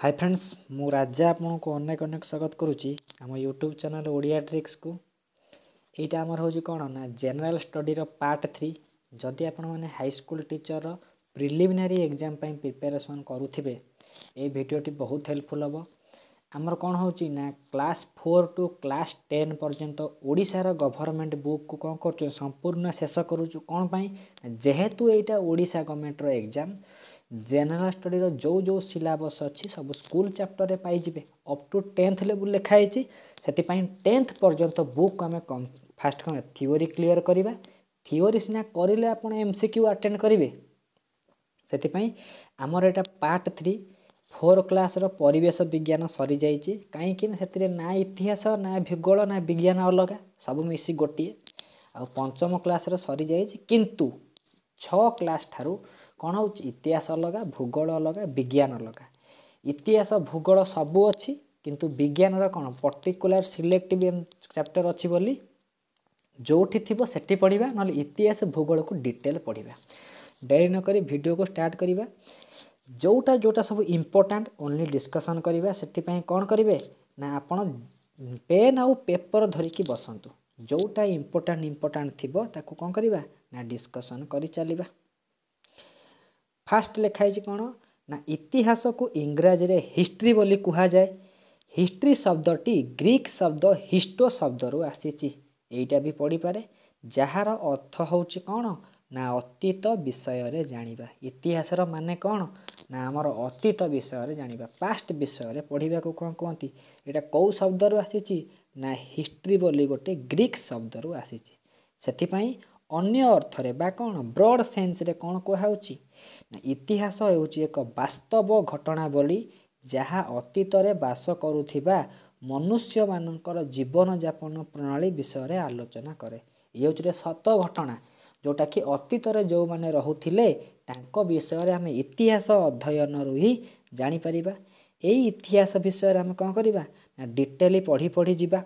high friends ମୁଁ ରାଜା ଆପଣଙ୍କୁ ଅନେକ ଅନେକ ସ୍ୱାଗତ କରୁଛି ଆମ ୟୁଟ୍ୟୁବ୍ ଚ୍ୟାନେଲ୍ ଓଡ଼ିଆ ଟ୍ରିକ୍ସକୁ ଏଇଟା ଆମର ହେଉଛି କ'ଣ ନା ଜେନେରାଲ୍ ଷ୍ଟଡ଼ିର ପାର୍ଟ ଥ୍ରୀ ଯଦି ଆପଣମାନେ ହାଇସ୍କୁଲ ଟିଚର୍ର ପ୍ରିଲିମିନାରୀ ଏକ୍ଜାମ୍ ପାଇଁ ପ୍ରିପାରେସନ୍ କରୁଥିବେ ଏଇ ଭିଡ଼ିଓଟି ବହୁତ ହେଲ୍ପଫୁଲ୍ ହେବ ଆମର କ'ଣ ହେଉଛି ନା class four to class ten ପର୍ଯ୍ୟନ୍ତ ଓଡ଼ିଶାର ଗଭର୍ଣ୍ଣମେଣ୍ଟ ବୁକ୍କୁ କ'ଣ କରୁଛୁ ସମ୍ପୂର୍ଣ୍ଣ ଶେଷ କରୁଛୁ କ'ଣ ପାଇଁ ଯେହେତୁ ଏଇଟା ଓଡ଼ିଶା ଗଭର୍ଣ୍ଣମେଣ୍ଟର ଏକ୍ଜାମ୍ ଜେନେରାଲ ଷ୍ଟଡ଼ିର ଯେଉଁ ଯେଉଁ ସିଲାବସ୍ ଅଛି ସବୁ ସ୍କୁଲ ଚାପ୍ଟରରେ ପାଇଯିବେ ଅପ୍ ଟୁ ଟେନ୍ଥ ଲେବୁଲ୍ ଲେଖା ହେଇଛି ସେଥିପାଇଁ ଟେନ୍ଥ ପର୍ଯ୍ୟନ୍ତ ବୁକ୍କୁ ଆମେ କମ୍ ଫାଷ୍ଟ କ'ଣ ଥିଓରି କ୍ଲିଅର କରିବା ଥିଓରି ସିନା କରିଲେ ଆପଣ ଏମ୍ ସି କ୍ୟୁ ଆଟେଣ୍ଡ କରିବେ ସେଥିପାଇଁ ଆମର ଏଇଟା ପାର୍ଟ ଥ୍ରୀ ଫୋର୍ କ୍ଲାସ୍ର ପରିବେଶ ବିଜ୍ଞାନ ସରିଯାଇଛି କାହିଁକି ନା ସେଥିରେ ନା ଇତିହାସ ନା ଭୂଗୋଳ ନା ବିଜ୍ଞାନ ଅଲଗା ସବୁ ମିଶି ଗୋଟିଏ ଆଉ ପଞ୍ଚମ କ୍ଲାସ୍ର ସରିଯାଇଛି କିନ୍ତୁ ଛଅ କ୍ଲାସ୍ ଠାରୁ କ'ଣ ହେଉଛି ଇତିହାସ ଅଲଗା ଭୂଗୋଳ ଅଲଗା ବିଜ୍ଞାନ ଅଲଗା ଇତିହାସ ଭୂଗୋଳ ସବୁ ଅଛି କିନ୍ତୁ ବିଜ୍ଞାନର କ'ଣ ପର୍ଟିକୁଲାର ସିଲେକ୍ଟିଭ୍ ଚାପ୍ଟର ଅଛି ବୋଲି ଯେଉଁଠି ଥିବ ସେଠି ପଢ଼ିବା ନହେଲେ ଇତିହାସ ଭୂଗୋଳକୁ ଡିଟେଲ ପଢ଼ିବା ଡେରି ନ କରି ଭିଡ଼ିଓକୁ ଷ୍ଟାର୍ଟ କରିବା ଯେଉଁଟା ଯେଉଁଟା ସବୁ ଇମ୍ପୋର୍ଟାଣ୍ଟ ଓନ୍ଲି ଡିସ୍କସନ୍ କରିବା ସେଥିପାଇଁ କ'ଣ କରିବେ ନା ଆପଣ ପେନ୍ ଆଉ ପେପର୍ ଧରିକି ବସନ୍ତୁ ଯେଉଁଟା ଇମ୍ପୋର୍ଟାଣ୍ଟ ଇମ୍ପୋର୍ଟାଣ୍ଟ ଥିବ ତାକୁ କ'ଣ କରିବା ନା ଡିସ୍କସନ୍ କରି ଚାଲିବା ଫାଷ୍ଟ ଲେଖା ହେଇଛି କ'ଣ ନା ଇତିହାସକୁ ଇଂରାଜୀରେ ହିଷ୍ଟ୍ରି ବୋଲି କୁହାଯାଏ ହିଷ୍ଟ୍ରି ଶବ୍ଦଟି ଗ୍ରୀକ୍ ଶବ୍ଦ ହିଷ୍ଟୋ ଶବ୍ଦରୁ ଆସିଛି ଏଇଟା ବି ପଢ଼ିପାରେ ଯାହାର ଅର୍ଥ ହେଉଛି କ'ଣ ନା ଅତୀତ ବିଷୟରେ ଜାଣିବା ଇତିହାସର ମାନେ କ'ଣ ନା ଆମର ଅତୀତ ବିଷୟରେ ଜାଣିବା ପାଷ୍ଟ ବିଷୟରେ ପଢ଼ିବାକୁ କ'ଣ କୁହନ୍ତି ଏଇଟା କେଉଁ ଶବ୍ଦରୁ ଆସିଛି ନା ହିଷ୍ଟ୍ରି ବୋଲି ଗୋଟେ ଗ୍ରୀକ୍ ଶବ୍ଦରୁ ଆସିଛି ସେଥିପାଇଁ ଅନ୍ୟ ଅର୍ଥରେ ବା କ'ଣ ବ୍ରଡ଼ ସେନ୍ସରେ କ'ଣ କୁହାଯାଉଛି ନା ଇତିହାସ ହେଉଛି ଏକ ବାସ୍ତବ ଘଟଣା ବୋଲି ଯାହା ଅତୀତରେ ବାସ କରୁଥିବା ମନୁଷ୍ୟମାନଙ୍କର ଜୀବନଯାପନ ପ୍ରଣାଳୀ ବିଷୟରେ ଆଲୋଚନା କରେ ଇଏ ହେଉଛି ଗୋଟେ ସତ ଘଟଣା ଯେଉଁଟାକି ଅତୀତରେ ଯେଉଁମାନେ ରହୁଥିଲେ ତାଙ୍କ ବିଷୟରେ ଆମେ ଇତିହାସ ଅଧ୍ୟୟନରୁ ହିଁ ଜାଣିପାରିବା ଏଇ ଇତିହାସ ବିଷୟରେ ଆମେ କ'ଣ କରିବା ନା ଡିଟେଲି ପଢ଼ି ପଢ଼ି ଯିବା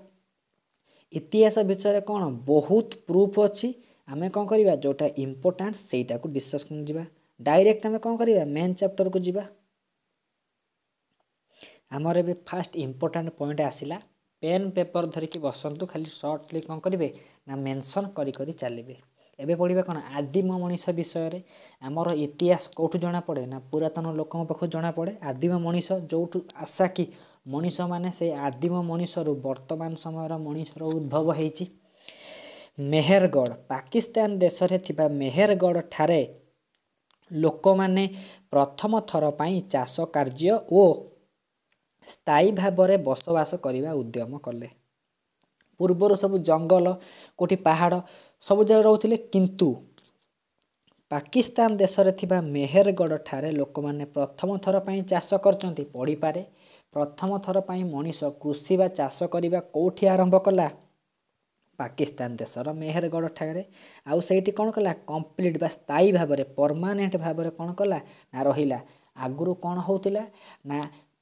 ଇତିହାସ ବିଷୟରେ କ'ଣ ବହୁତ ପ୍ରୁଫ୍ ଅଛି ଆମେ କ'ଣ କରିବା ଯେଉଁଟା ଇମ୍ପୋର୍ଟାଣ୍ଟ ସେଇଟାକୁ ଡିସ୍କସ୍ ଯିବା ଡାଇରେକ୍ଟ ଆମେ କ'ଣ କରିବା ମେନ୍ ଚାପ୍ଟରକୁ ଯିବା ଆମର ଏବେ ଫାଷ୍ଟ ଇମ୍ପୋର୍ଟାଣ୍ଟ ପଏଣ୍ଟ ଆସିଲା ପେନ୍ ପେପର୍ ଧରିକି ବସନ୍ତୁ ଖାଲି ସର୍ଟଲି କ'ଣ କରିବେ ନା ମେନସନ୍ କରି କରି ଚାଲିବେ ଏବେ ପଢ଼ିବା କ'ଣ ଆଦିମ ମଣିଷ ବିଷୟରେ ଆମର ଇତିହାସ କେଉଁଠୁ ଜଣାପଡ଼େ ନା ପୁରାତନ ଲୋକଙ୍କ ପାଖରୁ ଜଣାପଡ଼େ ଆଦିମ ମଣିଷ ଯେଉଁଠୁ ଆଶା କି ମଣିଷମାନେ ସେଇ ଆଦିମ ମଣିଷରୁ ବର୍ତ୍ତମାନ ସମୟର ମଣିଷର ଉଦ୍ଭବ ହେଇଛି ମେହେରଗଡ଼ ପାକିସ୍ତାନ ଦେଶରେ ଥିବା ମେହେରଗଡ଼ ଠାରେ ଲୋକମାନେ ପ୍ରଥମ ଥର ପାଇଁ ଚାଷ କାର୍ଯ୍ୟ ଓ ସ୍ଥାୟୀ ଭାବରେ ବସବାସ କରିବା ଉଦ୍ୟମ କଲେ ପୂର୍ବରୁ ସବୁ ଜଙ୍ଗଲ କେଉଁଠି ପାହାଡ଼ ସବୁ ଜାଗାରେ ରହୁଥିଲେ କିନ୍ତୁ ପାକିସ୍ତାନ ଦେଶରେ ଥିବା ମେହେରଗଡ଼ ଠାରେ ଲୋକମାନେ ପ୍ରଥମ ଥର ପାଇଁ ଚାଷ କରିଛନ୍ତି ପଢ଼ିପାରେ ପ୍ରଥମ ଥର ପାଇଁ ମଣିଷ କୃଷି ବା ଚାଷ କରିବା କେଉଁଠି ଆରମ୍ଭ କଲା ପାକିସ୍ତାନ ଦେଶର ମେହେରଗଡ଼ ଠାରେ ଆଉ ସେଇଠି କ'ଣ କଲା କମ୍ପ୍ଲିଟ୍ ବା ସ୍ଥାୟୀ ଭାବରେ ପରମାନେଣ୍ଟ ଭାବରେ କ'ଣ କଲା ନା ରହିଲା ଆଗରୁ କ'ଣ ହେଉଥିଲା ନା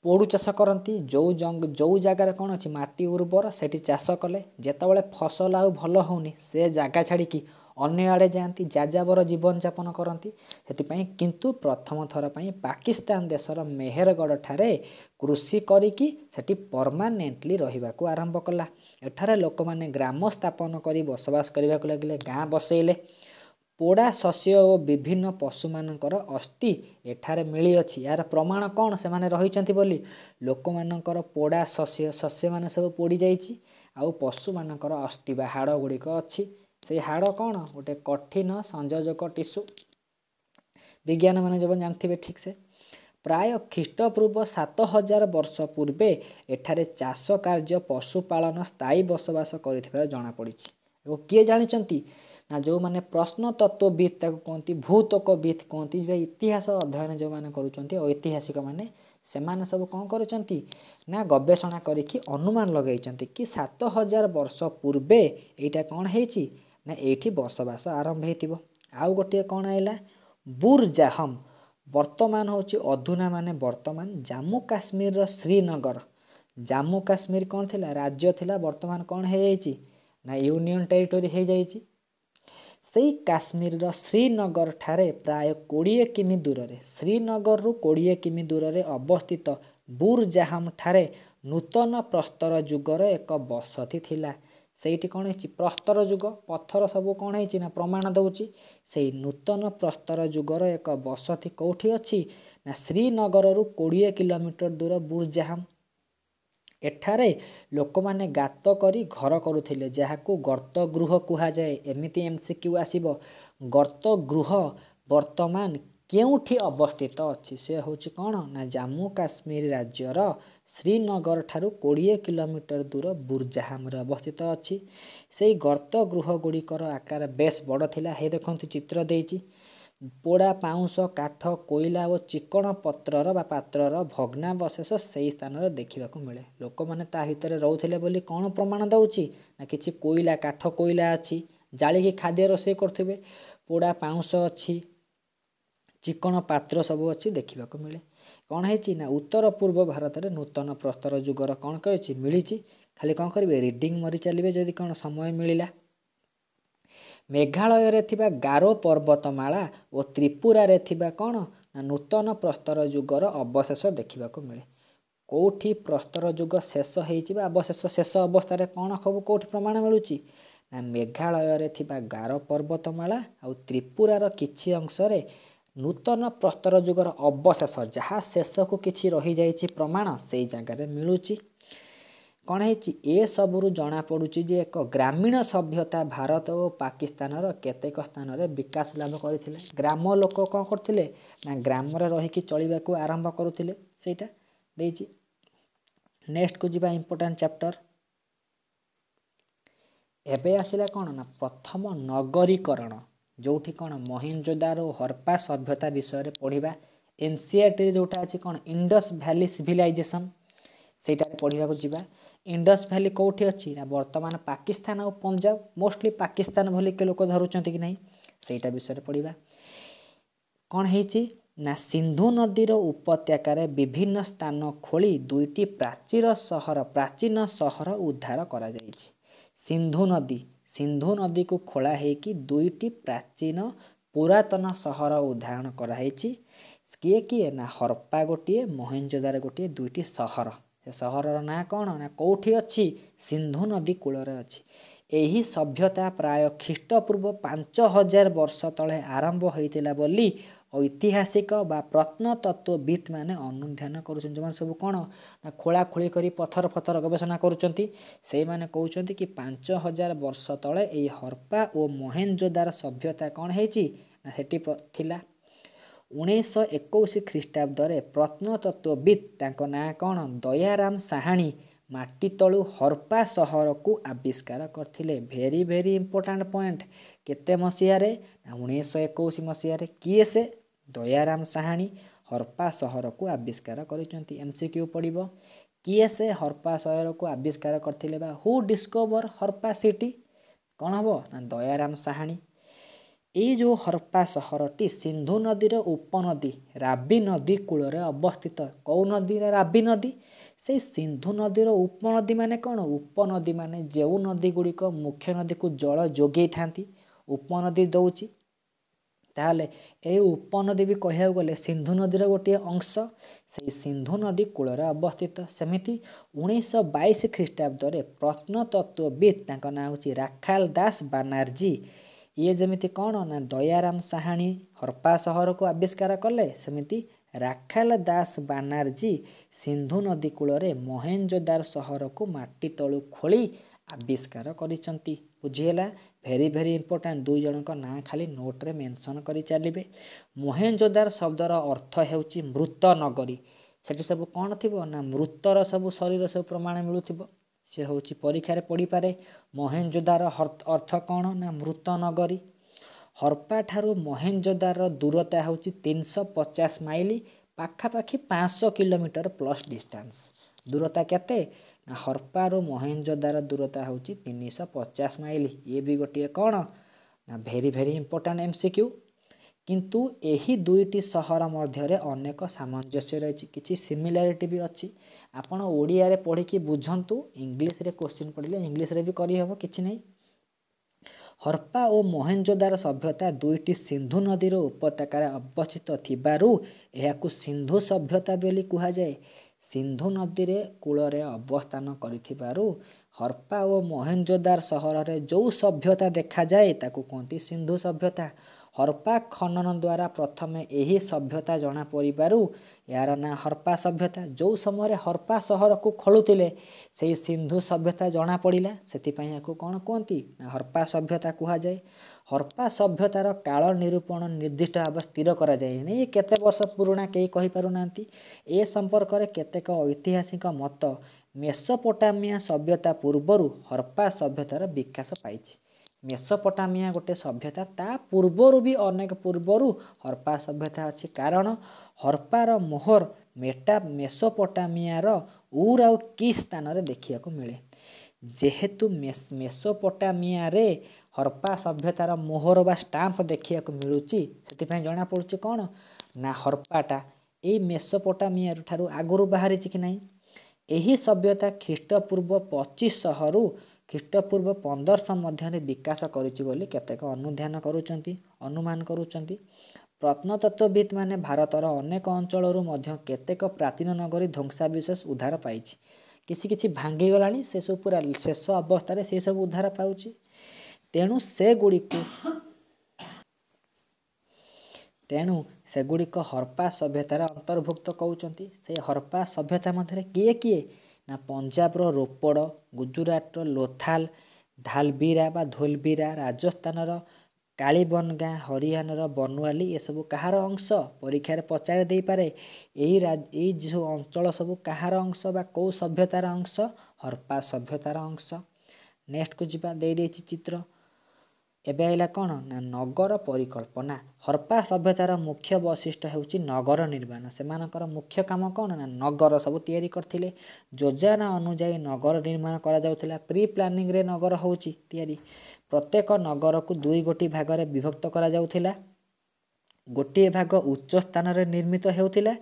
ପୋଡ଼ୁ ଚାଷ କରନ୍ତି ଯେଉଁ ଯେଉଁ ଜାଗାରେ କ'ଣ ଅଛି ମାଟି ଉର୍ବର ସେଠି ଚାଷ କଲେ ଯେତେବେଳେ ଫସଲ ଆଉ ଭଲ ହେଉନି ସେ ଜାଗା ଛାଡ଼ିକି ଅନ୍ୟ ଆଡ଼େ ଯାଆନ୍ତି ଯାଯାବର ଜୀବନଯାପନ କରନ୍ତି ସେଥିପାଇଁ କିନ୍ତୁ ପ୍ରଥମ ଥର ପାଇଁ ପାକିସ୍ତାନ ଦେଶର ମେହେରଗଡ଼ଠାରେ କୃଷି କରିକି ସେଠି ପର୍ମାନେଣ୍ଟଲି ରହିବାକୁ ଆରମ୍ଭ କଲା ଏଠାରେ ଲୋକମାନେ ଗ୍ରାମ ସ୍ଥାପନ କରି ବସବାସ କରିବାକୁ ଲାଗିଲେ ଗାଁ ବସେଇଲେ ପୋଡ଼ା ଶସ୍ୟ ଓ ବିଭିନ୍ନ ପଶୁମାନଙ୍କର ଅସ୍ଥି ଏଠାରେ ମିଳିଅଛି ଏହାର ପ୍ରମାଣ କ'ଣ ସେମାନେ ରହିଛନ୍ତି ବୋଲି ଲୋକମାନଙ୍କର ପୋଡ଼ା ଶସ୍ୟ ଶସ୍ୟମାନେ ସବୁ ପୋଡ଼ିଯାଇଛି ଆଉ ପଶୁମାନଙ୍କର ଅସ୍ଥି ବା ହାଡ଼ଗୁଡ଼ିକ ଅଛି ସେଇ ହାଡ଼ କ'ଣ ଗୋଟେ କଠିନ ସଂଯୋଜକ ଟିସୁ ବିଜ୍ଞାନମାନେ ଯେବନ ଜାଣିଥିବେ ଠିକ୍ସେ ପ୍ରାୟ ଖ୍ରୀଷ୍ଟପୂର୍ବ ସାତ ହଜାର ବର୍ଷ ପୂର୍ବେ ଏଠାରେ ଚାଷ କାର୍ଯ୍ୟ ପଶୁପାଳନ ସ୍ଥାୟୀ ବସବାସ କରିଥିବାର ଜଣାପଡ଼ିଛି ଏବଂ କିଏ ଜାଣିଛନ୍ତି ନା ଯେଉଁମାନେ ପ୍ରଶ୍ନତତ୍ତ୍ୱବିତ୍ ତାକୁ କୁହନ୍ତି ଭୂତକବିତ୍ କୁହନ୍ତି ବା ଇତିହାସ ଅଧ୍ୟୟନ ଯେଉଁମାନେ କରୁଛନ୍ତି ଐତିହାସିକମାନେ ସେମାନେ ସବୁ କ'ଣ କରିଛନ୍ତି ନା ଗବେଷଣା କରିକି ଅନୁମାନ ଲଗାଇଛନ୍ତି କି ସାତ ହଜାର ବର୍ଷ ପୂର୍ବେ ଏଇଟା କ'ଣ ହେଇଛି ନା ଏଇଠି ବସବାସ ଆରମ୍ଭ ହେଇଥିବ ଆଉ ଗୋଟିଏ କ'ଣ ହେଲା ବୁରଜାହମ ବର୍ତ୍ତମାନ ହେଉଛି ଅଧୁନା ମାନେ ବର୍ତ୍ତମାନ ଜାମ୍ମୁ କାଶ୍ମୀରର ଶ୍ରୀନଗର ଜାମ୍ମୁ କାଶ୍ମୀର କ'ଣ ଥିଲା ରାଜ୍ୟ ଥିଲା ବର୍ତ୍ତମାନ କ'ଣ ହେଇଯାଇଛି ନା ୟୁନିୟନ ଟେରିଟୋରି ହେଇଯାଇଛି ସେଇ କାଶ୍ମୀରର ଶ୍ରୀନଗର ଠାରେ ପ୍ରାୟ କୋଡ଼ିଏ କିମି ଦୂରରେ ଶ୍ରୀନଗରରୁ କୋଡ଼ିଏ କିମି ଦୂରରେ ଅବସ୍ଥିତ ବୁରଜାହାମ ଠାରେ ନୂତନ ପ୍ରସ୍ତର ଯୁଗର ଏକ ବସତି ଥିଲା ସେଇଠି କ'ଣ ହେଇଛି ପ୍ରସ୍ତର ଯୁଗ ପଥର ସବୁ କ'ଣ ହେଇଛି ନା ପ୍ରମାଣ ଦେଉଛି ସେଇ ନୂତନ ପ୍ରସ୍ତର ଯୁଗର ଏକ ବସତି କେଉଁଠି ଅଛି ନା ଶ୍ରୀନଗରରୁ କୋଡ଼ିଏ କିଲୋମିଟର ଦୂର ବୁର୍ଜାହାମ ଏଠାରେ ଲୋକମାନେ ଗାତ କରି ଘର କରୁଥିଲେ ଯାହାକୁ ଗର୍ତ୍ତ ଗୃହ କୁହାଯାଏ ଏମିତି ଏମ୍ ସି କ୍ୟୁ ଆସିବ ଗର୍ତ୍ତ ଗୃହ ବର୍ତ୍ତମାନ କେଉଁଠି ଅବସ୍ଥିତ ଅଛି ସେ ହେଉଛି କ'ଣ ନା ଜାମ୍ମୁ କାଶ୍ମୀର ରାଜ୍ୟର ଶ୍ରୀନଗର ଠାରୁ କୋଡ଼ିଏ କିଲୋମିଟର ଦୂର ବୁର୍ଜାହାମରେ ଅବସ୍ଥିତ ଅଛି ସେଇ ଗର୍ତ୍ତ ଗୃହଗୁଡ଼ିକର ଆକାର ବେଶ୍ ବଡ଼ ଥିଲା ହେ ଦେଖନ୍ତୁ ଚିତ୍ର ଦେଇଛି ପୋଡ଼ା ପାଉଁଶ କାଠ କୋଇଲା ଓ ଚିକଣ ପତ୍ରର ବା ପାତ୍ରର ଭଗ୍ନାବଶେଷ ସେହି ସ୍ଥାନରେ ଦେଖିବାକୁ ମିଳେ ଲୋକମାନେ ତା ଭିତରେ ରହୁଥିଲେ ବୋଲି କ'ଣ ପ୍ରମାଣ ଦେଉଛି ନା କିଛି କୋଇଲା କାଠ କୋଇଲା ଅଛି ଜାଳିକି ଖାଦ୍ୟ ରୋଷେଇ କରୁଥିବେ ପୋଡ଼ା ପାଉଁଶ ଅଛି ଚିକଣ ପାତ୍ର ସବୁ ଅଛି ଦେଖିବାକୁ ମିଳେ କ'ଣ ହେଇଛି ନା ଉତ୍ତର ପୂର୍ବ ଭାରତରେ ନୂତନ ପ୍ରସ୍ତର ଯୁଗର କ'ଣ କହିଛି ମିଳିଛି ଖାଲି କ'ଣ କରିବେ ରିଡିଂ ମରି ଚାଲିବେ ଯଦି କ'ଣ ସମୟ ମିଳିଲା ମେଘାଳୟରେ ଥିବା ଗାରୋ ପର୍ବତମାଳା ଓ ତ୍ରିପୁରାରେ ଥିବା କ'ଣ ନା ନୂତନ ପ୍ରସ୍ତର ଯୁଗର ଅବଶେଷ ଦେଖିବାକୁ ମିଳେ କେଉଁଠି ପ୍ରସ୍ତର ଯୁଗ ଶେଷ ହେଇଛି ବା ଅବଶେଷ ଶେଷ ଅବସ୍ଥାରେ କ'ଣ ସବୁ କେଉଁଠି ପ୍ରମାଣ ମିଳୁଛି ନା ମେଘାଳୟରେ ଥିବା ଗାର ପର୍ବତମାଳା ଆଉ ତ୍ରିପୁରାର କିଛି ଅଂଶରେ ନୂତନ ପ୍ରସ୍ତର ଯୁଗର ଅବଶେଷ ଯାହା ଶେଷକୁ କିଛି ରହିଯାଇଛି ପ୍ରମାଣ ସେଇ ଜାଗାରେ ମିଳୁଛି କ'ଣ ହେଇଛି ଏସବୁରୁ ଜଣାପଡ଼ୁଛି ଯେ ଏକ ଗ୍ରାମୀଣ ସଭ୍ୟତା ଭାରତ ଓ ପାକିସ୍ତାନର କେତେକ ସ୍ଥାନରେ ବିକାଶ ଲାଭ କରିଥିଲା ଗ୍ରାମ ଲୋକ କ'ଣ କରୁଥିଲେ ନା ଗ୍ରାମରେ ରହିକି ଚଳିବାକୁ ଆରମ୍ଭ କରୁଥିଲେ ସେଇଟା ଦେଇଛି ନେକ୍ସଟକୁ ଯିବା ଇମ୍ପୋର୍ଟାଣ୍ଟ ଚାପ୍ଟର ଏବେ ଆସିଲା କ'ଣ ନା ପ୍ରଥମ ନଗରୀକରଣ ଯେଉଁଠି କ'ଣ ମହେଞ୍ଜୋଦାର ଓ ହର୍ପା ସଭ୍ୟତା ବିଷୟରେ ପଢ଼ିବା ଏନ୍ସିଆର୍ଟିରେ ଯେଉଁଟା ଅଛି କ'ଣ ଇଣ୍ଡସ୍ ଭ୍ୟାଲି ସିଭିଲାଇଜେସନ୍ ସେଇଟାରେ ପଢ଼ିବାକୁ ଯିବା ଇଣ୍ଡସ୍ ଭ୍ୟାଲି କେଉଁଠି ଅଛି ନା ବର୍ତ୍ତମାନ ପାକିସ୍ତାନ ଆଉ ପଞ୍ଜାବ ମୋଷ୍ଟଲି ପାକିସ୍ତାନ ଭଳି କେ ଲୋକ ଧରୁଛନ୍ତି କି ନାହିଁ ସେଇଟା ବିଷୟରେ ପଢ଼ିବା କ'ଣ ହେଇଛି ନା ସିନ୍ଧୁ ନଦୀର ଉପତ୍ୟକାରେ ବିଭିନ୍ନ ସ୍ଥାନ ଖୋଳି ଦୁଇଟି ପ୍ରାଚୀର ସହର ପ୍ରାଚୀନ ସହର ଉଦ୍ଧାର କରାଯାଇଛି ସିନ୍ଧୁ ନଦୀ ସିନ୍ଧୁ ନଦୀକୁ ଖୋଳା ହୋଇକି ଦୁଇଟି ପ୍ରାଚୀନ ପୁରାତନ ସହର ଉଦାହରଣ କରାହୋଇଛି କିଏ କିଏ ନା ହରପ୍ପା ଗୋଟିଏ ମହେଞ୍ଜୋଦାର ଗୋଟିଏ ଦୁଇଟି ସହର ସେ ସହରର ନାଁ କ'ଣ ନା କେଉଁଠି ଅଛି ସିନ୍ଧୁ ନଦୀ କୂଳରେ ଅଛି ଏହି ସଭ୍ୟତା ପ୍ରାୟ ଖ୍ରୀଷ୍ଟପୂର୍ବ ପାଞ୍ଚ ହଜାର ବର୍ଷ ତଳେ ଆରମ୍ଭ ହୋଇଥିଲା ବୋଲି ଐତିହାସିକ ବା ପ୍ରତ୍ନତତ୍ତ୍ୱବିତ୍ମାନେ ଅନୁଧ୍ୟାନ କରୁଛନ୍ତି ଯେଉଁମାନେ ସବୁ କ'ଣ ନା ଖୋଳାଖୋଳି କରି ପଥର ଫଥର ଗବେଷଣା କରୁଛନ୍ତି ସେଇମାନେ କହୁଛନ୍ତି କି ପାଞ୍ଚ ହଜାର ବର୍ଷ ତଳେ ଏହି ହର୍ପା ଓ ମହେନ୍ଦ୍ରଦାର ସଭ୍ୟତା କ'ଣ ହେଇଛି ନା ସେଠି ଥିଲା ଉଣେଇଶହ ଏକୋଇଶ ଖ୍ରୀଷ୍ଟାବ୍ଦରେ ପ୍ରତ୍ନତତ୍ତ୍ୱବିତ୍ ତାଙ୍କ ନାଁ କ'ଣ ଦୟାରାମ ସାହାଣୀ ମାଟି ତଳୁ ହର୍ପା ସହରକୁ ଆବିଷ୍କାର କରିଥିଲେ ଭେରି ଭେରି ଇମ୍ପୋର୍ଟାଣ୍ଟ ପଏଣ୍ଟ କେତେ ମସିହାରେ ନା ଉଣେଇଶହ ଏକୋଇଶ ମସିହାରେ କିଏ ସେ ଦୟାରାମ ସାହାଣୀ ହର୍ପା ସହରକୁ ଆବିଷ୍କାର କରିଛନ୍ତି ଏମ୍ ସି କ୍ୟୁ ପଡ଼ିବ କିଏ ସେ ହର୍ପା ସହରକୁ ଆବିଷ୍କାର କରିଥିଲେ ବା ହୁ ଡିସ୍କୋଭର ହର୍ପା ସିଟି କ'ଣ ହେବ ନା ଦୟାରାମ ସାହାଣୀ ଏଇ ଯେଉଁ ହର୍ପା ସହରଟି ସିନ୍ଧୁ ନଦୀର ଉପନଦୀ ରାବି ନଦୀ କୂଳରେ ଅବସ୍ଥିତ କେଉଁ ନଦୀରେ ରାବି ନଦୀ ସେଇ ସିନ୍ଧୁ ନଦୀର ଉପନଦୀ ମାନେ କ'ଣ ଉପନଦୀ ମାନେ ଯେଉଁ ନଦୀ ଗୁଡ଼ିକ ମୁଖ୍ୟ ନଦୀକୁ ଜଳ ଯୋଗେଇଥାନ୍ତି ଉପନଦୀ ଦେଉଛି ତାହେଲେ ଏଇ ଉପନଦୀ ବି କହିବାକୁ ଗଲେ ସିନ୍ଧୁ ନଦୀର ଗୋଟିଏ ଅଂଶ ସେଇ ସିନ୍ଧୁ ନଦୀ କୂଳରେ ଅବସ୍ଥିତ ସେମିତି ଉଣେଇଶହ ବାଇଶ ଖ୍ରୀଷ୍ଟାବ୍ଦରେ ପ୍ରତ୍ନତତ୍ତ୍ୱବିତ୍ ତାଙ୍କ ନାଁ ହେଉଛି ରାଖାଲ ଦାସ ବାନାର୍ଜୀ ଇଏ ଯେମିତି କ'ଣ ନା ଦୟାରାମ ସାହାଣୀ ହର୍ପା ସହରକୁ ଆବିଷ୍କାର କଲେ ସେମିତି ରାଖାଲ ଦାସ ବାନାର୍ଜୀ ସିନ୍ଧୁ ନଦୀ କୂଳରେ ମହେଞ୍ଜୋଦାର ସହରକୁ ମାଟି ତଳୁ ଖୋଳି ଆବିଷ୍କାର କରିଛନ୍ତି ବୁଝିହେଲା ଭେରି ଭେରି ଇମ୍ପୋର୍ଟାଣ୍ଟ ଦୁଇ ଜଣଙ୍କ ନାଁ ଖାଲି ନୋଟ୍ରେ ମେନ୍ସନ୍ କରି ଚାଲିବେ ମହେଞ୍ଜୋଦାର ଶବ୍ଦର ଅର୍ଥ ହେଉଛି ମୃତ ନଗରୀ ସେଠି ସବୁ କ'ଣ ଥିବ ନା ମୃତର ସବୁ ଶରୀର ସବୁ ପ୍ରମାଣ ମିଳୁଥିବ ସେ ହେଉଛି ପରୀକ୍ଷାରେ ପଡ଼ିପାରେ ମହେଞ୍ଜୋଦାର ଅର୍ଥ କ'ଣ ନା ମୃତ ନଗରୀ ହର୍ପାଠାରୁ ମହେଞ୍ଜୋଦାର ଦୂରତା ହେଉଛି ତିନିଶହ ପଚାଶ ମାଇଲ ପାଖାପାଖି ପାଞ୍ଚଶହ କିଲୋମିଟର ପ୍ଲସ୍ ଡିଷ୍ଟାନ୍ସ ଦୂରତା କେତେ ନା ହର୍ପାରୁ ମହେଞ୍ଜୋଦାର ଦୂରତା ହେଉଛି ତିନିଶହ ପଚାଶ ମାଇଲ ଇଏ ବି ଗୋଟିଏ କ'ଣ ନା very very important M C Q କିନ୍ତୁ ଏହି ଦୁଇଟି ସହର ମଧ୍ୟରେ ଅନେକ ସାମଞ୍ଜସ୍ୟ ରହିଛି କିଛି ସିମିଲାରିଟି ବି ଅଛି ଆପଣ ଓଡ଼ିଆରେ ପଢ଼ିକି ବୁଝନ୍ତୁ ଇଂଲିଶରେ କୋଶ୍ଚିନ୍ ପଡ଼ିଲେ ଇଂଲିଶରେ ବି କରିହେବ କିଛି ନାହିଁ ହର୍ପା ଓ ମହେଞ୍ଜୋଦାର ସଭ୍ୟତା ଦୁଇଟି ସିନ୍ଧୁ ନଦୀର ଉପତ୍ୟକାରେ ଅବସ୍ଥିତ ଥିବାରୁ ଏହାକୁ ସିନ୍ଧୁ ସଭ୍ୟତା ବୋଲି କୁହାଯାଏ ସିନ୍ଧୁ ନଦୀରେ କୂଳରେ ଅବସ୍ଥାନ କରିଥିବାରୁ ହର୍ପା ଓ ମହେଞ୍ଜୋଦାର ସହରରେ ଯେଉଁ ସଭ୍ୟତା ଦେଖାଯାଏ ତାକୁ କୁହନ୍ତି ସିନ୍ଧୁ ସଭ୍ୟତା ହର୍ପା ଖନନ ଦ୍ୱାରା ପ୍ରଥମେ ଏହି ସଭ୍ୟତା ଜଣାପଡ଼ିବାରୁ ଏହାର ନାଁ ହର୍ପା ସଭ୍ୟତା ଯେଉଁ ସମୟରେ ହର୍ପା ସହରକୁ ଖୋଳୁଥିଲେ ସେହି ସିନ୍ଧୁ ସଭ୍ୟତା ଜଣାପଡ଼ିଲା ସେଥିପାଇଁ ଏହାକୁ କ'ଣ କୁହନ୍ତି ନା ହର୍ପା ସଭ୍ୟତା କୁହାଯାଏ ହର୍ପା ସଭ୍ୟତାର କାଳ ନିରୂପଣ ନିର୍ଦ୍ଦିଷ୍ଟ ଭାବେ ସ୍ଥିର କରାଯାଏନି ଇଏ କେତେ ବର୍ଷ ପୁରୁଣା କେହି କହିପାରୁନାହାନ୍ତି ଏ ସମ୍ପର୍କରେ କେତେକ ଐତିହାସିକ ମତ ମେସପୋଟାମିଆ ସଭ୍ୟତା ପୂର୍ବରୁ ହର୍ପା ସଭ୍ୟତାର ବିକାଶ ପାଇଛି ମେସୋପଟାମିଆ ଗୋଟେ ସଭ୍ୟତା ତା ପୂର୍ବରୁ ବି ଅନେକ ପୂର୍ବରୁ ହରପା ସଭ୍ୟତା ଅଛି କାରଣ ହରପାର ମୋହର ମେଟା ମେସୋପଟାମିଆର ଉର୍ ଆଉ କି ସ୍ଥାନରେ ଦେଖିବାକୁ ମିଳେ ଯେହେତୁ ମେସୋପଟାମିଆରେ ହରପା ସଭ୍ୟତାର ମୋହର ବା ଷ୍ଟାମ୍ପ ଦେଖିବାକୁ ମିଳୁଛି ସେଥିପାଇଁ ଜଣାପଡ଼ୁଛି କ'ଣ ନା ହରପାଟା ଏଇ ମେସୋପଟାମିଆରୁ ଠାରୁ ଆଗରୁ ବାହାରିଛି କି ନାହିଁ ଏହି ସଭ୍ୟତା ଖ୍ରୀଷ୍ଟପୂର୍ବ ପଚିଶଶହରୁ ଖ୍ରୀଷ୍ଟପୂର୍ବ ପନ୍ଦରଶହ ମଧ୍ୟରେ ବିକାଶ କରିଛି ବୋଲି କେତେକ ଅନୁଧ୍ୟାନ କରୁଛନ୍ତି ଅନୁମାନ କରୁଛନ୍ତି ମାନେ ଭାରତର ଅନେକ ଅଞ୍ଚଳରୁ ମଧ୍ୟ କେତେକ ପ୍ରାଚୀନ ନଗରୀ ଧ୍ୱଂସାବିଶେଷ ଉଦ୍ଧାର ପାଇଛି କିଛି କିଛି ଭାଙ୍ଗିଗଲାଣି ସେସବୁ ପୁରା ଶେଷ ଅବସ୍ଥାରେ ସେସବୁ ଉଦ୍ଧାର ପାଉଛି ତେଣୁ ସେଗୁଡ଼ିକୁ ତେଣୁ ସେଗୁଡ଼ିକ ହର୍ପା ସଭ୍ୟତାରେ ଅନ୍ତର୍ଭୁକ୍ତ କହୁଛନ୍ତି ସେ ହର୍ପା ସଭ୍ୟତା ମଧ୍ୟରେ କିଏ କିଏ ନା ପଞ୍ଜାବର ରୋପଡ଼ ଗୁଜୁରାଟର ଲୋଥାଲ ଧାଲବିରା ବା ଧୋଲବିରା ରାଜସ୍ଥାନର କାଳିବନଗାଁ ହରିୟାଣାର ବନୱାଲି ଏସବୁ କାହାର ଅଂଶ ପରୀକ୍ଷାରେ ପଚାରି ଦେଇପାରେ ଏହି ଏଇ ଯେଉଁ ଅଞ୍ଚଳ ସବୁ କାହାର ଅଂଶ ବା କେଉଁ ସଭ୍ୟତାର ଅଂଶ ହର୍ପା ସଭ୍ୟତାର ଅଂଶ ନେକ୍ସଟକୁ ଯିବା ଦେଇଦେଇଛି ଚିତ୍ର ଏବେ ଆସିଲା କ'ଣ ନା ନଗର ପରିକଳ୍ପନା ହର୍ପା ସଭ୍ୟତାର ମୁଖ୍ୟ ବୈଶିଷ୍ଟ୍ୟ ହେଉଛି ନଗର ନିର୍ମାଣ ସେମାନଙ୍କର ମୁଖ୍ୟ କାମ କ'ଣ ନା ନଗର ସବୁ ତିଆରି କରିଥିଲେ ଯୋଜନା ଅନୁଯାୟୀ ନଗର ନିର୍ମାଣ କରାଯାଉଥିଲା ପ୍ରି ପ୍ଲାନିଂରେ ନଗର ହେଉଛି ତିଆରି ପ୍ରତ୍ୟେକ ନଗରକୁ ଦୁଇ ଗୋଟି ଭାଗରେ ବିଭକ୍ତ କରାଯାଉଥିଲା ଗୋଟିଏ ଭାଗ ଉଚ୍ଚ ସ୍ଥାନରେ ନିର୍ମିତ ହେଉଥିଲା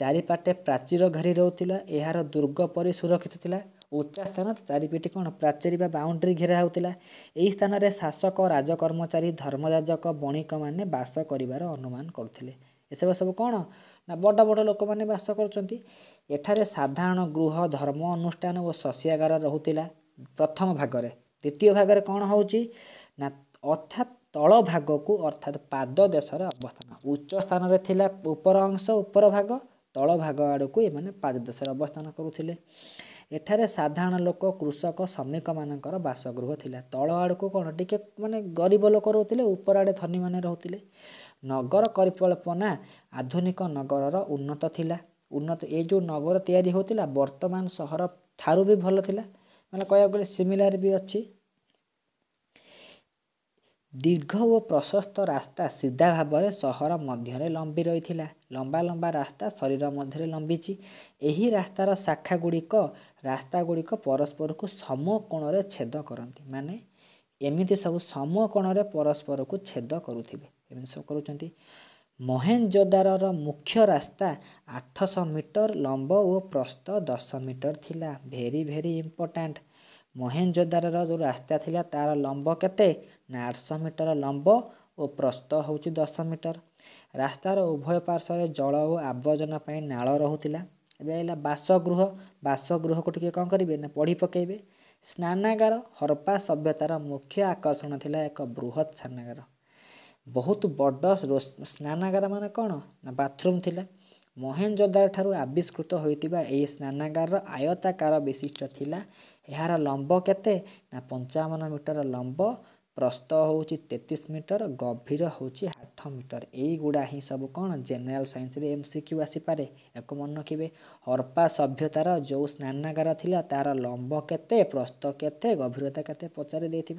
ଚାରିପାଟେ ପ୍ରାଚୀର ଘେରି ରହୁଥିଲା ଏହାର ଦୁର୍ଗ ପରି ସୁରକ୍ଷିତ ଥିଲା ଉଚ୍ଚାସ୍ଥାନ ଚାରିପିଠି କ'ଣ ପ୍ରାଚେରୀ ବା ବାଉଣ୍ଡ୍ରି ଘେରା ହେଉଥିଲା ଏହି ସ୍ଥାନରେ ଶାସକ ରାଜକର୍ମଚାରୀ ଧର୍ମଯାଜକ ବଣିକମାନେ ବାସ କରିବାର ଅନୁମାନ କରୁଥିଲେ ଏସବୁ ସବୁ କ'ଣ ନା ବଡ଼ ବଡ଼ ଲୋକମାନେ ବାସ କରୁଛନ୍ତି ଏଠାରେ ସାଧାରଣ ଗୃହ ଧର୍ମ ଅନୁଷ୍ଠାନ ଓ ଶସ୍ୟାଗାର ରହୁଥିଲା ପ୍ରଥମ ଭାଗରେ ଦ୍ୱିତୀୟ ଭାଗରେ କ'ଣ ହେଉଛି ନା ଅର୍ଥାତ୍ ତଳ ଭାଗକୁ ଅର୍ଥାତ୍ ପାଦ ଦେଶରେ ଅବସ୍ଥାନ ଉଚ୍ଚ ସ୍ଥାନରେ ଥିଲା ଉପର ଅଂଶ ଉପର ଭାଗ ତଳ ଭାଗ ଆଡ଼କୁ ଏମାନେ ପାଦ ଦେଶରେ ଅବସ୍ଥାନ କରୁଥିଲେ ଏଠାରେ ସାଧାରଣ ଲୋକ କୃଷକ ଶ୍ରମିକମାନଙ୍କର ବାସଗୃହ ଥିଲା ତଳ ଆଡ଼କୁ କ'ଣ ଟିକେ ମାନେ ଗରିବ ଲୋକ ରହୁଥିଲେ ଉପରଆଡ଼େ ଧନୀମାନେ ରହୁଥିଲେ ନଗର ପରିକଳ୍ପନା ଆଧୁନିକ ନଗରର ଉନ୍ନତ ଥିଲା ଉନ୍ନତ ଏ ଯେଉଁ ନଗର ତିଆରି ହେଉଥିଲା ବର୍ତ୍ତମାନ ସହର ଠାରୁ ବି ଭଲ ଥିଲା ମାନେ କହିବାକୁ ଗଲେ ସିମିଲାର ବି ଅଛି ଦୀର୍ଘ ଓ ପ୍ରଶସ୍ତ ରାସ୍ତା ସିଧା ଭାବରେ ସହର ମଧ୍ୟରେ ଲମ୍ବି ରହିଥିଲା ଲମ୍ବା ଲମ୍ବା ରାସ୍ତା ଶରୀର ମଧ୍ୟରେ ଲମ୍ବିଛି ଏହି ରାସ୍ତାର ଶାଖାଗୁଡ଼ିକ ଗୁଡ଼ିକ ପରସ୍ପରକୁ ସମ କୋଣରେ ଛେଦ କରନ୍ତି ମାନେ ଏମିତି ସବୁ ସମ କୋଣରେ ପରସ୍ପରକୁ ଛେଦ କରୁଥିବେ ଏମିତି ସବୁ କରୁଛନ୍ତି ଯୋଦାରର ମୁଖ୍ୟ ରାସ୍ତା ଆଠଶହ ମିଟର ଲମ୍ବ ଓ ପ୍ରସ୍ତ ଦଶ ମିଟର ଥିଲା ଭେରି ଭେରି ଇମ୍ପୋର୍ଟାଣ୍ଟ ମହେଞ୍ଜୋଦାରର ଯେଉଁ ରାସ୍ତା ଥିଲା ତା'ର ଲମ୍ବ କେତେ ନା ଆଠଶହ ମିଟର ଲମ୍ବ ଓ ପ୍ରସ୍ତ ହେଉଛି ଦଶ ମିଟର ରାସ୍ତାର ଉଭୟ ପାର୍ଶ୍ୱରେ ଜଳ ଓ ଆବର୍ଜନା ପାଇଁ ନାଳ ରହୁଥିଲା ଏବେ ହେଲା ବାସଗୃହ ବାସଗୃହକୁ ଟିକିଏ କ'ଣ କରିବେ ନା ପଢ଼ି ପକାଇବେ ସ୍ନାନାଗାର ହର୍ପା ସଭ୍ୟତାର ମୁଖ୍ୟ ଆକର୍ଷଣ ଥିଲା ଏକ ବୃହତ୍ ସ୍ନାନାଗାର ବହୁତ ବଡ଼ ସ୍ନାନାଗାର ମାନେ କ'ଣ ନା ବାଥରୁମ୍ ଥିଲା ମହେଞ୍ଜୋଦାର ଠାରୁ ଆବିଷ୍କୃତ ହୋଇଥିବା ଏହି ସ୍ନାନାଗାରର ଆୟତାକାର ବିଶିଷ୍ଟ ଥିଲା ଏହାର ଲମ୍ବ କେତେ ନା ପଞ୍ଚାବନ ମିଟର ଲମ୍ବ ପ୍ରସ୍ତ ହେଉଛି ତେତିଶ ମିଟର ଗଭୀର ହେଉଛି ଆଠ ମିଟର ଏଇଗୁଡ଼ା ହିଁ ସବୁ କ'ଣ ଜେନେରାଲ ସାଇନ୍ସରେ ଏମ୍ ସି କ୍ୟୁ ଆସିପାରେ ଏକ ମନେ ରଖିବେ ହର୍ପା ସଭ୍ୟତାର ଯେଉଁ ସ୍ନାନାଗାର ଥିଲା ତା'ର ଲମ୍ବ କେତେ ପ୍ରସ୍ତ କେତେ ଗଭୀରତା କେତେ ପଚାରି ଦେଇଥିବ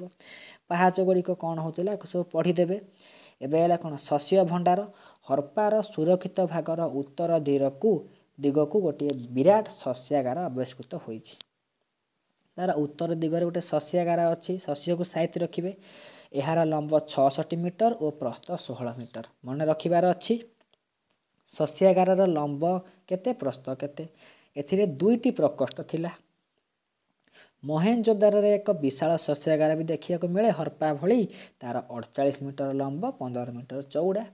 ପାହାଚ ଗୁଡ଼ିକ କ'ଣ ହେଉଥିଲା ସବୁ ପଢ଼ିଦେବେ ଏବେ ହେଲା କ'ଣ ଶସ୍ୟ ଭଣ୍ଡାର ହର୍ପାର ସୁରକ୍ଷିତ ଭାଗର ଉତ୍ତର ଦିଗକୁ ଦିଗକୁ ଗୋଟିଏ ବିରାଟ ଶସ୍ୟାଗାର ଆବିଷ୍କୃତ ହୋଇଛି ତା'ର ଉତ୍ତର ଦିଗରେ ଗୋଟେ ଶସ୍ୟାଗାର ଅଛି ଶସ୍ୟକୁ ସାଇତି ରଖିବେ ଏହାର ଲମ୍ବ ଛଅଷଠି ମିଟର ଓ ପ୍ରସ୍ତ ଷୋହଳ ମିଟର ମନେ ରଖିବାର ଅଛି ଶସ୍ୟାଗାରର ଲମ୍ବ କେତେ ପ୍ରସ୍ତ କେତେ ଏଥିରେ ଦୁଇଟି ପ୍ରକୋଷ୍ଠ ଥିଲା ମହେଞ୍ଜୋଦାରରେ ଏକ ବିଶାଳ ଶସ୍ୟାଗାର ବି ଦେଖିବାକୁ ମିଳେ ହର୍ପା ଭଳି ତା'ର ଅଡ଼ଚାଳିଶ ମିଟର ଲମ୍ବ ପନ୍ଦର ମିଟର ଚଉଡ଼ା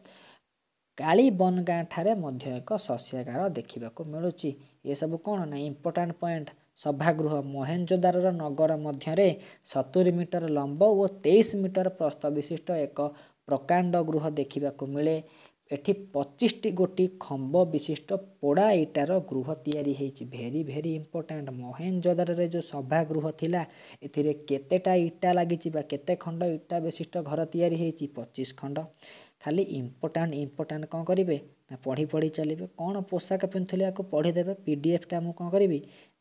କାଳିବନ ଗାଁଠାରେ ମଧ୍ୟ ଏକ ଶସ୍ୟାଗାର ଦେଖିବାକୁ ମିଳୁଛି ଏସବୁ କ'ଣ ନା ଇମ୍ପୋର୍ଟାଣ୍ଟ ପଏଣ୍ଟ ସଭାଗୃହ ମହେଞ୍ଜୋଦାରର ନଗର ମଧ୍ୟରେ ସତୁରି ମିଟର ଲମ୍ବ ଓ ତେଇଶ ମିଟର ପ୍ରସ୍ତ ବିଶିଷ୍ଟ ଏକ ପ୍ରକାଣ୍ଡ ଗୃହ ଦେଖିବାକୁ ମିଳେ ଏଠି ପଚିଶଟି ଗୋଟି ଖମ୍ବ ବିଶିଷ୍ଟ ପୋଡ଼ା ଇଟାର ଗୃହ ତିଆରି ହେଇଛି ଭେରି ଭେରି ଇମ୍ପୋର୍ଟାଣ୍ଟ ମହେଞ୍ଜୋଦାରରେ ଯେଉଁ ସଭାଗୃହ ଥିଲା ଏଥିରେ କେତେଟା ଇଟା ଲାଗିଛି ବା କେତେ ଖଣ୍ଡ ଇଟା ବିଶିଷ୍ଟ ଘର ତିଆରି ହେଇଛି ପଚିଶ ଖଣ୍ଡ ଖାଲି ଇମ୍ପୋର୍ଟାଣ୍ଟ ଇମ୍ପୋର୍ଟାଣ୍ଟ କ'ଣ କରିବେ ନା ପଢ଼ି ପଢ଼ି ଚାଲିବେ କ'ଣ ପୋଷାକ ପିନ୍ଧୁଥିଲେ ଆକୁ ପଢ଼ିଦେବେ ପି ଡି ଏଫ୍ଟା ମୁଁ କ'ଣ କରିବି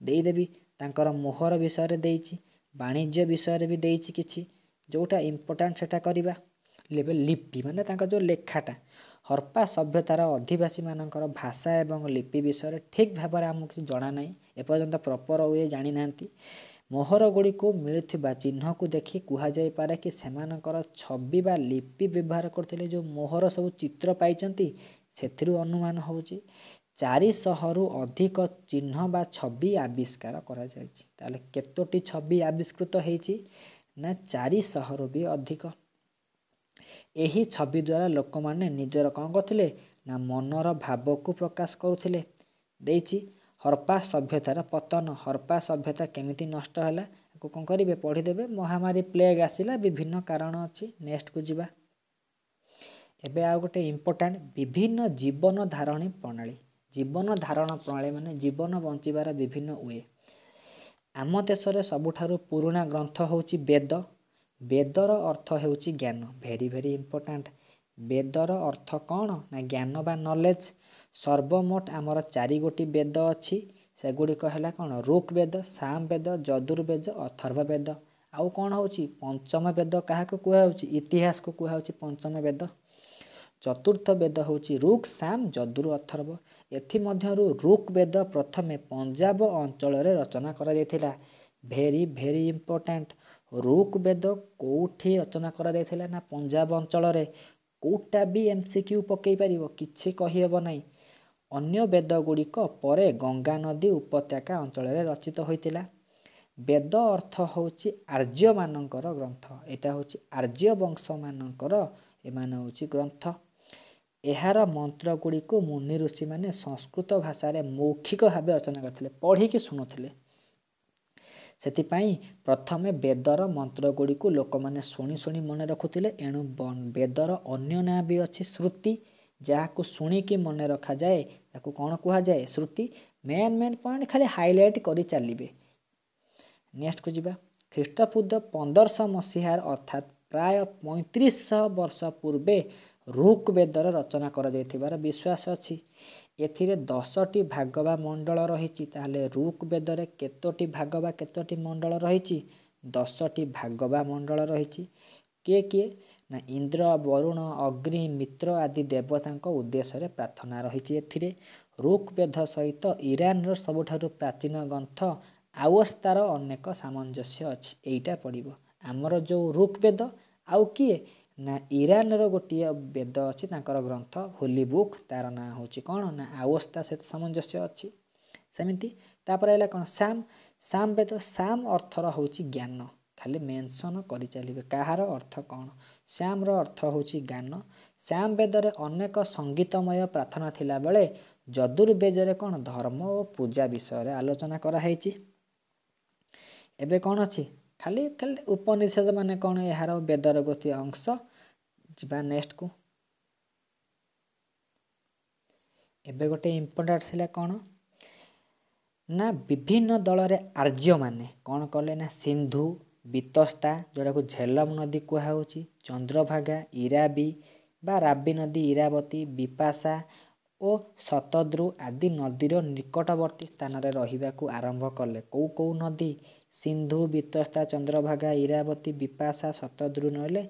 ଦେଇଦେବି ତାଙ୍କର ମୋହର ବିଷୟରେ ଦେଇଛି ବାଣିଜ୍ୟ ବିଷୟରେ ବି ଦେଇଛି କିଛି ଯେଉଁଟା ଇମ୍ପୋର୍ଟାଣ୍ଟ ସେଇଟା କରିବା ଲେବେ ଲିପି ମାନେ ତାଙ୍କର ଯେଉଁ ଲେଖାଟା ହର୍ପା ସଭ୍ୟତାର ଅଧିବାସୀମାନଙ୍କର ଭାଷା ଏବଂ ଲିପି ବିଷୟରେ ଠିକ୍ ଭାବରେ ଆମକୁ କିଛି ଜଣାନାହିଁ ଏପର୍ଯ୍ୟନ୍ତ ପ୍ରପର୍ ୱେ ଜାଣିନାହାନ୍ତି ମୋହରଗୁଡ଼ିକୁ ମିଳୁଥିବା ଚିହ୍ନକୁ ଦେଖି କୁହାଯାଇପାରେ କି ସେମାନଙ୍କର ଛବି ବା ଲିପି ବ୍ୟବହାର କରୁଥିଲେ ଯେଉଁ ମୋହର ସବୁ ଚିତ୍ର ପାଇଛନ୍ତି ସେଥିରୁ ଅନୁମାନ ହେଉଛି ଚାରିଶହରୁ ଅଧିକ ଚିହ୍ନ ବା ଛବି ଆବିଷ୍କାର କରାଯାଇଛି ତାହେଲେ କେତୋଟି ଛବି ଆବିଷ୍କୃତ ହେଇଛି ନା ଚାରିଶହରୁ ବି ଅଧିକ ଏହି ଛବି ଦ୍ୱାରା ଲୋକମାନେ ନିଜର କ'ଣ କରୁଥିଲେ ନା ମନର ଭାବକୁ ପ୍ରକାଶ କରୁଥିଲେ ଦେଇଛି ହର୍ପା ସଭ୍ୟତାର ପତନ ହର୍ପା ସଭ୍ୟତା କେମିତି ନଷ୍ଟ ହେଲା ଏକୁ କ'ଣ କରିବେ ପଢ଼ିଦେବେ ମହାମାରୀ ପ୍ଲେଗ୍ ଆସିଲା ବିଭିନ୍ନ କାରଣ ଅଛି ନେକ୍ସଟକୁ ଯିବା ଏବେ ଆଉ ଗୋଟେ ଇମ୍ପୋର୍ଟାଣ୍ଟ ବିଭିନ୍ନ ଜୀବନ ଧାରଣୀ ପ୍ରଣାଳୀ ଜୀବନ ଧାରଣ ପ୍ରଣାଳୀ ମାନେ ଜୀବନ ବଞ୍ଚିବାର ବିଭିନ୍ନ ୱେ ଆମ ଦେଶରେ ସବୁଠାରୁ ପୁରୁଣା ଗ୍ରନ୍ଥ ହେଉଛି ବେଦ ବେଦର ଅର୍ଥ ହେଉଛି ଜ୍ଞାନ ଭେରି ଭେରି ଇମ୍ପୋର୍ଟାଣ୍ଟ ବେଦର ଅର୍ଥ କ'ଣ ନା ଜ୍ଞାନ ବା ନଲେଜ ସର୍ବମୋଟ ଆମର ଚାରି ଗୋଟି ବେଦ ଅଛି ସେଗୁଡ଼ିକ ହେଲା କ'ଣ ରୁକ୍ ବେଦ ସାମ୍ ବେଦ ଯଦୁର୍ବେଦ ଅଥର୍ବ ବେଦ ଆଉ କ'ଣ ହେଉଛି ପଞ୍ଚମ ବେଦ କାହାକୁ କୁହାଯାଉଛି ଇତିହାସକୁ କୁହାଯାଉଛି ପଞ୍ଚମ ବେଦ ଚତୁର୍ଥ ବେଦ ହେଉଛି ରୁକ୍ ସାମ୍ ଯଦୁର୍ ଅଥର୍ବ ଏଥିମଧ୍ୟରୁ ରୁକ୍ ବେଦ ପ୍ରଥମେ ପଞ୍ଜାବ ଅଞ୍ଚଳରେ ରଚନା କରାଯାଇଥିଲା very very important Rig Veda କେଉଁଠି ରଚନା କରାଯାଇଥିଲା ନା ପଞ୍ଜାବ ଅଞ୍ଚଳରେ କେଉଁଟା ବି ଏମ୍ ସି କ୍ୟୁ ପକାଇ ପାରିବ କିଛି କହିହେବ ନାହିଁ ଅନ୍ୟ ବେଦ ଗୁଡ଼ିକ ପରେ ଗଙ୍ଗା ନଦୀ ଉପତ୍ୟକା ଅଞ୍ଚଳରେ ରଚିତ ହୋଇଥିଲା ବେଦ ଅର୍ଥ ହେଉଛି ଆର୍ଯ୍ୟମାନଙ୍କର ଗ୍ରନ୍ଥ ଏଇଟା ହେଉଛି ଆର୍ଯ୍ୟ ବଂଶମାନଙ୍କର ଏମାନେ ହେଉଛି ଗ୍ରନ୍ଥ ଏହାର ମନ୍ତ୍ରଗୁଡ଼ିକୁ ମୁନି ଋଷିମାନେ ସଂସ୍କୃତ ଭାଷାରେ ମୌଖିକ ଭାବେ ରଚନା କରିଥିଲେ ପଢ଼ିକି ଶୁଣୁଥିଲେ ସେଥିପାଇଁ ପ୍ରଥମେ ବେଦର ମନ୍ତ୍ରଗୁଡ଼ିକୁ ଲୋକମାନେ ଶୁଣି ଶୁଣି ମନେ ରଖୁଥିଲେ ଏଣୁ ବେଦର ଅନ୍ୟ ନାଁ ବି ଅଛି ଶ୍ରୁତି ଯାହାକୁ ଶୁଣିକି ମନେ ରଖାଯାଏ ତାକୁ କ'ଣ କୁହାଯାଏ ଶ୍ରୁତି ମେନ୍ ମେନ୍ ପଏଣ୍ଟ ଖାଲି ହାଇଲାଇଟ୍ କରି ଚାଲିବେ ନେକ୍ସଟକୁ ଯିବା ଖ୍ରୀଷ୍ଟପୂର୍ବ ପନ୍ଦରଶହ ମସିହାର ଅର୍ଥାତ୍ ପ୍ରାୟ ପଇଁତିରିଶଶହ ବର୍ଷ ପୂର୍ବେ ଋକ୍ବେଦର ରଚନା କରାଯାଇଥିବାର ବିଶ୍ୱାସ ଅଛି ଏଥିରେ ଦଶଟି ଭାଗ ବା ମଣ୍ଡଳ ରହିଛି ତାହେଲେ ଋକ୍ବେଦରେ କେତୋଟି ଭାଗ ବା କେତୋଟି ମଣ୍ଡଳ ରହିଛି ଦଶଟି ଭାଗ ବା ମଣ୍ଡଳ ରହିଛି କିଏ କିଏ ନା ଇନ୍ଦ୍ର ବରୁଣ ଅଗ୍ନି ମିତ୍ର ଆଦି ଦେବତାଙ୍କ ଉଦ୍ଦେଶ୍ୟରେ ପ୍ରାର୍ଥନା ରହିଛି ଏଥିରେ ଋକ୍ବେଦ ସହିତ ଇରାନର ସବୁଠାରୁ ପ୍ରାଚୀନ ଗ୍ରନ୍ଥ ଆଓସ୍ତାର ଅନେକ ସାମଞ୍ଜସ୍ୟ ଅଛି ଏଇଟା ପଡ଼ିବ ଆମର ଯେଉଁ ଋକ୍ବେଦ ଆଉ କିଏ ନା ଇରାନର ଗୋଟିଏ ବେଦ ଅଛି ତାଙ୍କର ଗ୍ରନ୍ଥ ହୋଲି ବୁକ୍ ତା'ର ନାଁ ହେଉଛି କ'ଣ ନା ଆଓସ୍ତା ସହିତ ସାମଞ୍ଜସ୍ୟ ଅଛି ସେମିତି ତାପରେ ହେଲା କ'ଣ ସାମ୍ ସାମ୍ ବେଦ ସାମ୍ ଅର୍ଥର ହେଉଛି ଜ୍ଞାନ ଖାଲି ମେନସନ୍ କରିଚାଲିବେ କାହାର ଅର୍ଥ କ'ଣ ଶ୍ୟାମର ଅର୍ଥ ହେଉଛି ଜ୍ଞାନ ଶ୍ୟାମ ବେଦରେ ଅନେକ ସଙ୍ଗୀତମୟ ପ୍ରାର୍ଥନା ଥିଲାବେଳେ ଯଦୁର୍ବେଦରେ କ'ଣ ଧର୍ମ ଓ ପୂଜା ବିଷୟରେ ଆଲୋଚନା କରାହେଇଛି ଏବେ କ'ଣ ଅଛି ଖାଲି ଖାଲି ଉପନିଷେଦ ମାନେ କ'ଣ ଏହାର ବେଦର ଗୋଟିଏ ଅଂଶ ଯିବା ନେକ୍ସଟକୁ ଏବେ ଗୋଟେ ଇମ୍ପୋର୍ଟାଣ୍ଟ ଥିଲା କ'ଣ ନା ବିଭିନ୍ନ ଦଳରେ ଆର୍ଯ୍ୟମାନେ କ'ଣ କଲେ ନା ସିନ୍ଧୁ ବିତସ୍ତା ଯେଉଁଟାକୁ ଝେଲମ ନଦୀ କୁହାହେଉଛି ଚନ୍ଦ୍ରଭାଗା ଇରାବି ବା ରାବି ନଦୀ ଇରାବତୀ ବିପାସା ଓ ଶତଦ୍ରୁ ଆଦି ନଦୀର ନିକଟବର୍ତ୍ତୀ ସ୍ଥାନରେ ରହିବାକୁ ଆରମ୍ଭ କଲେ କେଉଁ କେଉଁ ନଦୀ ସିନ୍ଧୁ ବିତସ୍ତା ଚନ୍ଦ୍ରଭାଗା ଇରାବତୀ ବିପାଶା ଶତଦ୍ରୁ ନହେଲେ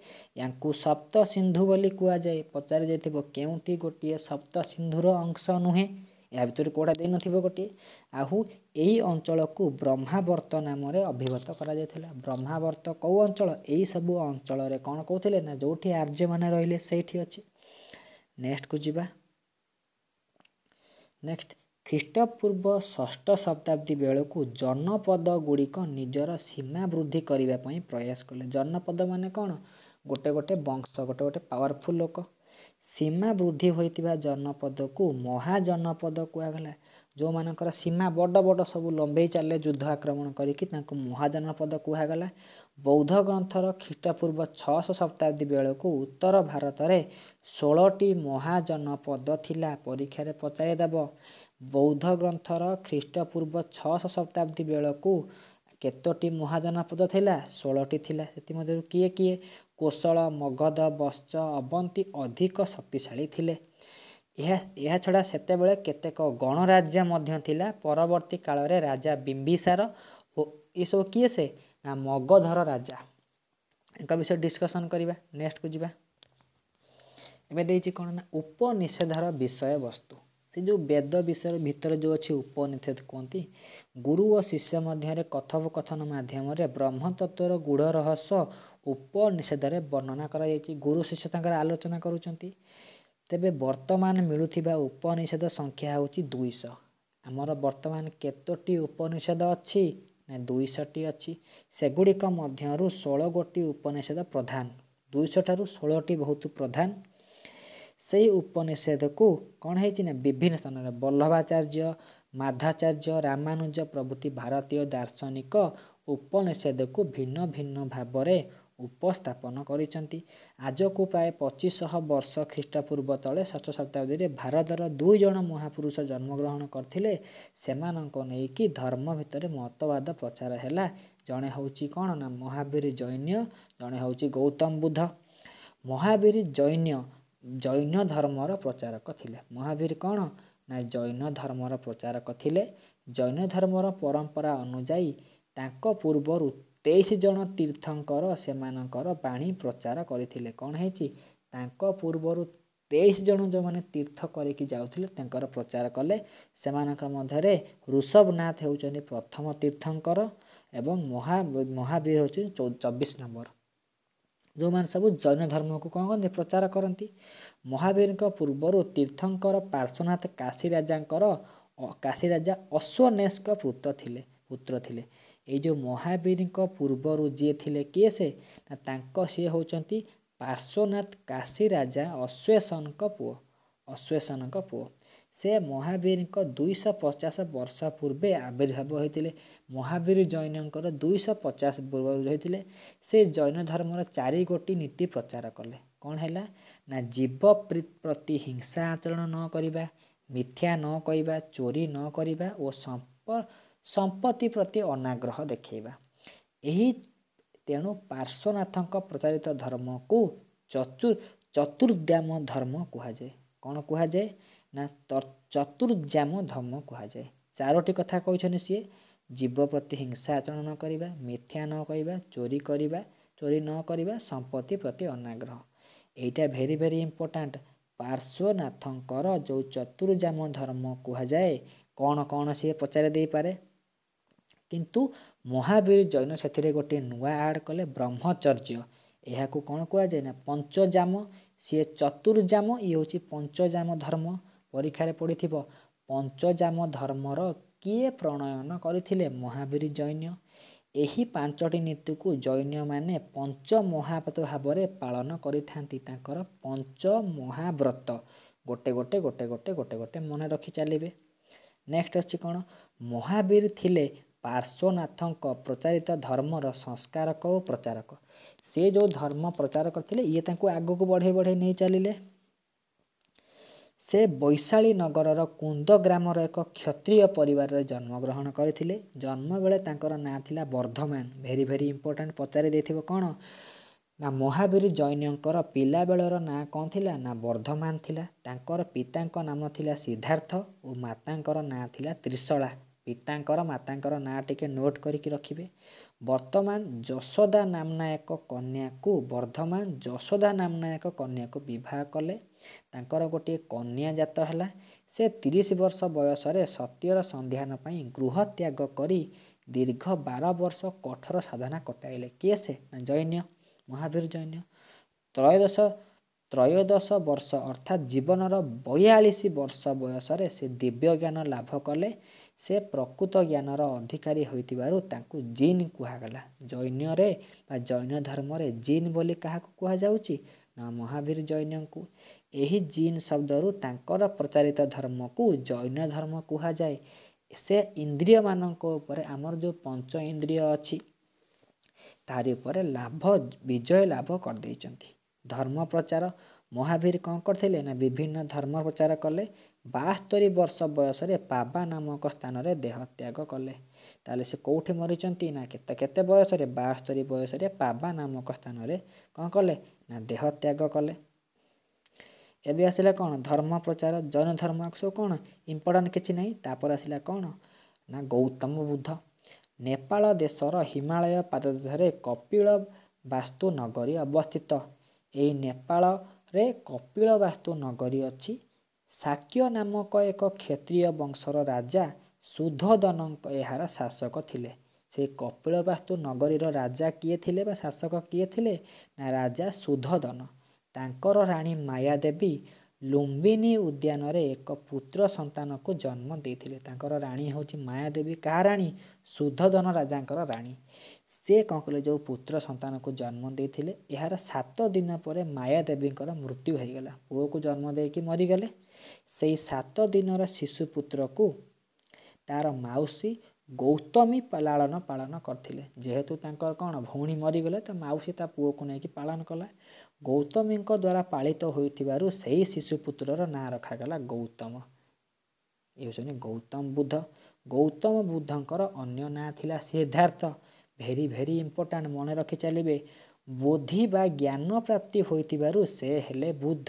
ୟାଙ୍କୁ ସପ୍ତ ସିନ୍ଧୁ ବୋଲି କୁହାଯାଏ ପଚାରି ଯାଇଥିବ କେଉଁଠି ଗୋଟିଏ ସପ୍ତ ସିନ୍ଧୁର ଅଂଶ ନୁହେଁ ଏହା ଭିତରେ କେଉଁଟା ଦେଇନଥିବ ଗୋଟିଏ ଆଉ ଏହି ଅଞ୍ଚଳକୁ ବ୍ରହ୍ମାବର୍ତ୍ତ ନାମରେ ଅଭିଭତ କରାଯାଇଥିଲା ବ୍ରହ୍ମାବର୍ତ୍ତ କେଉଁ ଅଞ୍ଚଳ ଏହିସବୁ ଅଞ୍ଚଳରେ କ'ଣ କହୁଥିଲେ ନା ଯେଉଁଠି ଆର୍ଯ୍ୟମାନେ ରହିଲେ ସେଇଠି ଅଛି ନେକ୍ସଟକୁ ଯିବା ନେକ୍ସଟ ଖ୍ରୀଷ୍ଟପୂର୍ବ ଷଷ୍ଠ ଶତାବ୍ଦୀ ବେଳକୁ ଜନପଦ ଗୁଡ଼ିକ ନିଜର ସୀମା ବୃଦ୍ଧି କରିବା ପାଇଁ ପ୍ରୟାସ କଲେ ଜନପଦ ମାନେ କ'ଣ ଗୋଟେ ଗୋଟେ ବଂଶ ଗୋଟେ ଗୋଟେ ପାୱାରଫୁଲ୍ ଲୋକ ସୀମା ବୃଦ୍ଧି ହୋଇଥିବା ଜନପଦକୁ ମହାଜନପଦ କୁହାଗଲା ଯେଉଁମାନଙ୍କର ସୀମା ବଡ଼ ବଡ଼ ସବୁ ଲମ୍ବେଇ ଚାଲିଲେ ଯୁଦ୍ଧ ଆକ୍ରମଣ କରିକି ତାଙ୍କୁ ମହାଜନପଦ କୁହାଗଲା ବୌଦ୍ଧ ଗ୍ରନ୍ଥର ଖ୍ରୀଷ୍ଟପୂର୍ବ ଛଅଶହ ଶତାବ୍ଦୀ ବେଳକୁ ଉତ୍ତର ଭାରତରେ ଷୋହଳଟି ମହାଜନପଦ ଥିଲା ପରୀକ୍ଷାରେ ପଚାରିଦେବ ବୌଦ୍ଧ ଗ୍ରନ୍ଥର ଖ୍ରୀଷ୍ଟପୂର୍ବ ଛଅଶହ ଶତାବ୍ଦୀ ବେଳକୁ କେତୋଟି ମହାଜନପଦ ଥିଲା ଷୋହଳଟି ଥିଲା ସେଥିମଧ୍ୟରୁ କିଏ କିଏ କୋଶଳ ମଗଧ ବତ୍ସ ଅବନ୍ତି ଅଧିକ ଶକ୍ତିଶାଳୀ ଥିଲେ ଏହା ଏହାଛଡ଼ା ସେତେବେଳେ କେତେକ ଗଣରାଜ୍ୟ ମଧ୍ୟ ଥିଲା ପରବର୍ତ୍ତୀ କାଳରେ ରାଜା ବିମ୍ବିସାର ଓ ଏସବୁ କିଏ ସେ ନା ମଗଧର ରାଜା ଏକ ବିଷୟରେ ଡିସ୍କସନ୍ କରିବା ନେକ୍ସଟକୁ ଯିବା ଏବେ ଦେଇଛି କ'ଣ ନା ଉପନିଷେଧର ବିଷୟବସ୍ତୁ ସେ ଯେଉଁ ବେଦ ବିଷୟ ଭିତରେ ଯେଉଁ ଅଛି ଉପନିଷେଦ କୁହନ୍ତି ଗୁରୁ ଓ ଶିଷ୍ୟ ମଧ୍ୟରେ କଥୋପକଥନ ମାଧ୍ୟମରେ ବ୍ରହ୍ମତତ୍ଵର ଗୂଢ଼ ରହସ୍ୟ ଉପନିଷେଦରେ ବର୍ଣ୍ଣନା କରାଯାଇଛି ଗୁରୁ ଶିଷ୍ୟ ତାଙ୍କର ଆଲୋଚନା କରୁଛନ୍ତି ତେବେ ବର୍ତ୍ତମାନ ମିଳୁଥିବା ଉପନିଷେଦ ସଂଖ୍ୟା ହେଉଛି ଦୁଇଶହ ଆମର ବର୍ତ୍ତମାନ କେତୋଟି ଉପନିଷେଦ ଅଛି ନା ଦୁଇଶହଟି ଅଛି ସେଗୁଡ଼ିକ ମଧ୍ୟରୁ ଷୋହଳ ଗୋଟି ଉପନିଷେଦ ପ୍ରଧାନ ଦୁଇଶହ ଠାରୁ ଷୋହଳଟି ବହୁତ ପ୍ରଧାନ ସେହି ଉପନିଷେଦକୁ କ'ଣ ହେଇଛି ନା ବିଭିନ୍ନ ସ୍ଥାନରେ ବଲ୍ଲଭାଚାର୍ଯ୍ୟ ମାଧାଚାର୍ଯ୍ୟ ରାମାନୁଜ ପ୍ରଭୃତି ଭାରତୀୟ ଦାର୍ଶନିକ ଉପନିଷେଦକୁ ଭିନ୍ନ ଭିନ୍ନ ଭାବରେ ଉପସ୍ଥାପନ କରିଛନ୍ତି ଆଜକୁ ପ୍ରାୟ ପଚିଶଶହ ବର୍ଷ ଖ୍ରୀଷ୍ଟପୂର୍ବ ତଳେ ଷଷ୍ଠ ଶତାବ୍ଦୀରେ ଭାରତର ଦୁଇ ଜଣ ମହାପୁରୁଷ ଜନ୍ମଗ୍ରହଣ କରିଥିଲେ ସେମାନଙ୍କୁ ନେଇକି ଧର୍ମ ଭିତରେ ମତବାଦ ପ୍ରଚାର ହେଲା ଜଣେ ହେଉଛି କ'ଣ ନା ମହାବୀର ଜୈନ୍ୟ ଜଣେ ହେଉଛି ଗୌତମ ବୁଦ୍ଧ ମହାବୀର ଜୈନ୍ୟ ଜୈନ ଧର୍ମର ପ୍ରଚାରକ ଥିଲେ ମହାବୀର କ'ଣ ନା ଜୈନ ଧର୍ମର ପ୍ରଚାରକ ଥିଲେ ଜୈନ ଧର୍ମର ପରମ୍ପରା ଅନୁଯାୟୀ ତାଙ୍କ ପୂର୍ବରୁ ତେଇଶ ଜଣ ତୀର୍ଥଙ୍କର ସେମାନଙ୍କର ବାଣୀ ପ୍ରଚାର କରିଥିଲେ କ'ଣ ହେଇଛି ତାଙ୍କ ପୂର୍ବରୁ ତେଇଶ ଜଣ ଯେଉଁମାନେ ତୀର୍ଥ କରିକି ଯାଉଥିଲେ ତାଙ୍କର ପ୍ରଚାର କଲେ ସେମାନଙ୍କ ମଧ୍ୟରେ ଋଷଭନାଥ ହେଉଛନ୍ତି ପ୍ରଥମ ତୀର୍ଥଙ୍କର ଏବଂ ମହା ମହାବୀର ହେଉଛନ୍ତି ଚବିଶ ନମ୍ବର ଯେଉଁମାନେ ସବୁ ଜୈନ ଧର୍ମକୁ କ'ଣ କରନ୍ତି ପ୍ରଚାର କରନ୍ତି ମହାବୀରଙ୍କ ପୂର୍ବରୁ ତୀର୍ଥଙ୍କର ପାର୍ଶ୍ୱନାଥ କାଶୀ ରାଜାଙ୍କର କାଶୀ ରାଜା ଅଶ୍ୱନେଶଙ୍କ ପୁତ ଥିଲେ ପୁତ୍ର ଥିଲେ ଏଇ ଯେଉଁ ମହାବୀରଙ୍କ ପୂର୍ବରୁ ଯିଏ ଥିଲେ କିଏ ସେ ନା ତାଙ୍କ ସିଏ ହେଉଛନ୍ତି ପାର୍ଶ୍ୱନାଥ କାଶୀ ରାଜା ଅଶ୍ୱେଷନଙ୍କ ପୁଅ ଅଶ୍ୱେସନଙ୍କ ପୁଅ ସେ ମହାବୀରଙ୍କ ଦୁଇଶହ ପଚାଶ ବର୍ଷ ପୂର୍ବେ ଆବିର୍ଭାବ ହୋଇଥିଲେ ମହାବୀର ଜୈନଙ୍କର ଦୁଇଶହ ପଚାଶ ପୂର୍ବରୁ ହୋଇଥିଲେ ସେ ଜୈନ ଧର୍ମର ଚାରି ଗୋଟି ନୀତି ପ୍ରଚାର କଲେ କ'ଣ ହେଲା ନା ଜୀବ ପ୍ରତି ହିଂସା ଆଚରଣ ନ କରିବା ମିଥ୍ୟା ନ କହିବା ଚୋରି ନ କରିବା ଓ ସମ୍ପତ୍ତି ପ୍ରତି ଅନାଗ୍ରହ ଦେଖେଇବା ଏହି ତେଣୁ ପାର୍ଶ୍ୱନାଥଙ୍କ ପ୍ରଚାରିତ ଧର୍ମକୁ ଚତୁ ଚତୁର୍ଦ୍ଦାମ ଧର୍ମ କୁହାଯାଏ କ'ଣ କୁହାଯାଏ ନା ଚତୁର୍ଜାମ ଧର୍ମ କୁହାଯାଏ ଚାରୋଟି କଥା କହିଛନ୍ତି ସିଏ ଜୀବ ପ୍ରତି ହିଂସା ଆଚରଣ ନ କରିବା ମିଥ୍ୟା ନ କହିବା ଚୋରି କରିବା ଚୋରି ନ କରିବା ସମ୍ପତ୍ତି ପ୍ରତି ଅନାଗ୍ରହ ଏଇଟା ଭେରି ଭେରି ଇମ୍ପୋର୍ଟାଣ୍ଟ ପାର୍ଶ୍ୱନାଥଙ୍କର ଯେଉଁ ଚତୁର୍ଜାମ ଧର୍ମ କୁହାଯାଏ କ'ଣ କ'ଣ ସିଏ ପଚାରି ଦେଇପାରେ କିନ୍ତୁ ମହାବୀର ଜୈନ ସେଥିରେ ଗୋଟିଏ ନୂଆ ଆଡ଼୍ କଲେ ବ୍ରହ୍ମଚର୍ଯ୍ୟ ଏହାକୁ କ'ଣ କୁହାଯାଏ ନା ପଞ୍ଚଜାମ ସିଏ ଚତୁର୍ଜାମ ଇଏ ହେଉଛି ପଞ୍ଚଜାମ ଧର୍ମ ପରୀକ୍ଷାରେ ପଡ଼ିଥିବ ପଞ୍ଚଜାମ ଧର୍ମର କିଏ ପ୍ରଣୟନ କରିଥିଲେ ମହାବୀର ଜୈନ୍ୟ ଏହି ପାଞ୍ଚଟି ନୀତିକୁ ଜୈନ୍ୟମାନେ ପଞ୍ଚମହାପ୍ରତ ଭାବରେ ପାଳନ କରିଥାନ୍ତି ତାଙ୍କର ପଞ୍ଚମହାବ୍ରତ ଗୋଟେ ଗୋଟେ ଗୋଟେ ଗୋଟେ ଗୋଟେ ଗୋଟେ ମନେ ରଖି ଚାଲିବେ ନେକ୍ସଟ ଅଛି କ'ଣ ମହାବୀର ଥିଲେ ପାର୍ଶ୍ୱନାଥଙ୍କ ପ୍ରଚାରିତ ଧର୍ମର ସଂସ୍କାରକ ଓ ପ୍ରଚାରକ ସେ ଯେଉଁ ଧର୍ମ ପ୍ରଚାର କରିଥିଲେ ଇଏ ତାଙ୍କୁ ଆଗକୁ ବଢ଼େଇ ବଢ଼େଇ ନେଇ ଚାଲିଲେ ସେ ବୈଶାଳୀ ନଗରର କୁନ୍ଦ ଗ୍ରାମର ଏକ କ୍ଷତ୍ରିୟ ପରିବାରରେ ଜନ୍ମଗ୍ରହଣ କରିଥିଲେ ଜନ୍ମବେଳେ ତାଙ୍କର ନାଁ ଥିଲା ବର୍ଦ୍ଧମାନ ଭେରି ଭେରି ଇମ୍ପୋର୍ଟାଣ୍ଟ ପଚାରି ଦେଇଥିବ କ'ଣ ନା ମହାବୀର ଜୈନଙ୍କର ପିଲାବେଳର ନାଁ କ'ଣ ଥିଲା ନା ବର୍ଦ୍ଧମାନ ଥିଲା ତାଙ୍କର ପିତାଙ୍କ ନାମ ଥିଲା ସିଦ୍ଧାର୍ଥ ଓ ମାତାଙ୍କର ନାଁ ଥିଲା ତ୍ରିଶଳା ପିତାଙ୍କର ମାତାଙ୍କର ନାଁ ଟିକେ ନୋଟ୍ କରିକି ରଖିବେ ବର୍ତ୍ତମାନ ଯଶୋଦା ନାମ୍ନା ଏକ କନ୍ୟାକୁ ବର୍ଦ୍ଧମାନ ଯଶୋଦା ନାମ୍ନା ଏକ କନ୍ୟାକୁ ବିବାହ କଲେ ତାଙ୍କର ଗୋଟିଏ କନ୍ୟା ଜାତ ହେଲା ସେ ତିରିଶ ବର୍ଷ ବୟସରେ ସତ୍ୟର ସନ୍ଧ୍ୟାନ ପାଇଁ ଗୃହ ତ୍ୟାଗ କରି ଦୀର୍ଘ ବାର ବର୍ଷ କଠୋର ସାଧନା କଟାଇଲେ କିଏ ସେ ନା ଜୈନ୍ୟ ମହାବୀର ଜୈନ୍ୟ ତ୍ରୟୋଦଶ ତ୍ରୟୋଦଶ ବର୍ଷ ଅର୍ଥାତ୍ ଜୀବନର ବୟାଳିଶ ବର୍ଷ ବୟସରେ ସେ ଦିବ୍ୟ ଜ୍ଞାନ ଲାଭ କଲେ ସେ ପ୍ରକୃତ ଜ୍ଞାନର ଅଧିକାରୀ ହୋଇଥିବାରୁ ତାଙ୍କୁ ଜିନ୍ କୁହାଗଲା ଜୈନରେ ବା ଜୈନ ଧର୍ମରେ ଜିନ୍ ବୋଲି କାହାକୁ କୁହାଯାଉଛି ନା ମହାବୀର ଜୈନଙ୍କୁ ଏହି ଜିନ୍ ଶବ୍ଦରୁ ତାଙ୍କର ପ୍ରଚାରିତ ଧର୍ମକୁ ଜୈନ ଧର୍ମ କୁହାଯାଏ ସେ ଇନ୍ଦ୍ରିୟମାନଙ୍କ ଉପରେ ଆମର ଯେଉଁ ପଞ୍ଚ ଇନ୍ଦ୍ରିୟ ଅଛି ତାରି ଉପରେ ଲାଭ ବିଜୟ ଲାଭ କରିଦେଇଛନ୍ତି ଧର୍ମ ପ୍ରଚାର ମହାବୀର କ'ଣ କରିଥିଲେ ନା ବିଭିନ୍ନ ଧର୍ମ ପ୍ରଚାର କଲେ ବାସ୍ତରୀ ବର୍ଷ ବୟସରେ ପାବା ନାମକ ସ୍ଥାନରେ ଦେହତ୍ୟାଗ କଲେ ତାହେଲେ ସେ କେଉଁଠି ମରିଛନ୍ତି ନା କେତେ କେତେ ବୟସରେ ବାସ୍ତରୀ ବୟସରେ ପାବା ନାମକ ସ୍ଥାନରେ କ'ଣ କଲେ ନା ଦେହତ୍ୟାଗ କଲେ ଏବେ ଆସିଲା କ'ଣ ଧର୍ମ ପ୍ରଚାର ଜୈନ ଧର୍ମ ସବୁ କ'ଣ ଇମ୍ପୋର୍ଟାଣ୍ଟ କିଛି ନାହିଁ ତାପରେ ଆସିଲା କ'ଣ ନା ଗୌତମ ବୁଦ୍ଧ ନେପାଳ ଦେଶର ହିମାଳୟ ପାଦଦେଶରେ କପିଳ ବାସ୍ତୁ ନଗରୀ ଅବସ୍ଥିତ ଏଇ ନେପାଳରେ କପିଳ ବାସ୍ତୁ ନଗରୀ ଅଛି ଶାକ୍ୟ ନାମକ ଏକ କ୍ଷତ୍ରିୟ ବଂଶର ରାଜା ସୁଧୋଦନଙ୍କ ଏହାର ଶାସକ ଥିଲେ ସେ କପିଳବାସ୍ତୁ ନଗରୀର ରାଜା କିଏ ଥିଲେ ବା ଶାସକ କିଏ ଥିଲେ ନା ରାଜା ସୁଧୋଦନ ତାଙ୍କର ରାଣୀ ମାୟା ଦେବୀ ଲୁମ୍ବିନୀ ଉଦ୍ୟାନରେ ଏକ ପୁତ୍ର ସନ୍ତାନକୁ ଜନ୍ମ ଦେଇଥିଲେ ତାଙ୍କର ରାଣୀ ହେଉଛି ମାୟା ଦେବୀ କାହା ରାଣୀ ସୁଧୋଦନ ରାଜାଙ୍କର ରାଣୀ ସେ କ'ଣ କଲେ ଯେଉଁ ପୁତ୍ର ସନ୍ତାନକୁ ଜନ୍ମ ଦେଇଥିଲେ ଏହାର ସାତ ଦିନ ପରେ ମାୟା ଦେବୀଙ୍କର ମୃତ୍ୟୁ ହୋଇଗଲା ପୁଅକୁ ଜନ୍ମ ଦେଇକି ମରିଗଲେ ସେଇ ସାତ ଦିନର ଶିଶୁପୁତ୍ରକୁ ତା'ର ମାଉସୀ ଗୌତମୀ ଲାଳନ ପାଳନ କରିଥିଲେ ଯେହେତୁ ତାଙ୍କର କ'ଣ ଭଉଣୀ ମରିଗଲେ ତ ମାଉସୀ ତା ପୁଅକୁ ନେଇକି ପାଳନ କଲା ଗୌତମୀଙ୍କ ଦ୍ୱାରା ପାଳିତ ହୋଇଥିବାରୁ ସେହି ଶିଶୁପୁତ୍ରର ନାଁ ରଖାଗଲା ଗୌତମ ଏ ହେଉଛନ୍ତି ଗୌତମ ବୁଦ୍ଧ ଗୌତମ ବୁଦ୍ଧଙ୍କର ଅନ୍ୟ ନାଁ ଥିଲା ସିଦ୍ଧାର୍ଥ ଭେରି ଭେରି ଇମ୍ପୋର୍ଟାଣ୍ଟ ମନେ ରଖି ଚାଲିବେ ବୋଧି ବା ଜ୍ଞାନ ପ୍ରାପ୍ତି ହୋଇଥିବାରୁ ସେ ହେଲେ ବୁଦ୍ଧ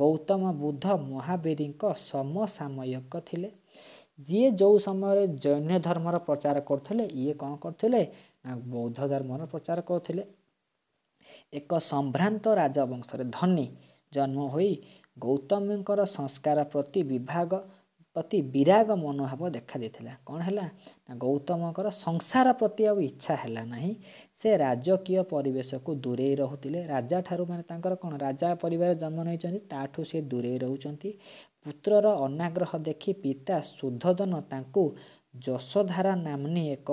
ଗୌତମ ବୁଦ୍ଧ ମହାବୀରଙ୍କ ସମସାମୟିକ ଥିଲେ ଯିଏ ଯେଉଁ ସମୟରେ ଜୈନ ଧର୍ମର ପ୍ରଚାର କରୁଥିଲେ ଇଏ କ'ଣ କରୁଥିଲେ ନା ବୌଦ୍ଧ ଧର୍ମର ପ୍ରଚାର କରୁଥିଲେ ଏକ ସମ୍ଭ୍ରାନ୍ତ ରାଜବଂଶରେ ଧନୀ ଜନ୍ମ ହୋଇ ଗୌତମଙ୍କର ସଂସ୍କାର ପ୍ରତି ବିଭାଗ ପ୍ରତି ବିରାଗ ମନୋଭାବ ଦେଖାଦେଇଥିଲା କ'ଣ ହେଲା ନା ଗୌତମଙ୍କର ସଂସାର ପ୍ରତି ଆଉ ଇଚ୍ଛା ହେଲା ନାହିଁ ସେ ରାଜକୀୟ ପରିବେଶକୁ ଦୂରେଇ ରହୁଥିଲେ ରାଜା ଠାରୁ ମାନେ ତାଙ୍କର କ'ଣ ରାଜା ପରିବାର ଜନ୍ମ ନେଇଛନ୍ତି ତାଠୁ ସେ ଦୂରେଇ ରହୁଛନ୍ତି ପୁତ୍ରର ଅନାଗ୍ରହ ଦେଖି ପିତା ଶୁଦ୍ଧଧନ ତାଙ୍କୁ ଯଶୋଧାରା ନାମ୍ନୀ ଏକ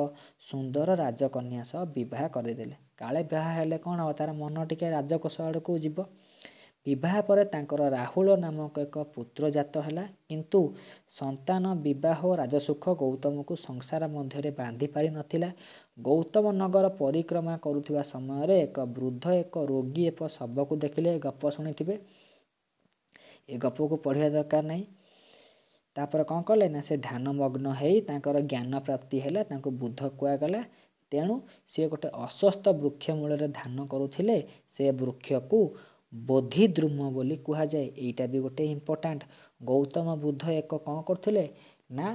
ସୁନ୍ଦର ରାଜକନ୍ୟା ସହ ବିବାହ କରିଦେଲେ କାଳେ ବିବାହ ହେଲେ କ'ଣ ହେବ ତା'ର ମନ ଟିକିଏ ରାଜକୋଷ ଆଡ଼କୁ ଯିବ ବିବାହ ପରେ ତାଙ୍କର ରାହୁଳ ନାମକ ଏକ ପୁତ୍ର ଜାତ ହେଲା କିନ୍ତୁ ସନ୍ତାନ ବିବାହ ରାଜସୁଖ ଗୌତମକୁ ସଂସାର ମଧ୍ୟରେ ବାନ୍ଧି ପାରିନଥିଲା ଗୌତମ ନଗର ପରିକ୍ରମା କରୁଥିବା ସମୟରେ ଏକ ବୃଦ୍ଧ ଏକ ରୋଗୀ ଏକ ଶବକୁ ଦେଖିଲେ ଗପ ଶୁଣିଥିବେ ଏ ଗପକୁ ପଢ଼ିବା ଦରକାର ନାହିଁ ତାପରେ କ'ଣ କଲେ ନା ସେ ଧ୍ୟାନମଗ୍ନ ହେଇ ତାଙ୍କର ଜ୍ଞାନ ପ୍ରାପ୍ତି ହେଲା ତାଙ୍କୁ ବୁଦ୍ଧ କୁହାଗଲା ତେଣୁ ସିଏ ଗୋଟେ ଅସ୍ୱସ୍ଥ ବୃକ୍ଷ ମୂଳରେ ଧ୍ୟାନ କରୁଥିଲେ ସେ ବୃକ୍ଷକୁ ବୋଧିଦ୍ରୁମ ବୋଲି କୁହାଯାଏ ଏଇଟା ବି ଗୋଟେ ଇମ୍ପୋର୍ଟାଣ୍ଟ ଗୌତମ ବୁଦ୍ଧ ଏକ କ'ଣ କରୁଥିଲେ ନା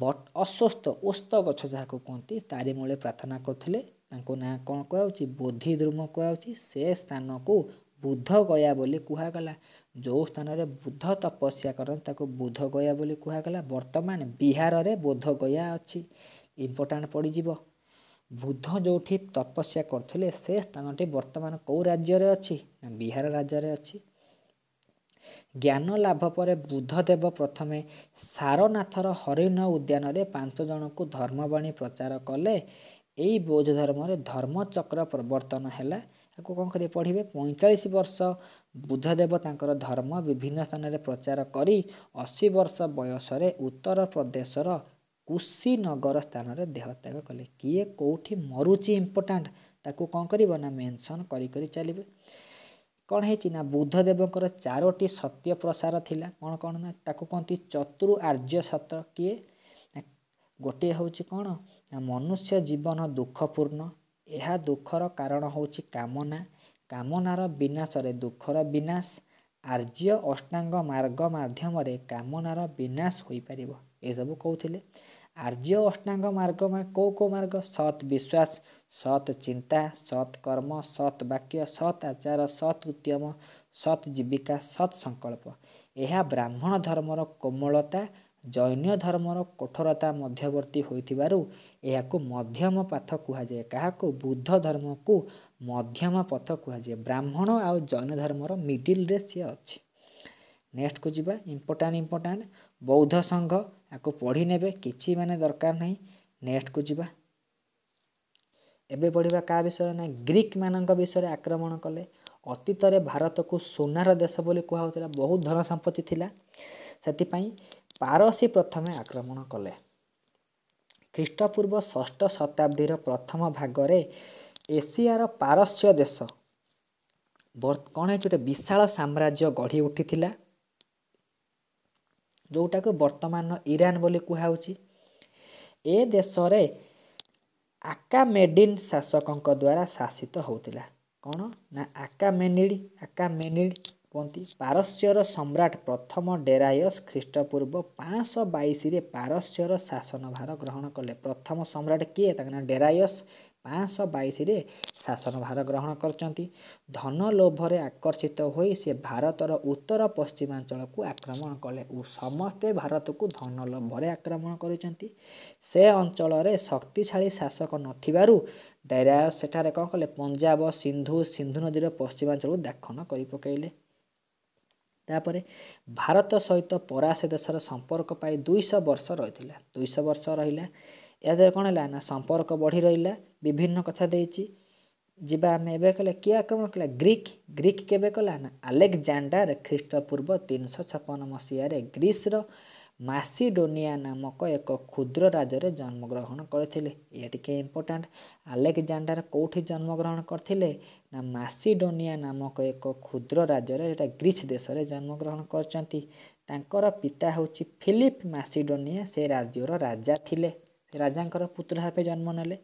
ବଟ ଅଶ୍ୱସ୍ତ ଓସ୍ତ ଗଛ ଯାହାକୁ କୁହନ୍ତି ତାରି ମୂଳେ ପ୍ରାର୍ଥନା କରୁଥିଲେ ତାଙ୍କୁ ନାଁ କ'ଣ କୁହାଯାଉଛି ବୋଧିଦ୍ରୁମ କୁହାଯାଉଛି ସେ ସ୍ଥାନକୁ ବୁଦ୍ଧଗୟା ବୋଲି କୁହାଗଲା ଯେଉଁ ସ୍ଥାନରେ ବୁଦ୍ଧ ତପସ୍ୟା କରନ୍ତି ତାକୁ ବୁଦ୍ଧଗୟା ବୋଲି କୁହାଗଲା ବର୍ତ୍ତମାନ ବିହାରରେ ବୋଧଗୟା ଅଛି ଇମ୍ପୋର୍ଟାଣ୍ଟ ପଡ଼ିଯିବ ବୁଦ୍ଧ ଯେଉଁଠି ତପସ୍ୟା କରୁଥିଲେ ସେ ସ୍ଥାନଟି ବର୍ତ୍ତମାନ କେଉଁ ରାଜ୍ୟରେ ଅଛି ନା ବିହାର ରାଜ୍ୟରେ ଅଛି ଜ୍ଞାନ ଲାଭ ପରେ ବୁଦ୍ଧଦେବ ପ୍ରଥମେ ସାରନାଥର ହରିଣ ଉଦ୍ୟାନରେ ପାଞ୍ଚ ଜଣଙ୍କୁ ଧର୍ମବାଣୀ ପ୍ରଚାର କଲେ ଏହି ବୌଦ୍ଧ ଧର୍ମରେ ଧର୍ମଚକ୍ର ପ୍ରବର୍ତ୍ତନ ହେଲା ଏହାକୁ କ'ଣ କରି ପଢ଼ିବେ ପଇଁଚାଳିଶ ବର୍ଷ ବୁଦ୍ଧଦେବ ତାଙ୍କର ଧର୍ମ ବିଭିନ୍ନ ସ୍ଥାନରେ ପ୍ରଚାର କରି ଅଶୀ ବର୍ଷ ବୟସରେ ଉତ୍ତରପ୍ରଦେଶର କୁଶି ନଗର ସ୍ଥାନରେ ଦେହତ୍ୟାଗ କଲେ କିଏ କେଉଁଠି ମରୁଛି ଇମ୍ପୋର୍ଟାଣ୍ଟ ତାକୁ କ'ଣ କରିବ ନା ମେନସନ୍ କରି କରି ଚାଲିବେ କ'ଣ ହେଇଛି ନା ବୁଦ୍ଧଦେବଙ୍କର ଚାରୋଟି ସତ୍ୟ ପ୍ରସାର ଥିଲା କ'ଣ କ'ଣ ନା ତାକୁ କହନ୍ତି ଚତୁରୁ ଆର୍ଯ୍ୟ ସତ କିଏ ଗୋଟିଏ ହେଉଛି କ'ଣ ନା ମନୁଷ୍ୟ ଜୀବନ ଦୁଃଖପୂର୍ଣ୍ଣ ଏହା ଦୁଃଖର କାରଣ ହେଉଛି କାମନା କାମନାର ବିନାଶରେ ଦୁଃଖର ବିନାଶ ଆର୍ଯ୍ୟ ଅଷ୍ଟାଙ୍ଗ ମାର୍ଗ ମାଧ୍ୟମରେ କାମନାର ବିନାଶ ହୋଇପାରିବ ଏସବୁ କହୁଥିଲେ ଆର୍ଯ୍ୟ ଅଷ୍ଟାଙ୍ଗ ମାର୍ଗ କେଉଁ କେଉଁ ମାର୍ଗ ସତ୍ ବିଶ୍ୱାସ ସତ୍ ଚିନ୍ତା ସତ୍ କର୍ମ ସତ୍ ବାକ୍ୟ ସତ୍ ଆଚାର ସତ୍ ଉଦ୍ୟମ ସତ୍ ଜୀବିକା ସତ୍ ସଂକଳ୍ପ ଏହା ବ୍ରାହ୍ମଣ ଧର୍ମର କୋମଳତା ଜୈନ ଧର୍ମର କଠୋରତା ମଧ୍ୟବର୍ତ୍ତୀ ହୋଇଥିବାରୁ ଏହାକୁ ମଧ୍ୟମ ପାଥ କୁହାଯାଏ କାହାକୁ ବୁଦ୍ଧ ଧର୍ମକୁ ମଧ୍ୟମ ପଥ କୁହାଯାଏ ବ୍ରାହ୍ମଣ ଆଉ ଜୈନ ଧର୍ମର ମିଡ଼ିଲରେ ସିଏ ଅଛି ନେକ୍ସଟକୁ ଯିବା ଇମ୍ପୋର୍ଟାଣ୍ଟ ଇମ୍ପୋର୍ଟାଣ୍ଟ ବୌଦ୍ଧ ସଂଘ ଆକୁ ପଢ଼ି ନେବେ କିଛି ମାନେ ଦରକାର ନାହିଁ ନେକ୍ସଟକୁ ଯିବା ଏବେ ପଢ଼ିବା କାହା ବିଷୟରେ ନା ଗ୍ରୀକ୍ମାନଙ୍କ ବିଷୟରେ ଆକ୍ରମଣ କଲେ ଅତୀତରେ ଭାରତକୁ ସୁନାର ଦେଶ ବୋଲି କୁହାହେଉଥିଲା ବହୁତ ଧନ ସମ୍ପତ୍ତି ଥିଲା ସେଥିପାଇଁ ପାରସୀ ପ୍ରଥମେ ଆକ୍ରମଣ କଲେ ଖ୍ରୀଷ୍ଟପୂର୍ବ ଷଷ୍ଠ ଶତାବ୍ଦୀର ପ୍ରଥମ ଭାଗରେ ଏସିଆର ପାରସ୍ୟ ଦେଶ କ'ଣ ହେଇଛି ଗୋଟେ ବିଶାଳ ସାମ୍ରାଜ୍ୟ ଗଢ଼ି ଉଠିଥିଲା ଯେଉଁଟାକୁ ବର୍ତ୍ତମାନ ଇରାନ ବୋଲି କୁହାଯାଉଛି ଏ ଦେଶରେ ଆକାମେଡ଼ିନ୍ ଶାସକଙ୍କ ଦ୍ୱାରା ଶାସିତ ହେଉଥିଲା କ'ଣ ନା ଆକାମେନିଡ଼ ଆକାମେନିଡ଼ କୁହନ୍ତି ପାରସ୍ୟର ସମ୍ରାଟ ପ୍ରଥମ ଡେରାୟସ୍ ଖ୍ରୀଷ୍ଟପୂର୍ବ ପାଞ୍ଚଶହ ବାଇଶରେ ପାରସ୍ୟର ଶାସନଭାର ଗ୍ରହଣ କଲେ ପ୍ରଥମ ସମ୍ରାଟ କିଏ ତାଙ୍କ ନାଁ ଡେରାୟସ୍ ପାଞ୍ଚଶହ ବାଇଶରେ ଶାସନଭାର ଗ୍ରହଣ କରିଛନ୍ତି ଧନ ଲୋଭରେ ଆକର୍ଷିତ ହୋଇ ସେ ଭାରତର ଉତ୍ତର ପଶ୍ଚିମାଞ୍ଚଳକୁ ଆକ୍ରମଣ କଲେ ଓ ସମସ୍ତେ ଭାରତକୁ ଧନ ଲୋଭରେ ଆକ୍ରମଣ କରିଛନ୍ତି ସେ ଅଞ୍ଚଳରେ ଶକ୍ତିଶାଳୀ ଶାସକ ନଥିବାରୁ ଡେରା ସେଠାରେ କ'ଣ କଲେ ପଞ୍ଜାବ ସିନ୍ଧୁ ସିନ୍ଧୁ ନଦୀର ପଶ୍ଚିମାଞ୍ଚଳକୁ ଦାଖନ କରି ପକାଇଲେ ତାପରେ ଭାରତ ସହିତ ପରାସେ ଦେଶର ସମ୍ପର୍କ ପାଇଁ ଦୁଇଶହ ବର୍ଷ ରହିଥିଲା ଦୁଇଶହ ବର୍ଷ ରହିଲା ଏହାଦ୍ୱାରା କ'ଣ ହେଲା ନା ସମ୍ପର୍କ ବଢ଼ି ରହିଲା ବିଭିନ୍ନ କଥା ଦେଇଛି ଯିବା ଆମେ ଏବେ କହିଲେ କିଏ ଆକ୍ରମଣ କଲା ଗ୍ରୀକ୍ ଗ୍ରୀକ୍ କେବେ କଲା ନା ଆଲେକ୍ଜାଣ୍ଡାର ଖ୍ରୀଷ୍ଟପୂର୍ବ ତିନିଶହ ଛପନ ମସିହାରେ ଗ୍ରୀସ୍ର ମାସିଡୋନିଆ ନାମକ ଏକ କ୍ଷୁଦ୍ର ରାଜ୍ୟରେ ଜନ୍ମଗ୍ରହଣ କରିଥିଲେ ଏଇଟା ଟିକିଏ ଇମ୍ପୋର୍ଟାଣ୍ଟ ଆଲେକ୍ଜାଣ୍ଡାର କେଉଁଠି ଜନ୍ମଗ୍ରହଣ କରିଥିଲେ ନା ମାସିଡୋନିଆ ନାମକ ଏକ କ୍ଷୁଦ୍ର ରାଜ୍ୟରେ ଏଇଟା ଗ୍ରୀସ୍ ଦେଶରେ ଜନ୍ମଗ୍ରହଣ କରିଛନ୍ତି ତାଙ୍କର ପିତା ହେଉଛି ଫିଲିପ୍ ମାସିଡୋନିଆ ସେ ରାଜ୍ୟର ରାଜା ଥିଲେ ରାଜାଙ୍କର ପୁତ୍ର ଭାବେ ଜନ୍ମ ନେଲେ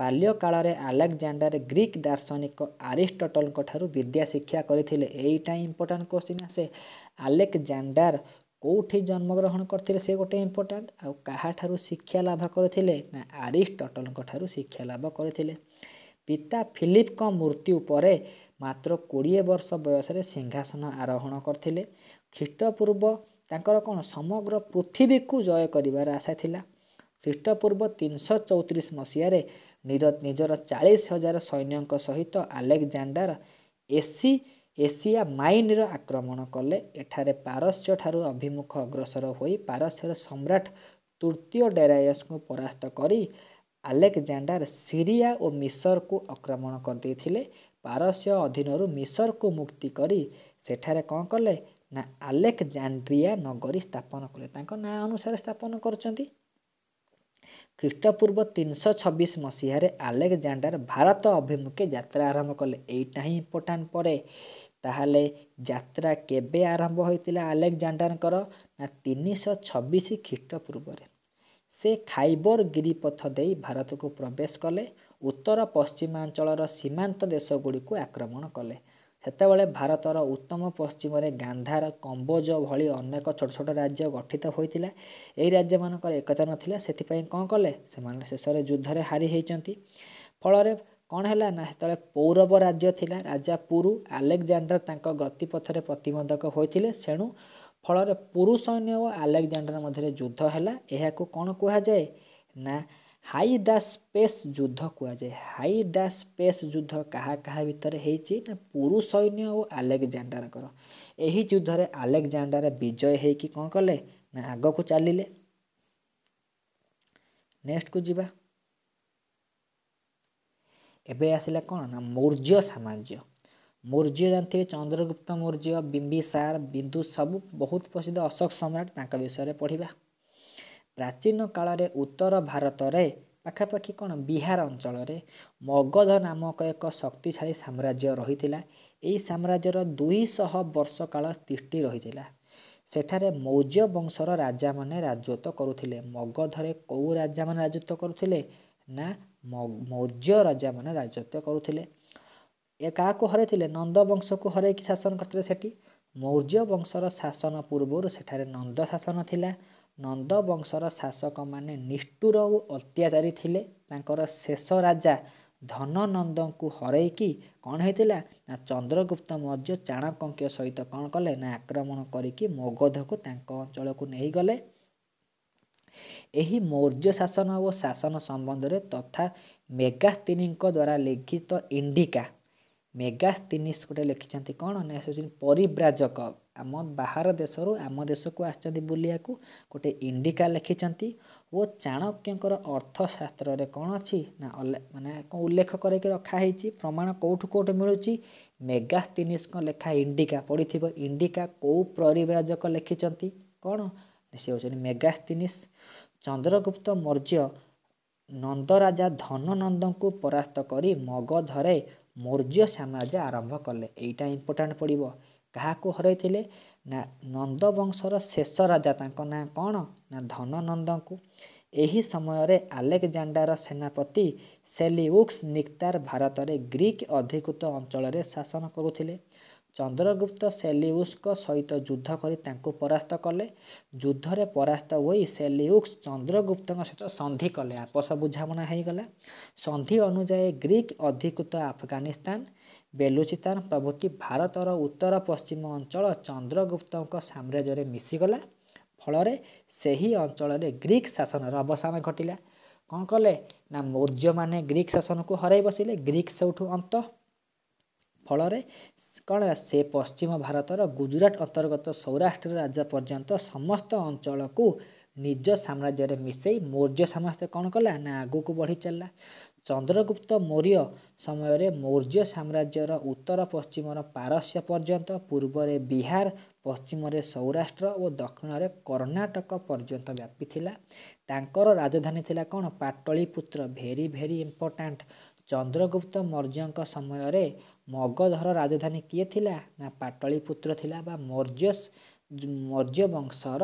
ବାଲ୍ୟ କାଳରେ ଆଲେକଜାଣ୍ଡାର ଗ୍ରୀକ୍ ଦାର୍ଶନିକ ଆରିଷ୍ଟଟଲଙ୍କ ଠାରୁ ବିଦ୍ୟା ଶିକ୍ଷା କରିଥିଲେ ଏଇଟା ଇମ୍ପୋର୍ଟାଣ୍ଟ କୋଶ୍ଚିନ୍ ଆସେ ଆଲେକ୍ଜାଣ୍ଡାର କେଉଁଠି ଜନ୍ମଗ୍ରହଣ କରିଥିଲେ ସେ ଗୋଟେ ଇମ୍ପୋର୍ଟାଣ୍ଟ ଆଉ କାହାଠାରୁ ଶିକ୍ଷା ଲାଭ କରିଥିଲେ ନା ଆରିଷ୍ଟଟଲଙ୍କ ଠାରୁ ଶିକ୍ଷା ଲାଭ କରିଥିଲେ ପିତା ଫିଲିପ୍ଙ୍କ ମୃତ୍ୟୁ ପରେ ମାତ୍ର କୋଡ଼ିଏ ବର୍ଷ ବୟସରେ ସିଂହାସନ ଆରୋହଣ କରିଥିଲେ ଖ୍ରୀଷ୍ଟପୂର୍ବ ତାଙ୍କର କ'ଣ ସମଗ୍ର ପୃଥିବୀକୁ ଜୟ କରିବାର ଆଶା ଥିଲା ଖ୍ରୀଷ୍ଟପୂର୍ବ ତିନିଶହ ଚଉତିରିଶ ମସିହାରେ ନିର ନିଜର ଚାଳିଶ ହଜାର ସୈନ୍ୟଙ୍କ ସହିତ ଆଲେକ୍ଜାଣ୍ଡାର ଏସି ଏସିଆ ମାଇନ୍ର ଆକ୍ରମଣ କଲେ ଏଠାରେ ପାରସ୍ୟ ଠାରୁ ଅଭିମୁଖ ଅଗ୍ରସର ହୋଇ ପାରସ୍ୟର ସମ୍ରାଟ ତୃତୀୟ ଡେରାୟସ୍ଙ୍କୁ ପରାସ୍ତ କରି ଆଲେକ୍ଜାଣ୍ଡାର ସିରିଆ ଓ ମିସରକୁ ଆକ୍ରମଣ କରିଦେଇଥିଲେ ପାରସ୍ୟ ଅଧୀନରୁ ମିସରକୁ ମୁକ୍ତି କରି ସେଠାରେ କ'ଣ କଲେ ନା ଆଲେକ୍ଜାଣ୍ଡ୍ରିଆ ନଗରୀ ସ୍ଥାପନ କଲେ ତାଙ୍କ ନାଁ ଅନୁସାରେ ସ୍ଥାପନ କରୁଛନ୍ତି ଖ୍ରୀଷ୍ଟପୂର୍ବ ତିନିଶହ ଛବିଶ ମସିହାରେ ଆଲେକଜାଣ୍ଡାର ଭାରତ ଅଭିମୁଖେ ଯାତ୍ରା ଆରମ୍ଭ କଲେ ଏଇଟା ହିଁ ଇମ୍ପୋର୍ଟାଣ୍ଟ ପରେ ତାହେଲେ ଯାତ୍ରା କେବେ ଆରମ୍ଭ ହୋଇଥିଲା ଆଲେକଜାଣ୍ଡାରଙ୍କର ନା ତିନିଶହ ଛବିଶ ଖ୍ରୀଷ୍ଟପୂର୍ବରେ ସେ ଖାଇବର ଗିରିପଥ ଦେଇ ଭାରତକୁ ପ୍ରବେଶ କଲେ ଉତ୍ତର ପଶ୍ଚିମାଞ୍ଚଳର ସୀମାନ୍ତ ଦେଶଗୁଡ଼ିକୁ ଆକ୍ରମଣ କଲେ ସେତେବେଳେ ଭାରତର ଉତ୍ତମ ପଶ୍ଚିମରେ ଗାନ୍ଧାର କମ୍ବୋଜ ଭଳି ଅନେକ ଛୋଟ ଛୋଟ ରାଜ୍ୟ ଗଠିତ ହୋଇଥିଲା ଏହି ରାଜ୍ୟମାନଙ୍କର ଏକତା ନଥିଲା ସେଥିପାଇଁ କ'ଣ କଲେ ସେମାନେ ଶେଷରେ ଯୁଦ୍ଧରେ ହାରି ହୋଇଛନ୍ତି ଫଳରେ କ'ଣ ହେଲା ନା ସେତେବେଳେ ପୌରବ ରାଜ୍ୟ ଥିଲା ରାଜା ପୁରୁ ଆଲେକଜାଣ୍ଡର ତାଙ୍କ ଗତିପଥରେ ପ୍ରତିବନ୍ଧକ ହୋଇଥିଲେ ସେଣୁ ଫଳରେ ପୁରୁ ସୈନ୍ୟ ଓ ଆଲେକଜାଣ୍ଡର ମଧ୍ୟରେ ଯୁଦ୍ଧ ହେଲା ଏହାକୁ କ'ଣ କୁହାଯାଏ ନା ହାଇଦା ସ୍ପେସ୍ ଯୁଦ୍ଧ କୁହାଯାଏ ହାଇଦା ସ୍ପେସ୍ ଯୁଦ୍ଧ କାହା କାହା ଭିତରେ ହେଇଛି ନା ପୁରୁ ସୈନ୍ୟ ଓ ଆଲେକଜାଣ୍ଡାରଙ୍କର ଏହି ଯୁଦ୍ଧରେ ଆଲେକଜାଣ୍ଡାର ବିଜୟ ହେଇକି କ'ଣ କଲେ ନା ଆଗକୁ ଚାଲିଲେ ନେକ୍ସଟକୁ ଯିବା ଏବେ ଆସିଲା କ'ଣ ନା ମୌର୍ଯ୍ୟ ସାମ୍ରାଜ୍ୟ ମୌର୍ଯ୍ୟ ଜାଣିଥିବେ ଚନ୍ଦ୍ରଗୁପ୍ତ ମୌର୍ଯ୍ୟ ବିମ୍ବିସାର ବିନ୍ଦୁ ସବୁ ବହୁତ ପ୍ରସିଦ୍ଧ ଅଶୋକ ସମ୍ରାଟ ତାଙ୍କ ବିଷୟରେ ପଢ଼ିବା ପ୍ରାଚୀନ କାଳରେ ଉତ୍ତର ଭାରତରେ ପାଖାପାଖି କ'ଣ ବିହାର ଅଞ୍ଚଳରେ ମଗଧ ନାମକ ଏକ ଶକ୍ତିଶାଳୀ ସାମ୍ରାଜ୍ୟ ରହିଥିଲା ଏହି ସାମ୍ରାଜ୍ୟର ଦୁଇଶହ ବର୍ଷ କାଳ ତିଷ୍ଟି ରହିଥିଲା ସେଠାରେ ମୌର୍ଯ୍ୟ ବଂଶର ରାଜାମାନେ ରାଜତ୍ୱ କରୁଥିଲେ ମଗଧରେ କେଉଁ ରାଜାମାନେ ରାଜତ୍ୱ କରୁଥିଲେ ନା ମୌର୍ଯ୍ୟ ରାଜାମାନେ ରାଜତ୍ୱ କରୁଥିଲେ ଏ କାହାକୁ ହରାଇଥିଲେ ନନ୍ଦ ବଂଶକୁ ହରାଇକି ଶାସନ କରିଥିଲେ ସେଠି ମୌର୍ଯ୍ୟ ବଂଶର ଶାସନ ପୂର୍ବରୁ ସେଠାରେ ନନ୍ଦ ଶାସନ ଥିଲା ନନ୍ଦବଂଶର ଶାସକମାନେ ନିଷ୍ଠୁର ଓ ଅତ୍ୟାଚାରୀ ଥିଲେ ତାଙ୍କର ଶେଷ ରାଜା ଧନନନ୍ଦଙ୍କୁ ହରେଇକି କ'ଣ ହେଇଥିଲା ନା ଚନ୍ଦ୍ରଗୁପ୍ତ ମୌର୍ଯ୍ୟ ଚାଣକ୍ୟ ସହିତ କ'ଣ କଲେ ନା ଆକ୍ରମଣ କରିକି ମଗଧକୁ ତାଙ୍କ ଅଞ୍ଚଳକୁ ନେଇଗଲେ ଏହି ମୌର୍ଯ୍ୟ ଶାସନ ଓ ଶାସନ ସମ୍ବନ୍ଧରେ ତଥା ମେଗାସ୍ତିନିଙ୍କ ଦ୍ୱାରା ଲିଖିତ ଇଣ୍ଡିକା ମେଗାସ୍ତିନିସ୍ ଗୋଟେ ଲେଖିଛନ୍ତି କ'ଣ ନା ହେଉଛନ୍ତି ପରିବ୍ରାଜକ ଆମ ବାହାର ଦେଶରୁ ଆମ ଦେଶକୁ ଆସିଛନ୍ତି ବୁଲିବାକୁ ଗୋଟେ ଇଣ୍ଡିକା ଲେଖିଛନ୍ତି ଓ ଚାଣକ୍ୟଙ୍କର ଅର୍ଥଶାସ୍ତ୍ରରେ କ'ଣ ଅଛି ନା ମାନେ କ'ଣ ଉଲ୍ଲେଖ କରିକି ରଖା ପ୍ରମାଣ କେଉଁଠୁ କେଉଁଠୁ ମିଳୁଛି ମେଗା ତିନିଶଙ୍କ ଲେଖା ଇଣ୍ଡିକା ପଡ଼ିଥିବ ଇଣ୍ଡିକା କେଉଁ ପରିବ୍ରାଜକ ଲେଖିଛନ୍ତି କ'ଣ ସେ ହେଉଛନ୍ତି ମେଗା ତିନିଶ ଚନ୍ଦ୍ରଗୁପ୍ତ ମୌର୍ଯ୍ୟ ନନ୍ଦ ରାଜା ଧନନନ୍ଦଙ୍କୁ ପରାସ୍ତ କରି ମଗଧରେ ମୌର୍ଯ୍ୟ ସାମ୍ରାଜ୍ୟ ଆରମ୍ଭ କଲେ ଏଇଟା ଇମ୍ପୋର୍ଟାଣ୍ଟ ପଡ଼ିବ କାହାକୁ ହରାଇଥିଲେ ନା ନନ୍ଦବଂଶର ଶେଷ ରାଜା ତାଙ୍କ ନାଁ କ'ଣ ନା ଧନନନ୍ଦଙ୍କୁ ଏହି ସମୟରେ ଆଲେକ୍ଜାଣ୍ଡାର ସେନାପତି ସେଲିଉକ୍ସ ନିକ୍ତାର ଭାରତରେ ଗ୍ରୀକ୍ ଅଧିକୃତ ଅଞ୍ଚଳରେ ଶାସନ କରୁଥିଲେ ଚନ୍ଦ୍ରଗୁପ୍ତ ସେଲିଉସ୍ଙ୍କ ସହିତ ଯୁଦ୍ଧ କରି ତାଙ୍କୁ ପରାସ୍ତ କଲେ ଯୁଦ୍ଧରେ ପରାସ୍ତ ହୋଇ ସେଲିଉକ୍ସ ଚନ୍ଦ୍ରଗୁପ୍ତଙ୍କ ସହିତ ସନ୍ଧି କଲେ ଆପୋଷ ବୁଝାମଣା ହୋଇଗଲା ସନ୍ଧି ଅନୁଯାୟୀ ଗ୍ରୀକ୍ ଅଧିକୃତ ଆଫଗାନିସ୍ତାନ ବେଲୁଚିସ୍ତାନ ପ୍ରଭୃତି ଭାରତର ଉତ୍ତର ପଶ୍ଚିମ ଅଞ୍ଚଳ ଚନ୍ଦ୍ରଗୁପ୍ତଙ୍କ ସାମ୍ରାଜ୍ୟରେ ମିଶିଗଲା ଫଳରେ ସେହି ଅଞ୍ଚଳରେ ଗ୍ରୀକ୍ ଶାସନର ଅବସାନ ଘଟିଲା କ'ଣ କଲେ ନା ମୌର୍ଯ୍ୟମାନେ ଗ୍ରୀକ୍ ଶାସନକୁ ହରାଇ ବସିଲେ ଗ୍ରୀକ୍ ସେଉଠୁ ଅନ୍ତ ଫଳରେ କ'ଣ ହେଲା ସେ ପଶ୍ଚିମ ଭାରତର ଗୁଜୁରାଟ ଅନ୍ତର୍ଗତ ସୌରାଷ୍ଟ୍ର ରାଜ୍ୟ ପର୍ଯ୍ୟନ୍ତ ସମସ୍ତ ଅଞ୍ଚଳକୁ ନିଜ ସାମ୍ରାଜ୍ୟରେ ମିଶାଇ ମୌର୍ଯ୍ୟ ସମସ୍ତେ କ'ଣ କଲା ନା ଆଗକୁ ବଢ଼ି ଚାଲିଲା ଚନ୍ଦ୍ରଗୁପ୍ତ ମୌର୍ଯ୍ୟ ସମୟରେ ମୌର୍ଯ୍ୟ ସାମ୍ରାଜ୍ୟର ଉତ୍ତର ପଶ୍ଚିମର ପାରସ୍ୟ ପର୍ଯ୍ୟନ୍ତ ପୂର୍ବରେ ବିହାର ପଶ୍ଚିମରେ ସୌରାଷ୍ଟ୍ର ଓ ଦକ୍ଷିଣରେ କର୍ଣ୍ଣାଟକ ପର୍ଯ୍ୟନ୍ତ ବ୍ୟାପିଥିଲା ତାଙ୍କର ରାଜଧାନୀ ଥିଲା କ'ଣ Pataliputra very very important Chandragupta ମୌର୍ଯ୍ୟଙ୍କ ସମୟରେ ମଗଧର ରାଜଧାନୀ କିଏ ଥିଲା ନା ପାଟଳୀପୁତ୍ର ଥିଲା ବା ମୌର୍ଯ୍ୟ ମୌର୍ଯ୍ୟ ବଂଶର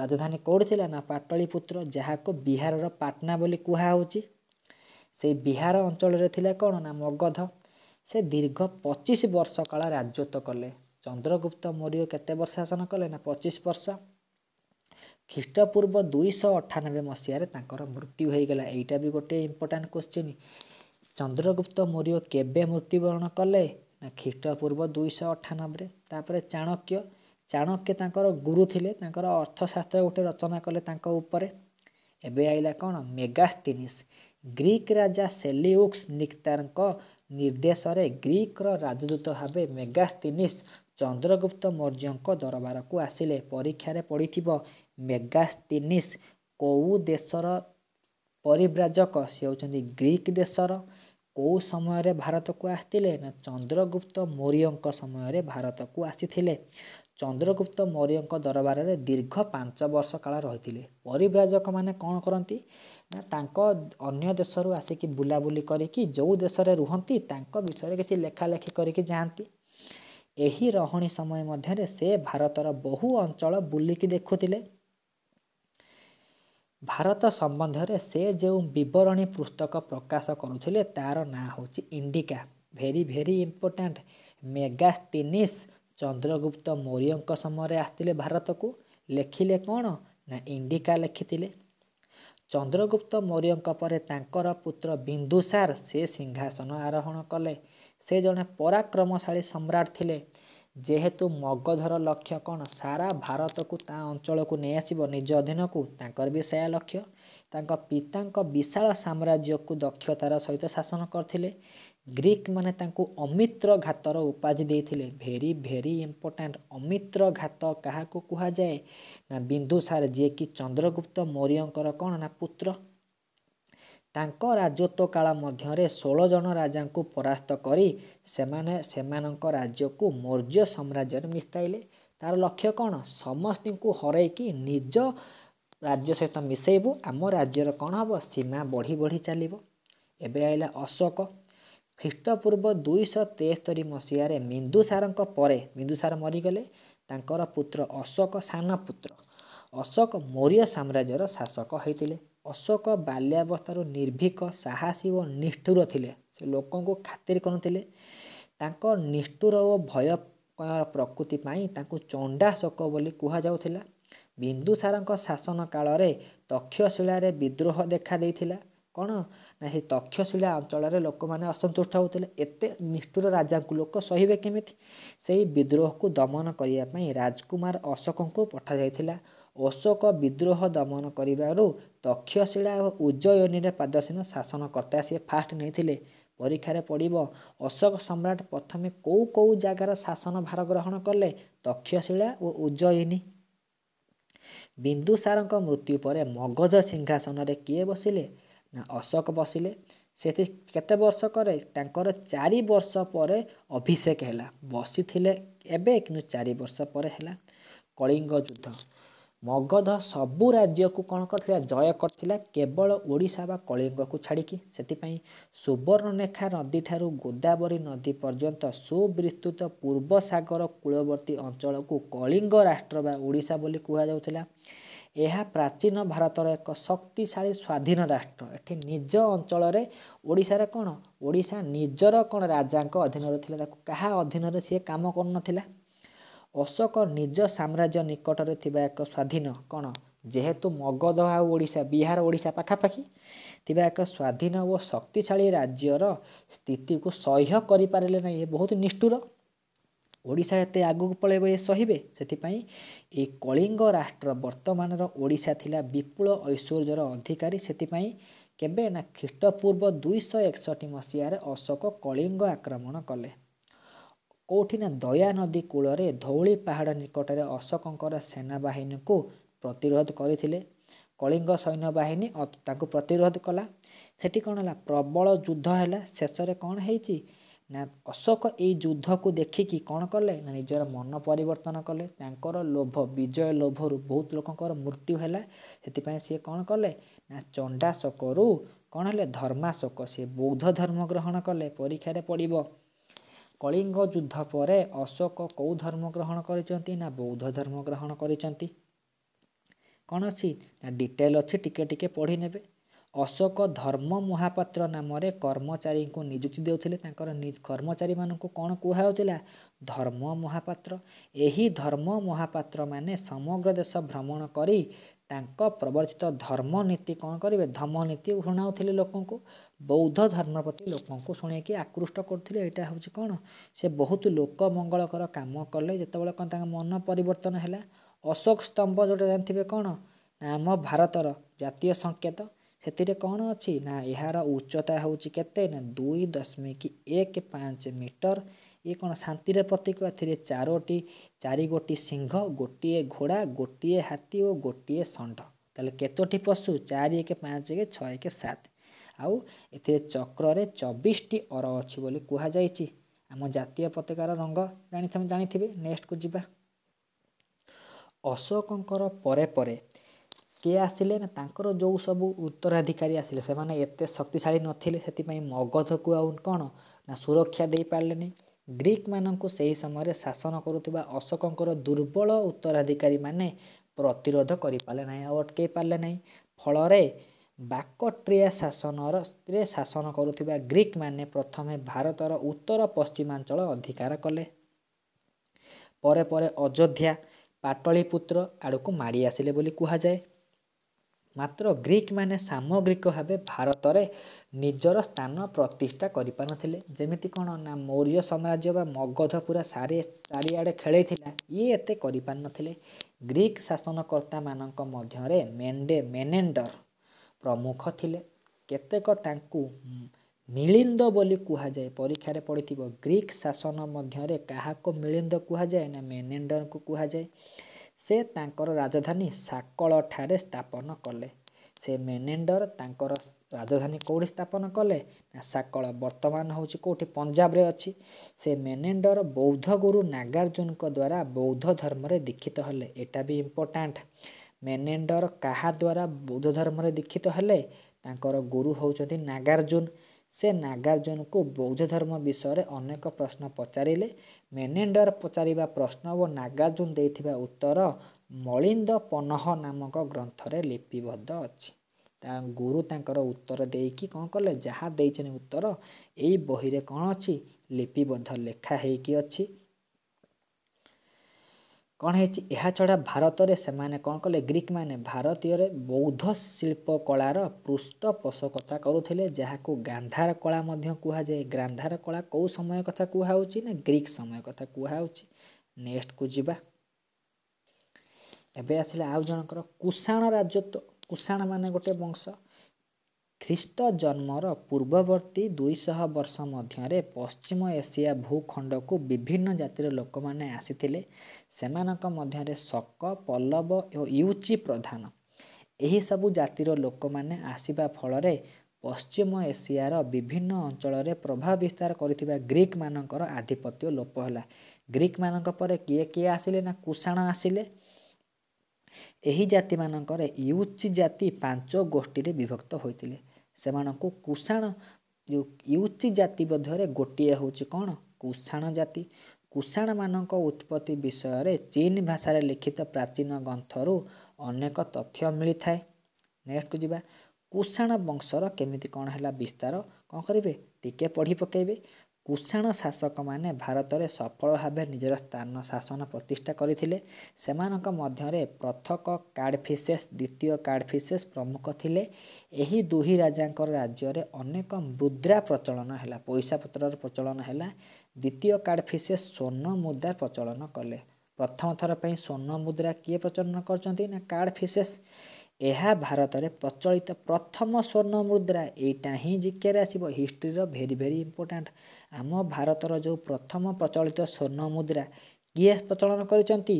ରାଜଧାନୀ କେଉଁଠି ଥିଲା ନା ପାଟଳୀପୁତ୍ର ଯାହାକୁ ବିହାରର ପାଟନା ବୋଲି କୁହାହେଉଛି ସେଇ ବିହାର ଅଞ୍ଚଳରେ ଥିଲା କ'ଣ ନା ମଗଧ ସେ ଦୀର୍ଘ ପଚିଶ ବର୍ଷ କାଳ ରାଜତ୍ୱ କଲେ ଚନ୍ଦ୍ରଗୁପ୍ତ ମୌର୍ଯ୍ୟ କେତେ ବର୍ଷ ଶାସନ କଲେ ନା ପଚିଶ ବର୍ଷ ଖ୍ରୀଷ୍ଟପୂର୍ବ ଦୁଇଶହ ଅଠାନବେ ମସିହାରେ ତାଙ୍କର ମୃତ୍ୟୁ ହୋଇଗଲା ଏଇଟା ବି ଗୋଟିଏ ଇମ୍ପୋର୍ଟାଣ୍ଟ କ୍ୱେଶ୍ଚିନ୍ ଚନ୍ଦ୍ରଗୁପ୍ତ ମୌର୍ଯ୍ୟ କେବେ ମୃତ୍ୟୁବରଣ କଲେ ନା ଖ୍ରୀଷ୍ଟପୂର୍ବ ଦୁଇଶହ ଅଠାନବେରେ ତାପରେ ଚାଣକ୍ୟ ଚାଣକ୍ୟ ତାଙ୍କର ଗୁରୁ ଥିଲେ ତାଙ୍କର ଅର୍ଥଶାସ୍ତ୍ର ଗୋଟେ ରଚନା କଲେ ତାଙ୍କ ଉପରେ ଏବେ ଆଇଲା କ'ଣ ମେଗାସ୍ତିନିସ୍ ଗ୍ରୀକ୍ ରାଜା ସେଲିଉକ୍ସ ନିକ୍ତାରଙ୍କ ନିର୍ଦ୍ଦେଶରେ ଗ୍ରୀକ୍ର ରାଜଦୂତ ଭାବେ ମେଗାସ୍ତିନିସ୍ ଚନ୍ଦ୍ରଗୁପ୍ତ ମୌର୍ଯ୍ୟଙ୍କ ଦରବାରକୁ ଆସିଲେ ପରୀକ୍ଷାରେ ପଡ଼ିଥିବ ମେଗାସ୍ତିନିସ୍ କେଉଁ ଦେଶର ପରିବ୍ରାଜକ ସେ ହେଉଛନ୍ତି ଗ୍ରୀକ୍ ଦେଶର କେଉଁ ସମୟରେ ଭାରତକୁ ଆସିଥିଲେ ନା ଚନ୍ଦ୍ରଗୁପ୍ତ ମୌର୍ଯ୍ୟଙ୍କ ସମୟରେ ଭାରତକୁ ଆସିଥିଲେ ଚନ୍ଦ୍ରଗୁପ୍ତ ମୌର୍ଯ୍ୟଙ୍କ ଦରବାରରେ ଦୀର୍ଘ ପାଞ୍ଚ ବର୍ଷ କାଳ ରହିଥିଲେ ପରିବ୍ରାଜକମାନେ କ'ଣ କରନ୍ତି ତାଙ୍କ ଅନ୍ୟ ଦେଶରୁ ଆସିକି ବୁଲାବୁଲି କରିକି ଯେଉଁ ଦେଶରେ ରୁହନ୍ତି ତାଙ୍କ ବିଷୟରେ କିଛି ଲେଖାଲେଖି କରିକି ଯାଆନ୍ତି ଏହି ରହଣି ସମୟ ମଧ୍ୟରେ ସେ ଭାରତର ବହୁ ଅଞ୍ଚଳ ବୁଲିକି ଦେଖୁଥିଲେ ଭାରତ ସମ୍ବନ୍ଧରେ ସେ ଯେଉଁ ବିବରଣୀ ପୁସ୍ତକ ପ୍ରକାଶ କରୁଥିଲେ ତା'ର ନାଁ ହେଉଛି ଇଣ୍ଡିକା ଭେରି ଭେରି ଇମ୍ପୋର୍ଟାଣ୍ଟ ମେଗା ମେଗାସ୍ତିନିସ୍ ଚନ୍ଦ୍ରଗୁପ୍ତ ମୌର୍ଯ୍ୟଙ୍କ ସମୟରେ ଆସିଥିଲେ ଭାରତକୁ ଲେଖିଲେ କ'ଣ ନା ଇଣ୍ଡିକା ଲେଖିଥିଲେ ଚନ୍ଦ୍ରଗୁପ୍ତ ମୌର୍ଯ୍ୟଙ୍କ ପରେ ତାଙ୍କର ପୁତ୍ର ବିନ୍ଦୁସାର ସେ ସିଂହାସନ ଆରୋହଣ କଲେ ସେ ଜଣେ ପରାକ୍ରମଶାଳୀ ସମ୍ରାଟ ଥିଲେ ଯେହେତୁ ମଗଧର ଲକ୍ଷ୍ୟ କ'ଣ ସାରା ଭାରତକୁ ତା ଅଞ୍ଚଳକୁ ନେଇ ଆସିବ ନିଜ ଅଧୀନକୁ ତାଙ୍କର ବି ସେୟା ଲକ୍ଷ୍ୟ ତାଙ୍କ ପିତାଙ୍କ ବିଶାଳ ସାମ୍ରାଜ୍ୟକୁ ଦକ୍ଷତାର ସହିତ ଶାସନ କରିଥିଲେ ଗ୍ରୀକ୍ମାନେ ତାଙ୍କୁ ଅମିତ୍ର ଘାତର ଉପାଧି ଦେଇଥିଲେ ଭେରି ଭେରି ଇମ୍ପୋର୍ଟାଣ୍ଟ ଅମିତ୍ର ଘାତ କାହାକୁ କୁହାଯାଏ ନା ବିନ୍ଦୁସାର ଯିଏକି ଚନ୍ଦ୍ରଗୁପ୍ତ ମୌର୍ଯ୍ୟଙ୍କର କ'ଣ ନା ପୁତ୍ର ତାଙ୍କ ରାଜତ୍ୱ କାଳ ମଧ୍ୟରେ ଷୋହଳ ଜଣ ରାଜାଙ୍କୁ ପରାସ୍ତ କରି ସେମାନେ ସେମାନଙ୍କ ରାଜ୍ୟକୁ ମୌର୍ଯ୍ୟ ସାମ୍ରାଜ୍ୟରେ ମିଶାଇଲେ ତାର ଲକ୍ଷ୍ୟ କ'ଣ ସମସ୍ତଙ୍କୁ ହରେଇକି ନିଜ ରାଜ୍ୟ ସହିତ ମିଶାଇବୁ ଆମ ରାଜ୍ୟର କ'ଣ ହେବ ସୀମା ବଢ଼ି ବଢ଼ି ଚାଲିବ ଏବେ ଆସିଲା ଅଶୋକ ଖ୍ରୀଷ୍ଟପୂର୍ବ ଦୁଇଶହ ତେସ୍ତରି ମସିହାରେ ମିନ୍ଦୁସାରଙ୍କ ପରେ ମିନ୍ଦୁସାର ମରିଗଲେ ତାଙ୍କର ପୁତ୍ର ଅଶୋକ ସାନ ପୁତ୍ର ଅଶୋକ ମୌର୍ଯ୍ୟ ସାମ୍ରାଜ୍ୟର ଶାସକ ହୋଇଥିଲେ ଅଶୋକ ବାଲ୍ୟାବସ୍ଥାରୁ ନିର୍ଭୀକ ସାହସୀ ଓ ନିଷ୍ଠୁର ଥିଲେ ସେ ଲୋକଙ୍କୁ ଖାତିର କରୁଥିଲେ ତାଙ୍କ ନିଷ୍ଠୁର ଓ ଭୟ ପ୍ରକୃତି ପାଇଁ ତାଙ୍କୁ ଚଣ୍ଡା ଶୋକ ବୋଲି କୁହାଯାଉଥିଲା ବିନ୍ଦୁସାରଙ୍କ ଶାସନ କାଳରେ ତକ୍ଷଶିଳାରେ ବିଦ୍ରୋହ ଦେଖାଦେଇଥିଲା କ'ଣ ନା ସେ ତକ୍ଷଶିଳା ଅଞ୍ଚଳରେ ଲୋକମାନେ ଅସନ୍ତୁଷ୍ଟ ହେଉଥିଲେ ଏତେ ନିଷ୍ଠୁର ରାଜାଙ୍କୁ ଲୋକ ସହିବେ କେମିତି ସେହି ବିଦ୍ରୋହକୁ ଦମନ କରିବା ପାଇଁ ରାଜକୁମାର ଅଶୋକଙ୍କୁ ପଠାଯାଇଥିଲା ଅଶୋକ ବିଦ୍ରୋହ ଦମନ କରିବାରୁ ତକ୍ଷଶିଳା ଓ ଉଜ୍ଜୟନୀରେ ପାଦସୀନ ଶାସନକର୍ତ୍ତା ସିଏ ଫାଷ୍ଟ ନେଇଥିଲେ ପରୀକ୍ଷାରେ ପଡ଼ିବ ଅଶୋକ ସମ୍ରାଟ ପ୍ରଥମେ କେଉଁ କେଉଁ ଜାଗାର ଶାସନ ଭାର ଗ୍ରହଣ କଲେ ତକ୍ଷଶିଳା ଓ ଉଜ୍ଜୟିନୀ ବିନ୍ଦୁସାରଙ୍କ ମୃତ୍ୟୁ ପରେ ମଗଧ ସିଂହାସନରେ କିଏ ବସିଲେ ନା ଅଶୋକ ବସିଲେ ସେଠି କେତେ ବର୍ଷ କରେ ତାଙ୍କର ଚାରି ବର୍ଷ ପରେ ଅଭିଷେକ ହେଲା ବସିଥିଲେ ଏବେ କିନ୍ତୁ ଚାରି ବର୍ଷ ପରେ ହେଲା କଳିଙ୍ଗ ଯୁଦ୍ଧ ମଗଧ ସବୁ ରାଜ୍ୟକୁ କ'ଣ କରିଥିଲା ଜୟ କରିଥିଲା କେବଳ ଓଡ଼ିଶା ବା କଳିଙ୍ଗକୁ ଛାଡ଼ିକି ସେଥିପାଇଁ ସୁବର୍ଣ୍ଣରେଖା ନଦୀ ଠାରୁ ଗୋଦାବରୀ ନଦୀ ପର୍ଯ୍ୟନ୍ତ ସୁବିସ୍ତୃତ ପୂର୍ବ ସାଗର କୂଳବର୍ତ୍ତୀ ଅଞ୍ଚଳକୁ କଳିଙ୍ଗ ରାଷ୍ଟ୍ର ବା ଓଡ଼ିଶା ବୋଲି କୁହାଯାଉଥିଲା ଏହା ପ୍ରାଚୀନ ଭାରତର ଏକ ଶକ୍ତିଶାଳୀ ସ୍ୱାଧୀନ ରାଷ୍ଟ୍ର ଏଠି ନିଜ ଅଞ୍ଚଳରେ ଓଡ଼ିଶାରେ କ'ଣ ଓଡ଼ିଶା ନିଜର କ'ଣ ରାଜାଙ୍କ ଅଧୀନରେ ଥିଲା ତାକୁ କାହା ଅଧୀନରେ ସିଏ କାମ କରୁନଥିଲା ଅଶୋକ ନିଜ ସାମ୍ରାଜ୍ୟ ନିକଟରେ ଥିବା ଏକ ସ୍ୱାଧୀନ କ'ଣ ଯେହେତୁ ମଗଧ ଆଉ ଓଡ଼ିଶା ବିହାର ଓଡ଼ିଶା ପାଖାପାଖି ଥିବା ଏକ ସ୍ୱାଧୀନ ଓ ଶକ୍ତିଶାଳୀ ରାଜ୍ୟର ସ୍ଥିତିକୁ ସହ୍ୟ କରିପାରିଲେ ନାହିଁ ଏ ବହୁତ ନିଷ୍ଠୁର ଓଡ଼ିଶା ଏତେ ଆଗକୁ ପଳେଇବ ଏ ସହିବେ ସେଥିପାଇଁ ଏ କଳିଙ୍ଗ ରାଷ୍ଟ୍ର ବର୍ତ୍ତମାନର ଓଡ଼ିଶା ଥିଲା ବିପୁଳ ଐଶ୍ୱର୍ଯ୍ୟର ଅଧିକାରୀ ସେଥିପାଇଁ କେବେ ନା ଖ୍ରୀଷ୍ଟପୂର୍ବ ଦୁଇଶହ ଏକଷଠି ମସିହାରେ ଅଶୋକ କଳିଙ୍ଗ ଆକ୍ରମଣ କଲେ କେଉଁଠି ନା ଦୟାନଦୀ କୂଳରେ ଧଉଳି ପାହାଡ଼ ନିକଟରେ ଅଶୋକଙ୍କର ସେନାବାହିନୀକୁ ପ୍ରତିରୋଧ କରିଥିଲେ କଳିଙ୍ଗ ସୈନ୍ୟବାହିନୀ ତାଙ୍କୁ ପ୍ରତିରୋଧ କଲା ସେଠି କ'ଣ ହେଲା ପ୍ରବଳ ଯୁଦ୍ଧ ହେଲା ଶେଷରେ କ'ଣ ହେଇଛି ନା ଅଶୋକ ଏଇ ଯୁଦ୍ଧକୁ ଦେଖିକି କ'ଣ କଲେ ନା ନିଜର ମନ ପରିବର୍ତ୍ତନ କଲେ ତାଙ୍କର ଲୋଭ ବିଜୟ ଲୋଭରୁ ବହୁତ ଲୋକଙ୍କର ମୃତ୍ୟୁ ହେଲା ସେଥିପାଇଁ ସିଏ କ'ଣ କଲେ ନା ଚଣ୍ଡାଶୋକରୁ କ'ଣ ହେଲେ ଧର୍ମାଶୋକ ସିଏ ବୌଦ୍ଧ ଧର୍ମ ଗ୍ରହଣ କଲେ ପରୀକ୍ଷାରେ ପଡ଼ିବ କଳିଙ୍ଗ ଯୁଦ୍ଧ ପରେ ଅଶୋକ କେଉଁ ଧର୍ମ ଗ୍ରହଣ କରିଛନ୍ତି ନା ବୌଦ୍ଧ ଧର୍ମ ଗ୍ରହଣ କରିଛନ୍ତି କ'ଣ ଅଛି ନା ଡିଟେଲ୍ ଅଛି ଟିକେ ଟିକେ ପଢ଼ି ନେବେ अशोक धर्म महापत्र नाम कर्मचारी को नियुक्ति देउले कर्मचारी मुहाउँला धर्म महापत्र धर्म महापत्र म समग्र देश भ्रमण गरिवर्चित धर्म नीति कन कि धर्म नीति शुणाउ बौद्ध धर्मप्रति लोक आकृष्ट आकृष्टुले एटा हेर्छ से बहुत लोक मङ्गलकर काम कले मन परिवर्तन होला अशोक स्तम्भ जो जाने थियो कन् आम भारत र जातीय सङ्केत ସେଥିରେ କ'ଣ ଅଛି ନା ଏହାର ଉଚ୍ଚତା ହେଉଛି କେତେ ନା ଦୁଇ ଦଶମିକ ଏକ ପାଞ୍ଚ ମିଟର ଇଏ କ'ଣ ଶାନ୍ତିର ପ୍ରତୀକ ଏଥିରେ ଚାରୋଟି ଚାରି ଗୋଟି ସିଂହ ଗୋଟିଏ ଘୋଡ଼ା ଗୋଟିଏ ହାତୀ ଓ ଗୋଟିଏ ଷଣ୍ଢ ତାହେଲେ କେତୋଟି ପଶୁ ଚାରି ଏକ ପାଞ୍ଚ ଏକ ଛଅ ଏକ ସାତ ଆଉ ଏଥିରେ ଚକ୍ରରେ ଚବିଶଟି ଅର ଅଛି ବୋଲି କୁହାଯାଇଛି ଆମ ଜାତୀୟ ପତାକାର ରଙ୍ଗ ଜାଣିଥିବେ ଜାଣିଥିବେ ନେକ୍ସଟକୁ ଯିବା ଅଶୋକଙ୍କର ପରେ ପରେ କିଏ ଆସିଲେ ନା ତାଙ୍କର ଯେଉଁ ସବୁ ଉତ୍ତରାଧିକାରୀ ଆସିଲେ ସେମାନେ ଏତେ ଶକ୍ତିଶାଳୀ ନଥିଲେ ସେଥିପାଇଁ ମଗଧକୁ ଆଉ କ'ଣ ନା ସୁରକ୍ଷା ଦେଇପାରିଲେନି ଗ୍ରୀକ୍ମାନଙ୍କୁ ସେହି ସମୟରେ ଶାସନ କରୁଥିବା ଅଶୋକଙ୍କର ଦୁର୍ବଳ ଉତ୍ତରାଧିକାରୀମାନେ ପ୍ରତିରୋଧ କରିପାରିଲେ ନାହିଁ ଆଉ ଅଟକେଇ ପାରିଲେ ନାହିଁ ଫଳରେ ବାକଟ୍ରିଆ ଶାସନରରେ ଶାସନ କରୁଥିବା ଗ୍ରୀକ୍ମାନେ ପ୍ରଥମେ ଭାରତର ଉତ୍ତର ପଶ୍ଚିମାଞ୍ଚଳ ଅଧିକାର କଲେ ପରେ ପରେ ଅଯୋଧ୍ୟା ପାଟଳୀପୁତ୍ର ଆଡ଼କୁ ମାଡ଼ି ଆସିଲେ ବୋଲି କୁହାଯାଏ ମାତ୍ର ଗ୍ରୀକମାନେ ସାମଗ୍ରିକ ଭାବେ ଭାରତରେ ନିଜର ସ୍ଥାନ ପ୍ରତିଷ୍ଠା କରିପାରିନଥିଲେ ଯେମିତି କ'ଣ ନା ମୌର୍ଯ୍ୟ ସାମ୍ରାଜ୍ୟ ବା ମଗଧ ପୁରା ସାରି ଚାରିଆଡ଼େ ଖେଳେଇଥିଲା ଇଏ ଏତେ କରିପାରିନଥିଲେ ଗ୍ରୀକ୍ ଶାସନକର୍ତ୍ତାମାନଙ୍କ ମଧ୍ୟରେ ମେଣ୍ଡେ ମେନେଣ୍ଡର ପ୍ରମୁଖ ଥିଲେ କେତେକ ତାଙ୍କୁ ମିଳିନ୍ଦ ବୋଲି କୁହାଯାଏ ପରୀକ୍ଷାରେ ପଡ଼ିଥିବ ଗ୍ରୀକ୍ ଶାସନ ମଧ୍ୟରେ କାହାକୁ ମିଳିନ୍ଦ କୁହାଯାଏ ନା ମେନେଣ୍ଡରଙ୍କୁ କୁହାଯାଏ ସେ ତାଙ୍କର ରାଜଧାନୀ ସାକଳଠାରେ ସ୍ଥାପନ କଲେ ସେ ମେନେଣ୍ଡର ତାଙ୍କର ରାଜଧାନୀ କେଉଁଠି ସ୍ଥାପନ କଲେ ନା ସାକଳ ବର୍ତ୍ତମାନ ହେଉଛି କେଉଁଠି ପଞ୍ଜାବରେ ଅଛି ସେ ମେନେଣ୍ଡର ବୌଦ୍ଧ ଗୁରୁ ନାଗାର୍ଜୁନଙ୍କ ଦ୍ୱାରା ବୌଦ୍ଧ ଧର୍ମରେ ଦୀକ୍ଷିତ ହେଲେ ଏଇଟା ବି ଇମ୍ପୋର୍ଟାଣ୍ଟ ମେନେଣ୍ଡର କାହା ଦ୍ୱାରା ବୌଦ୍ଧ ଧର୍ମରେ ଦୀକ୍ଷିତ ହେଲେ ତାଙ୍କର ଗୁରୁ ହେଉଛନ୍ତି ନାଗାର୍ଜୁନ ସେ ନାଗାର୍ଜୁନଙ୍କୁ ବୌଦ୍ଧ ଧର୍ମ ବିଷୟରେ ଅନେକ ପ୍ରଶ୍ନ ପଚାରିଲେ ମେନେଣ୍ଡର ପଚାରିବା ପ୍ରଶ୍ନ ଓ ନାଗାର୍ଜୁନ ଦେଇଥିବା ଉତ୍ତର ମଳିନ୍ଦ ପନହ ନାମକ ଗ୍ରନ୍ଥରେ ଲିପିବଦ୍ଧ ଅଛି ତା ଗୁରୁ ତାଙ୍କର ଉତ୍ତର ଦେଇକି କ'ଣ କଲେ ଯାହା ଦେଇଛନ୍ତି ଉତ୍ତର ଏଇ ବହିରେ କ'ଣ ଅଛି ଲିପିବଦ୍ଧ ଲେଖା ହେଇକି ଅଛି କ'ଣ ହେଇଛି ଏହା ଛଡ଼ା ଭାରତରେ ସେମାନେ କ'ଣ କଲେ ଗ୍ରୀକ୍ମାନେ ଭାରତୀୟରେ ବୌଦ୍ଧ ଶିଳ୍ପକଳାର ପୃଷ୍ଠପୋଷକତା କରୁଥିଲେ ଯାହାକୁ ଗାନ୍ଧାର କଳା ମଧ୍ୟ କୁହାଯାଏ ଗାନ୍ଧାର କଳା କେଉଁ ସମୟ କଥା କୁହାହେଉଛି ନା ଗ୍ରୀକ୍ ସମୟ କଥା କୁହାହେଉଛି ନେକ୍ସଟକୁ ଯିବା ଏବେ ଆସିଲା ଆଉ ଜଣଙ୍କର କୁଷାଣ ରାଜତ୍ୱ କୁଷାଣ ମାନେ ଗୋଟେ ବଂଶ ଖ୍ରୀଷ୍ଟ ଜନ୍ମର ପୂର୍ବବର୍ତ୍ତୀ ଦୁଇଶହ ବର୍ଷ ମଧ୍ୟରେ ପଶ୍ଚିମ ଏସିଆ ଭୂଖଣ୍ଡକୁ ବିଭିନ୍ନ ଜାତିର ଲୋକମାନେ ଆସିଥିଲେ ସେମାନଙ୍କ ମଧ୍ୟରେ ଶକ ପଲ୍ଲବ ଓ ୟୁଚି ପ୍ରଧାନ ଏହିସବୁ ଜାତିର ଲୋକମାନେ ଆସିବା ଫଳରେ ପଶ୍ଚିମ ଏସିଆର ବିଭିନ୍ନ ଅଞ୍ଚଳରେ ପ୍ରଭାବ ବିସ୍ତାର କରିଥିବା ଗ୍ରୀକ୍ମାନଙ୍କର ଆଧିପତ୍ୟ ଲୋପ ହେଲା ଗ୍ରୀକ୍ମାନଙ୍କ ପରେ କିଏ କିଏ ଆସିଲେ ନା କୁଷାଣ ଆସିଲେ ଏହି ଜାତିମାନଙ୍କରେ ୟୁଚି ଜାତି ପାଞ୍ଚ ଗୋଷ୍ଠୀରେ ବିଭକ୍ତ ହୋଇଥିଲେ ସେମାନଙ୍କୁ କୁଷାଣ ୟୁଚି ଜାତି ମଧ୍ୟରେ ଗୋଟିଏ ହେଉଛି କ'ଣ କୁଷାଣ ଜାତି କୁଷାଣମାନଙ୍କ ଉତ୍ପତ୍ତି ବିଷୟରେ ଚୀନ ଭାଷାରେ ଲିଖିତ ପ୍ରାଚୀନ ଗ୍ରନ୍ଥରୁ ଅନେକ ତଥ୍ୟ ମିଳିଥାଏ ନେକ୍ସଟକୁ ଯିବା କୁଷାଣ ବଂଶର କେମିତି କ'ଣ ହେଲା ବିସ୍ତାର କ'ଣ କରିବେ ଟିକେ ପଢ଼ି ପକାଇବେ କୁଶାଣ ଶାସକମାନେ ଭାରତରେ ସଫଳ ଭାବେ ନିଜର ସ୍ଥାନ ଶାସନ ପ୍ରତିଷ୍ଠା କରିଥିଲେ ସେମାନଙ୍କ ମଧ୍ୟରେ ପ୍ରଥକ କାର୍ଡ଼ଫିସେସ୍ ଦ୍ୱିତୀୟ କାର୍ଡ଼ଫିସେସ୍ ପ୍ରମୁଖ ଥିଲେ ଏହି ଦୁଇ ରାଜାଙ୍କର ରାଜ୍ୟରେ ଅନେକ ମୁଦ୍ରା ପ୍ରଚଳନ ହେଲା ପଇସା ପତ୍ରର ପ୍ରଚଳନ ହେଲା ଦ୍ୱିତୀୟ କାର୍ଡ଼ଫିସେସ୍ ସ୍ୱର୍ଣ୍ଣ ମୁଦ୍ରା ପ୍ରଚଳନ କଲେ ପ୍ରଥମ ଥର ପାଇଁ ସ୍ୱର୍ଣ୍ଣ ମୁଦ୍ରା କିଏ ପ୍ରଚଳନ କରିଛନ୍ତି ନା କାର୍ଡ଼ଫିସେସ୍ ଏହା ଭାରତରେ ପ୍ରଚଳିତ ପ୍ରଥମ ସ୍ୱର୍ଣ୍ଣ ମୁଦ୍ରା ଏଇଟା ହିଁ ଜିକେରେ ଆସିବ ହିଷ୍ଟ୍ରିର ଭେରି ଭେରି ଇମ୍ପୋର୍ଟାଣ୍ଟ ଆମ ଭାରତର ଯେଉଁ ପ୍ରଥମ ପ୍ରଚଳିତ ସ୍ୱର୍ଣ୍ଣ ମୁଦ୍ରା କିଏ ପ୍ରଚଳନ କରିଛନ୍ତି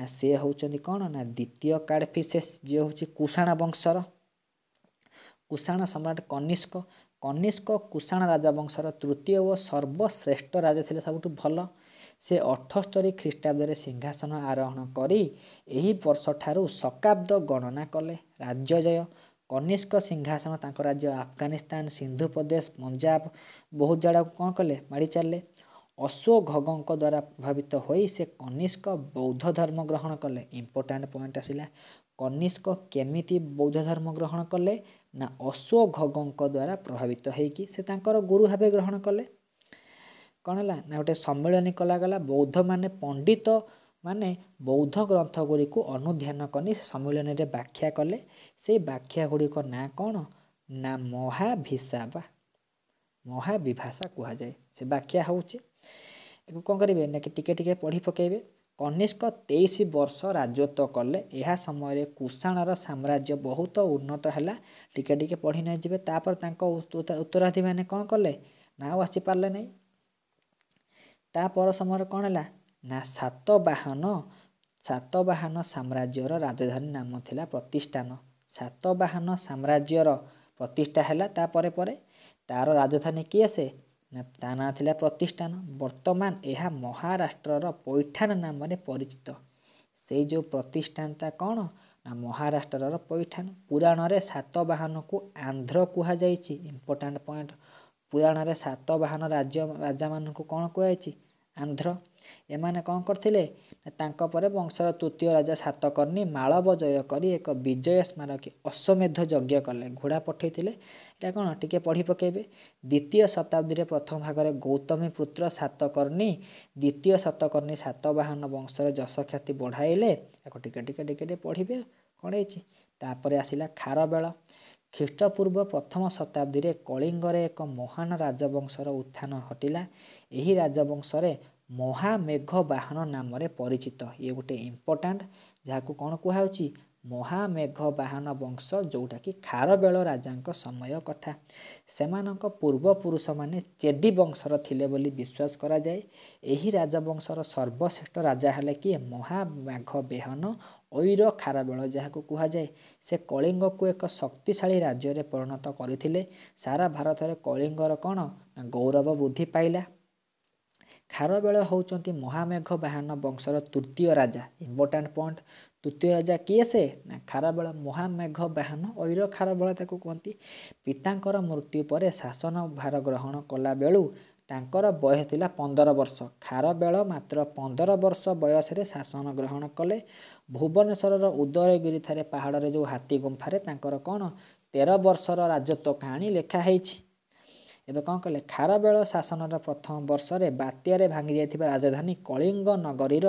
ନା ସେ ହେଉଛନ୍ତି କ'ଣ ନା ଦ୍ୱିତୀୟ କାର୍ଡ଼ଫିସେସ୍ ଯିଏ ହେଉଛି କୁଷାଣ ବଂଶର କୁଷାଣ ସମ୍ରାଟ କନିଷ୍କ କନିଷ୍କ କୁଷାଣ ରାଜବଂଶର ତୃତୀୟ ଓ ସର୍ବଶ୍ରେଷ୍ଠ ରାଜା ଥିଲେ ସବୁଠୁ ଭଲ ସେ ଅଠସ୍ତରୀ ଖ୍ରୀଷ୍ଟାବ୍ଦରେ ସିଂହାସନ ଆରୋହଣ କରି ଏହି ବର୍ଷଠାରୁ ଶକାବ୍ଦ ଗଣନା କଲେ ରାଜ୍ୟ ଜୟ କନିଷ୍କ ସିଂହାସନ ତାଙ୍କ ରାଜ୍ୟ ଆଫଗାନିସ୍ତାନ ସିନ୍ଧୁ ପ୍ରଦେଶ ପଞ୍ଜାବ ବହୁତ ଜାଗାକୁ କ'ଣ କଲେ ମାଡ଼ି ଚାଲିଲେ ଅଶ୍ୱଘଗଙ୍କ ଦ୍ୱାରା ପ୍ରଭାବିତ ହୋଇ ସେ କନିଷ୍କ ବୌଦ୍ଧ ଧର୍ମ ଗ୍ରହଣ କଲେ ଇମ୍ପୋର୍ଟାଣ୍ଟ ପଏଣ୍ଟ ଆସିଲା କନିଷ୍କ କେମିତି ବୌଦ୍ଧ ଧର୍ମ ଗ୍ରହଣ କଲେ ନା ଅଶ୍ୱଘଗଙ୍କ ଦ୍ୱାରା ପ୍ରଭାବିତ ହେଇକି ସେ ତାଙ୍କର ଗୁରୁ ଭାବେ ଗ୍ରହଣ କଲେ କ'ଣ ହେଲା ନା ଗୋଟେ ସମ୍ମିଳନୀ କଲାଗଲା ବୌଦ୍ଧମାନେ ପଣ୍ଡିତ ମାନେ ବୌଦ୍ଧ ଗ୍ରନ୍ଥ ଗୁଡ଼ିକୁ ଅନୁଧ୍ୟାନ କରି ସେ ସମ୍ମିଳନୀରେ ବ୍ୟାଖ୍ୟା କଲେ ସେ ଗୁଡ଼ିକ ନାଁ କ'ଣ ନା ମହାଭିସା ବା ମହାବିଭାଷା କୁହାଯାଏ ସେ ବ୍ୟାଖ୍ୟା ହେଉଛି ଏକୁ କ'ଣ କରିବେ ନା କି ଟିକେ ଟିକେ ପଢ଼ି ପକାଇବେ କନିଷ୍କ ତେଇଶ ବର୍ଷ ରାଜତ୍ୱ କଲେ ଏହା ସମୟରେ କୁଷାଣର ସାମ୍ରାଜ୍ୟ ବହୁତ ଉନ୍ନତ ହେଲା ଟିକେ ଟିକେ ପଢ଼ି ନେଇଯିବେ ତାପରେ ତାଙ୍କ ଉତ୍ତରାଧିକାରୀମାନେ କ'ଣ କଲେ ନା ଆଉ ଆସିପାରିଲେ ନାହିଁ ତା ପର ସମୟରେ କ'ଣ ହେଲା ନା ସାତବାହନ ସାତବାହନ ସାମ୍ରାଜ୍ୟର ରାଜଧାନୀ ନାମ ଥିଲା ପ୍ରତିଷ୍ଠାନ ସାତବାହନ ସାମ୍ରାଜ୍ୟର ପ୍ରତିଷ୍ଠା ହେଲା ତାପରେ ପରେ ପରେ ତା'ର ରାଜଧାନୀ କିଏ ସେ ନା ତା ନାଁ ଥିଲା ପ୍ରତିଷ୍ଠାନ ବର୍ତ୍ତମାନ ଏହା ମହାରାଷ୍ଟ୍ରର ପୈଠାନ ନାମରେ ପରିଚିତ ସେଇ ଯେଉଁ ପ୍ରତିଷ୍ଠାନଟା କ'ଣ ନା ମହାରାଷ୍ଟ୍ରର ପୈଠାନ ପୁରାଣରେ ସାତବାହନକୁ ଆନ୍ଧ୍ର କୁହାଯାଇଛି ଇମ୍ପୋର୍ଟାଣ୍ଟ ପଏଣ୍ଟ ପୁରାଣରେ ସାତବାହନ ରାଜ୍ୟ ରାଜାମାନଙ୍କୁ କ'ଣ କୁହାଯାଇଛି ଆନ୍ଧ୍ର ଏମାନେ କ'ଣ କରିଥିଲେ ତାଙ୍କ ପରେ ବଂଶର ତୃତୀୟ ରାଜା ସାତକର୍ଣ୍ଣୀ ମାଳବ ଜୟ କରି ଏକ ବିଜୟ ସ୍ମାରକୀ ଅଶ୍ୱମେଧ ଯଜ୍ଞ କଲେ ଘୋଡ଼ା ପଠେଇଥିଲେ ଏଇଟା କ'ଣ ଟିକେ ପଢ଼ି ପକାଇବେ ଦ୍ୱିତୀୟ ଶତାବ୍ଦୀରେ ପ୍ରଥମ ଭାଗରେ ଗୌତମୀ ପୁତ୍ର ସାତକର୍ଣ୍ଣୀ ଦ୍ୱିତୀୟ ଶତକର୍ଣ୍ଣୀ ସାତବାହନ ବଂଶର ଯଶଖ୍ୟାତି ବଢ଼ାଇଲେ ତାକୁ ଟିକେ ଟିକେ ଟିକେ ଟିକେ ପଢ଼ିବେ କ'ଣ ହେଇଛି ତାପରେ ଆସିଲା ଖାରବେଳ ଖ୍ରୀଷ୍ଟପୂର୍ବ ପ୍ରଥମ ଶତାବ୍ଦୀରେ କଳିଙ୍ଗରେ ଏକ ମହାନ ରାଜବଂଶର ଉତ୍ଥାନ ଘଟିଲା ଏହି ରାଜବଂଶରେ ମହାମେଘ ବାହନ ନାମରେ ପରିଚିତ ଇଏ ଗୋଟେ ଇମ୍ପୋର୍ଟାଣ୍ଟ ଯାହାକୁ କ'ଣ କୁହାଯାଉଛି ମହାମେଘ ବାହନ ବଂଶ ଯେଉଁଟାକି ଖାରବେଳ ରାଜାଙ୍କ ସମୟ କଥା ସେମାନଙ୍କ ପୂର୍ବପୁରୁଷମାନେ ଚେଦି ବଂଶର ଥିଲେ ବୋଲି ବିଶ୍ୱାସ କରାଯାଏ ଏହି ରାଜବଂଶର ସର୍ବଶ୍ରେଷ୍ଠ ରାଜା ହେଲେ କିଏ ମହାମେଘ ବେହନ ଐର ଖାରବେଳ ଯାହାକୁ କୁହାଯାଏ ସେ କଳିଙ୍ଗକୁ ଏକ ଶକ୍ତିଶାଳୀ ରାଜ୍ୟରେ ପରିଣତ କରିଥିଲେ ସାରା ଭାରତରେ କଳିଙ୍ଗର କ'ଣ ଗୌରବ ବୃଦ୍ଧି ପାଇଲା ଖାରବେଳ ହେଉଛନ୍ତି ମହାମେଘ ବାହାନ ବଂଶର ତୃତୀୟ ରାଜା ଇମ୍ପୋର୍ଟାଣ୍ଟ ପଏଣ୍ଟ ତୃତୀୟ ରାଜା କିଏ ସେ ନା ଖାରବେଳ ମହାମେଘ ବାହାନ ଐର ଖାରବେଳ ତାକୁ କୁହନ୍ତି ପିତାଙ୍କର ମୃତ୍ୟୁ ପରେ ଶାସନ ଭାର ଗ୍ରହଣ କଲାବେଳୁ ତାଙ୍କର ବୟସ ଥିଲା ପନ୍ଦର ବର୍ଷ ଖାରବେଳ ମାତ୍ର ପନ୍ଦର ବର୍ଷ ବୟସରେ ଶାସନ ଗ୍ରହଣ କଲେ ଭୁବନେଶ୍ୱରର ଉଦୟଗିରିଠାରେ ପାହାଡ଼ରେ ଯେଉଁ ହାତୀ ଗୁମ୍ଫାରେ ତାଙ୍କର କ'ଣ ତେର ବର୍ଷର ରାଜତ୍ୱ କାହାଣୀ ଲେଖା ହେଇଛି ଏବେ କ'ଣ କହିଲେ ଖାରବେଳ ଶାସନର ପ୍ରଥମ ବର୍ଷରେ ବାତ୍ୟାରେ ଭାଙ୍ଗିଯାଇଥିବା ରାଜଧାନୀ କଳିଙ୍ଗ ନଗରୀର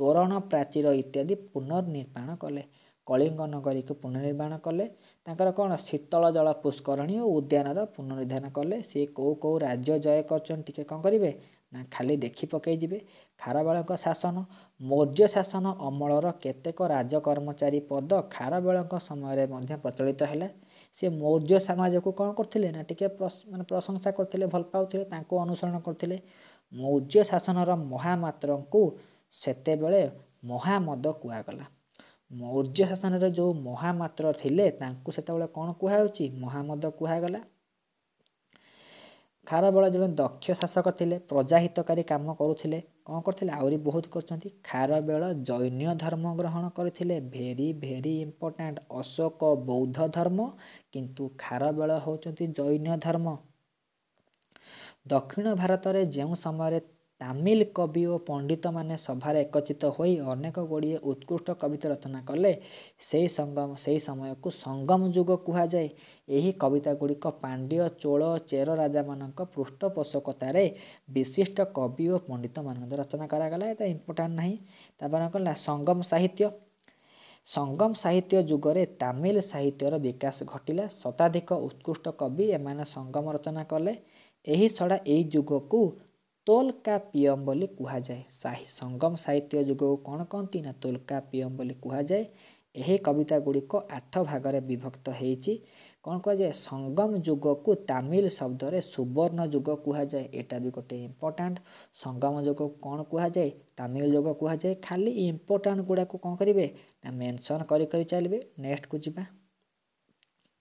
ତୋରଣ ପ୍ରାଚୀର ଇତ୍ୟାଦି ପୁନର୍ନିର୍ମାଣ କଲେ କଳିଙ୍ଗ ନଗରୀକୁ ପୁନର୍ନିର୍ମାଣ କଲେ ତାଙ୍କର କ'ଣ ଶୀତଳ ଜଳ ପୁଷ୍କରଣୀ ଓ ଉଦ୍ୟାନର ପୁନରୁଦ୍ଧାନ କଲେ ସେ କେଉଁ କେଉଁ ରାଜ୍ୟ ଜୟ କରିଛନ୍ତି ଟିକିଏ କ'ଣ କରିବେ ନା ଖାଲି ଦେଖି ପକାଇଯିବେ ଖାରବେଳଙ୍କ ଶାସନ ମୌର୍ଯ୍ୟ ଶାସନ ଅମଳର କେତେକ ରାଜକର୍ମଚାରୀ ପଦ ଖାରବେଳଙ୍କ ସମୟରେ ମଧ୍ୟ ପ୍ରଚଳିତ ହେଲା ସେ ମୌର୍ଯ୍ୟ ସାମ୍ରାଜ୍ୟକୁ କ'ଣ କରୁଥିଲେ ନା ଟିକିଏ ମାନେ ପ୍ରଶଂସା କରୁଥିଲେ ଭଲ ପାଉଥିଲେ ତାଙ୍କୁ ଅନୁସରଣ କରୁଥିଲେ ମୌର୍ଯ୍ୟ ଶାସନର ମହାମାତ୍ରଙ୍କୁ ସେତେବେଳେ ମହାମଦ କୁହାଗଲା ମୌର୍ଯ୍ୟ ଶାସନରେ ଯେଉଁ ମହାମାତ୍ର ଥିଲେ ତାଙ୍କୁ ସେତେବେଳେ କ'ଣ କୁହାହେଉଛି ମହାମଦ କୁହାଗଲା ଖାରବେଳ ଜଣେ ଦକ୍ଷ ଶାସକ ଥିଲେ ପ୍ରଜାହିତକାରୀ କାମ କରୁଥିଲେ କ'ଣ କରୁଥିଲେ ଆହୁରି ବହୁତ କରୁଛନ୍ତି ଖାରବେଳ ଜୈନ ଧର୍ମ ଗ୍ରହଣ କରିଥିଲେ ଭେରି ଭେରି ଇମ୍ପୋର୍ଟାଣ୍ଟ ଅଶୋକ ବୌଦ୍ଧ ଧର୍ମ କିନ୍ତୁ ଖାରବେଳ ହେଉଛନ୍ତି ଜୈନ୍ୟ ଧର୍ମ ଦକ୍ଷିଣ ଭାରତରେ ଯେଉଁ ସମୟରେ ତାମିଲ କବି ଓ ପଣ୍ଡିତମାନେ ସଭାରେ ଏକତ୍ରିତ ହୋଇ ଅନେକ ଗୁଡ଼ିଏ ଉତ୍କୃଷ୍ଟ କବିତା ରଚନା କଲେ ସେହି ସଙ୍ଗମ ସେହି ସମୟକୁ ସଙ୍ଗମ ଯୁଗ କୁହାଯାଏ ଏହି କବିତା ଗୁଡ଼ିକ ପାଣ୍ଡ୍ୟ ଚୋଳ ଚେର ରାଜାମାନଙ୍କ ପୃଷ୍ଠପୋଷକତାରେ ବିଶିଷ୍ଟ କବି ଓ ପଣ୍ଡିତମାନଙ୍କ ରଚନା କରାଗଲା ଏତା ଇମ୍ପୋର୍ଟାଣ୍ଟ ନାହିଁ ତାପରେ କଲା ସଙ୍ଗମ ସାହିତ୍ୟ ସଙ୍ଗମ ସାହିତ୍ୟ ଯୁଗରେ ତାମିଲ ସାହିତ୍ୟର ବିକାଶ ଘଟିଲା ଶତାଧିକ ଉତ୍କୃଷ୍ଟ କବି ଏମାନେ ସଙ୍ଗମ ରଚନା କଲେ ଏହି ଛଡ଼ା ଏହି ଯୁଗକୁ ତୋଲକା ପିୟମ୍ ବୋଲି କୁହାଯାଏ ସାହି ସଙ୍ଗମ ସାହିତ୍ୟ ଯୁଗକୁ କ'ଣ କହନ୍ତି ନା ତୋଲକା ପିୟମ୍ ବୋଲି କୁହାଯାଏ ଏହି କବିତା ଗୁଡ଼ିକ ଆଠ ଭାଗରେ ବିଭକ୍ତ ହେଇଛି କ'ଣ କୁହାଯାଏ ସଙ୍ଗମ ଯୁଗକୁ ତାମିଲ ଶବ୍ଦରେ ସୁବର୍ଣ୍ଣ ଯୁଗ କୁହାଯାଏ ଏଇଟା ବି ଗୋଟେ ଇମ୍ପୋର୍ଟାଣ୍ଟ ସଙ୍ଗମ ଯୁଗକୁ କ'ଣ କୁହାଯାଏ ତାମିଲ ଯୁଗ କୁହାଯାଏ ଖାଲି ଇମ୍ପୋର୍ଟାଣ୍ଟ ଗୁଡ଼ାକୁ କ'ଣ କରିବେ ନା ମେନସନ୍ କରି କରି ଚାଲିବେ ନେକ୍ସଟକୁ ଯିବା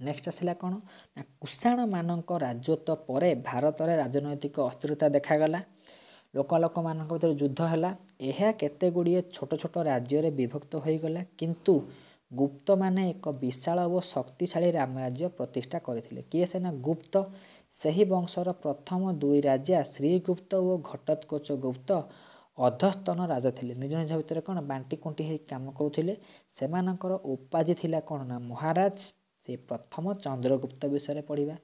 ନେକ୍ସଟ ଆସିଲା କ'ଣ ନା କୁଷାଣମାନଙ୍କ ରାଜତ୍ୱ ପରେ ଭାରତରେ ରାଜନୈତିକ ଅସ୍ଥିରତା ଦେଖାଗଲା ଲୋକଲୋକମାନଙ୍କ ଭିତରେ ଯୁଦ୍ଧ ହେଲା ଏହା କେତେ ଗୁଡ଼ିଏ ଛୋଟ ଛୋଟ ରାଜ୍ୟରେ ବିଭକ୍ତ ହୋଇଗଲା କିନ୍ତୁ ଗୁପ୍ତମାନେ ଏକ ବିଶାଳ ଓ ଶକ୍ତିଶାଳୀ ରାମରାଜ୍ୟ ପ୍ରତିଷ୍ଠା କରିଥିଲେ କିଏ ସେନା ଗୁପ୍ତ ସେହି ବଂଶର ପ୍ରଥମ ଦୁଇ ରାଜା ଶ୍ରୀଗୁପ୍ତ ଓ ଘଟୋତ୍କୋଚ ଗୁପ୍ତ ଅଧସ୍ତନ ରାଜା ଥିଲେ ନିଜ ନିଜ ଭିତରେ କ'ଣ ବାଣ୍ଟି କୁଣ୍ଟି ହେଇ କାମ କରୁଥିଲେ ସେମାନଙ୍କର ଉପାଧି ଥିଲା କ'ଣ ନା ମହାରାଜ ସେ ପ୍ରଥମ ଚନ୍ଦ୍ରଗୁପ୍ତ ବିଷୟରେ ପଢ଼ିବା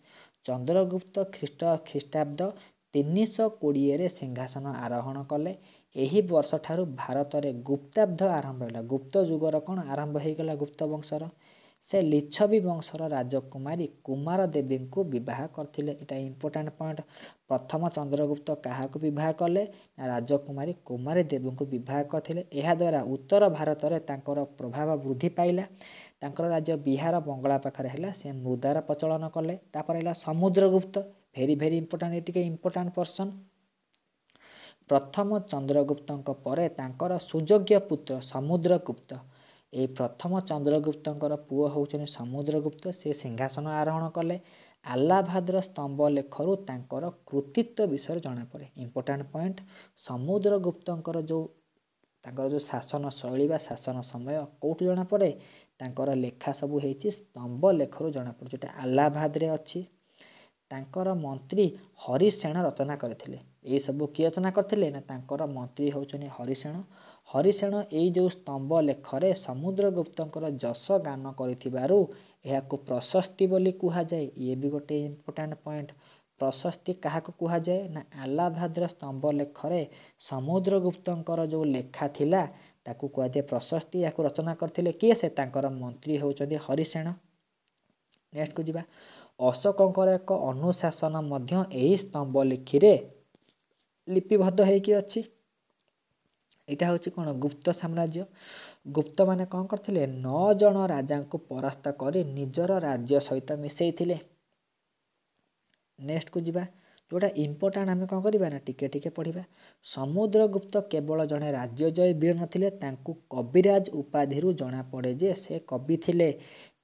ଚନ୍ଦ୍ରଗୁପ୍ତ ଖ୍ରୀଷ୍ଟ ଖ୍ରୀଷ୍ଟାବ୍ଦ ତିନିଶହ କୋଡ଼ିଏରେ ସିଂହାସନ ଆରୋହଣ କଲେ ଏହି ବର୍ଷଠାରୁ ଭାରତରେ ଗୁପ୍ତାବ୍ଦ ଆରମ୍ଭ ହେଲା ଗୁପ୍ତ ଯୁଗର କ'ଣ ଆରମ୍ଭ ହୋଇଗଲା ଗୁପ୍ତ ବଂଶର ସେ ଲିଛବୀ ବଂଶର ରାଜକୁମାରୀ କୁମାର ଦେବୀଙ୍କୁ ବିବାହ କରିଥିଲେ ଏଇଟା ଇମ୍ପୋର୍ଟାଣ୍ଟ ପଏଣ୍ଟ ପ୍ରଥମ ଚନ୍ଦ୍ରଗୁପ୍ତ କାହାକୁ ବିବାହ କଲେ ନା ରାଜକୁମାରୀ କୁମାରୀ ଦେବୀଙ୍କୁ ବିବାହ କରିଥିଲେ ଏହାଦ୍ୱାରା ଉତ୍ତର ଭାରତରେ ତାଙ୍କର ପ୍ରଭାବ ବୃଦ୍ଧି ପାଇଲା ତାଙ୍କର ରାଜ୍ୟ ବିହାର ବଙ୍ଗଳା ପାଖରେ ହେଲା ସେ ମୁଦାର ପ୍ରଚଳନ କଲେ ତାପରେ ହେଲା ସମୁଦ୍ରଗୁପ୍ତ ଭେରି ଭେରି ଇମ୍ପୋର୍ଟାଣ୍ଟ ଟିକେ ଇମ୍ପୋର୍ଟାଣ୍ଟ ପର୍ସନ୍ ପ୍ରଥମ ଚନ୍ଦ୍ରଗୁପ୍ତଙ୍କ ପରେ ତାଙ୍କର ସୁଯୋଗ୍ୟ ପୁତ୍ର ସମୁଦ୍ରଗୁପ୍ତ ଏଇ ପ୍ରଥମ ଚନ୍ଦ୍ରଗୁପ୍ତଙ୍କର ପୁଅ ହେଉଛନ୍ତି ସମୁଦ୍ରଗୁପ୍ତ ସେ ସିଂହାସନ ଆରୋହଣ କଲେ ଆହ୍ଲାଭାଦ୍ର ସ୍ତମ୍ଭ ଲେଖରୁ ତାଙ୍କର କୃତିତ୍ୱ ବିଷୟରେ ଜଣାପଡ଼େ ଇମ୍ପୋର୍ଟାଣ୍ଟ ପଏଣ୍ଟ ସମୁଦ୍ରଗୁପ୍ତଙ୍କର ଯେଉଁ ତାଙ୍କର ଯେଉଁ ଶାସନ ଶୈଳୀ ବା ଶାସନ ସମୟ କେଉଁଠୁ ଜଣାପଡ଼େ ତାଙ୍କର ଲେଖା ସବୁ ହେଇଛି ସ୍ତମ୍ଭ ଲେଖରୁ ଜଣାପଡ଼ୁଛି ଯେଉଁଟା ଆହ୍ଲାବାଦରେ ଅଛି ତାଙ୍କର ମନ୍ତ୍ରୀ ହରିସେଣ ରଚନା କରିଥିଲେ ଏହିସବୁ କିଏ ରଚନା କରିଥିଲେ ନା ତାଙ୍କର ମନ୍ତ୍ରୀ ହେଉଛନ୍ତି ହରିସେଣ ହରିସେଣ ଏଇ ଯେଉଁ ସ୍ତମ୍ଭ ଲେଖରେ ସମୁଦ୍ରଗୁପ୍ତଙ୍କର ଯଶ ଗାନ କରିଥିବାରୁ ଏହାକୁ ପ୍ରଶସ୍ତି ବୋଲି କୁହାଯାଏ ଇଏ ବି ଗୋଟେ ଇମ୍ପୋର୍ଟାଣ୍ଟ ପଏଣ୍ଟ ପ୍ରଶସ୍ତି କାହାକୁ କୁହାଯାଏ ନା ଆହ୍ଲାଭାଦ୍ର ସ୍ତମ୍ଭ ଲେଖରେ ସମୁଦ୍ରଗୁପ୍ତଙ୍କର ଯେଉଁ ଲେଖା ଥିଲା ତାକୁ କୁହାଯାଏ ପ୍ରଶସ୍ତି ଏହାକୁ ରଚନା କରିଥିଲେ କିଏ ସେ ତାଙ୍କର ମନ୍ତ୍ରୀ ହେଉଛନ୍ତି ହରିସେଣ ନେକ୍ସଟକୁ ଯିବା ଅଶୋକଙ୍କର ଏକ ଅନୁଶାସନ ମଧ୍ୟ ଏହି ସ୍ତମ୍ଭ ଲିଖିରେ ଲିପିବଦ୍ଧ ହୋଇକି ଅଛି ଏଇଟା ହେଉଛି କ'ଣ ଗୁପ୍ତ ସାମ୍ରାଜ୍ୟ ଗୁପ୍ତମାନେ କ'ଣ କରିଥିଲେ ନଅ ଜଣ ରାଜାଙ୍କୁ ପରାସ୍ତ କରି ନିଜର ରାଜ୍ୟ ସହିତ ମିଶାଇଥିଲେ ନେକ୍ସଟକୁ ଯିବା ଯେଉଁଟା ଇମ୍ପୋର୍ଟାଣ୍ଟ ଆମେ କ'ଣ କରିବା ନା ଟିକେ ଟିକେ ପଢ଼ିବା ସମୁଦ୍ରଗୁପ୍ତ କେବଳ ଜଣେ ରାଜ୍ୟଜୟ ବୀର ନଥିଲେ ତାଙ୍କୁ କବିରାଜ ଉପାଧିରୁ ଜଣାପଡ଼େ ଯେ ସେ କବି ଥିଲେ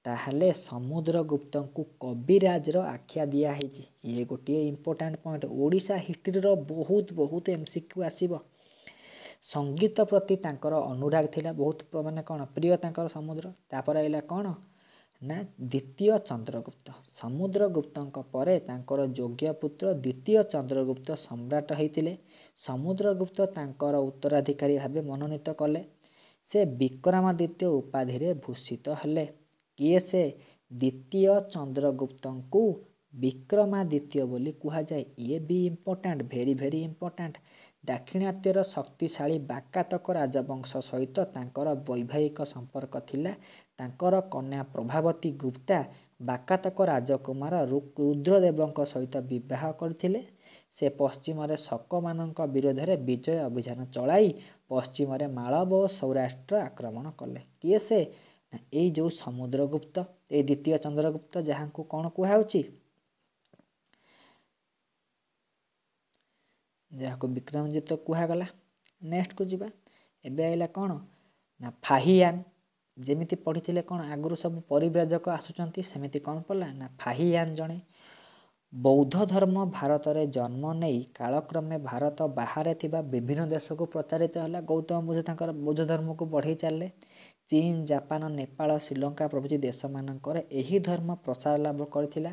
ତାହେଲେ ସମୁଦ୍ରଗୁପ୍ତଙ୍କୁ କବିରାଜର ଆଖ୍ୟା ଦିଆହେଇଛି ଇଏ ଗୋଟିଏ ଇମ୍ପୋର୍ଟାଣ୍ଟ ପଏଣ୍ଟ ଓଡ଼ିଶା ହିଷ୍ଟ୍ରିର ବହୁତ ବହୁତ ଏମ୍ ସି କ୍ୟୁ ଆସିବ ସଙ୍ଗୀତ ପ୍ରତି ତାଙ୍କର ଅନୁରାଗ ଥିଲା ବହୁତ ମାନେ କ'ଣ ପ୍ରିୟ ତାଙ୍କର ସମୁଦ୍ର ତାପରେ ଆସିଲା କ'ଣ ନା ଦ୍ୱିତୀୟ ଚନ୍ଦ୍ରଗୁପ୍ତ ସମୁଦ୍ରଗୁପ୍ତଙ୍କ ପରେ ତାଙ୍କର ଯୋଗ୍ୟ ପୁତ୍ର ଦ୍ୱିତୀୟ ଚନ୍ଦ୍ରଗୁପ୍ତ ସମ୍ରାଟ ହୋଇଥିଲେ ସମୁଦ୍ରଗୁପ୍ତ ତାଙ୍କର ଉତ୍ତରାଧିକାରୀ ଭାବେ ମନୋନୀତ କଲେ ସେ ବିକ୍ରମାଦିତ୍ୟ ଉପାଧିରେ ଭୂଷିତ ହେଲେ କିଏ ସେ ଦ୍ୱିତୀୟ ଚନ୍ଦ୍ରଗୁପ୍ତଙ୍କୁ ବିକ୍ରମାଦିତ୍ୟ ବୋଲି କୁହାଯାଏ ଇଏ ବି ଇମ୍ପୋର୍ଟାଣ୍ଟ ଭେରି ଭେରି ଇମ୍ପୋର୍ଟାଣ୍ଟ ଦାକ୍ଷିଣାତ୍ୟର ଶକ୍ତିଶାଳୀ ବାକାତକ ରାଜବଂଶ ସହିତ ତାଙ୍କର ବୈବାହିକ ସମ୍ପର୍କ ଥିଲା ତାଙ୍କର କନ୍ୟା ପ୍ରଭାବତୀ ଗୁପ୍ତା ବାକାତକ ରାଜକୁମାର ରୁଦ୍ରଦେବଙ୍କ ସହିତ ବିବାହ କରିଥିଲେ ସେ ପଶ୍ଚିମରେ ଶକମାନଙ୍କ ବିରୋଧରେ ବିଜୟ ଅଭିଯାନ ଚଳାଇ ପଶ୍ଚିମରେ ମାଳବ ଓ ସୌରାଷ୍ଟ୍ର ଆକ୍ରମଣ କଲେ କିଏ ସେ ଏଇ ଯେଉଁ ସମୁଦ୍ରଗୁପ୍ତ ଏଇ ଦ୍ୱିତୀୟ ଚନ୍ଦ୍ରଗୁପ୍ତ ଯାହାଙ୍କୁ କ'ଣ କୁହାଯାଉଛି ଯାହାକୁ ବିକ୍ରମଜିତ କୁହାଗଲା ନେକ୍ସଟକୁ ଯିବା ଏବେ ଆଇଲା କ'ଣ ନା ଫାହିଆନ୍ ଯେମିତି ପଢ଼ିଥିଲେ କ'ଣ ଆଗରୁ ସବୁ ପରିବ୍ରାଜକ ଆସୁଛନ୍ତି ସେମିତି କ'ଣ ପଡ଼ିଲା ନା ଫାହିଆନ୍ ଜଣେ ବୌଦ୍ଧ ଧର୍ମ ଭାରତରେ ଜନ୍ମ ନେଇ କାଳକ୍ରମେ ଭାରତ ବାହାରେ ଥିବା ବିଭିନ୍ନ ଦେଶକୁ ପ୍ରଚାରିତ ହେଲା ଗୌତମ ବୁଦ୍ଧ ତାଙ୍କର ବୌଦ୍ଧ ଧର୍ମକୁ ବଢ଼େଇ ଚାଲିଲେ ଚୀନ ଜାପାନ ନେପାଳ ଶ୍ରୀଲଙ୍କା ପ୍ରଭୃତି ଦେଶମାନଙ୍କରେ ଏହି ଧର୍ମ ପ୍ରସାର ଲାଭ କରିଥିଲା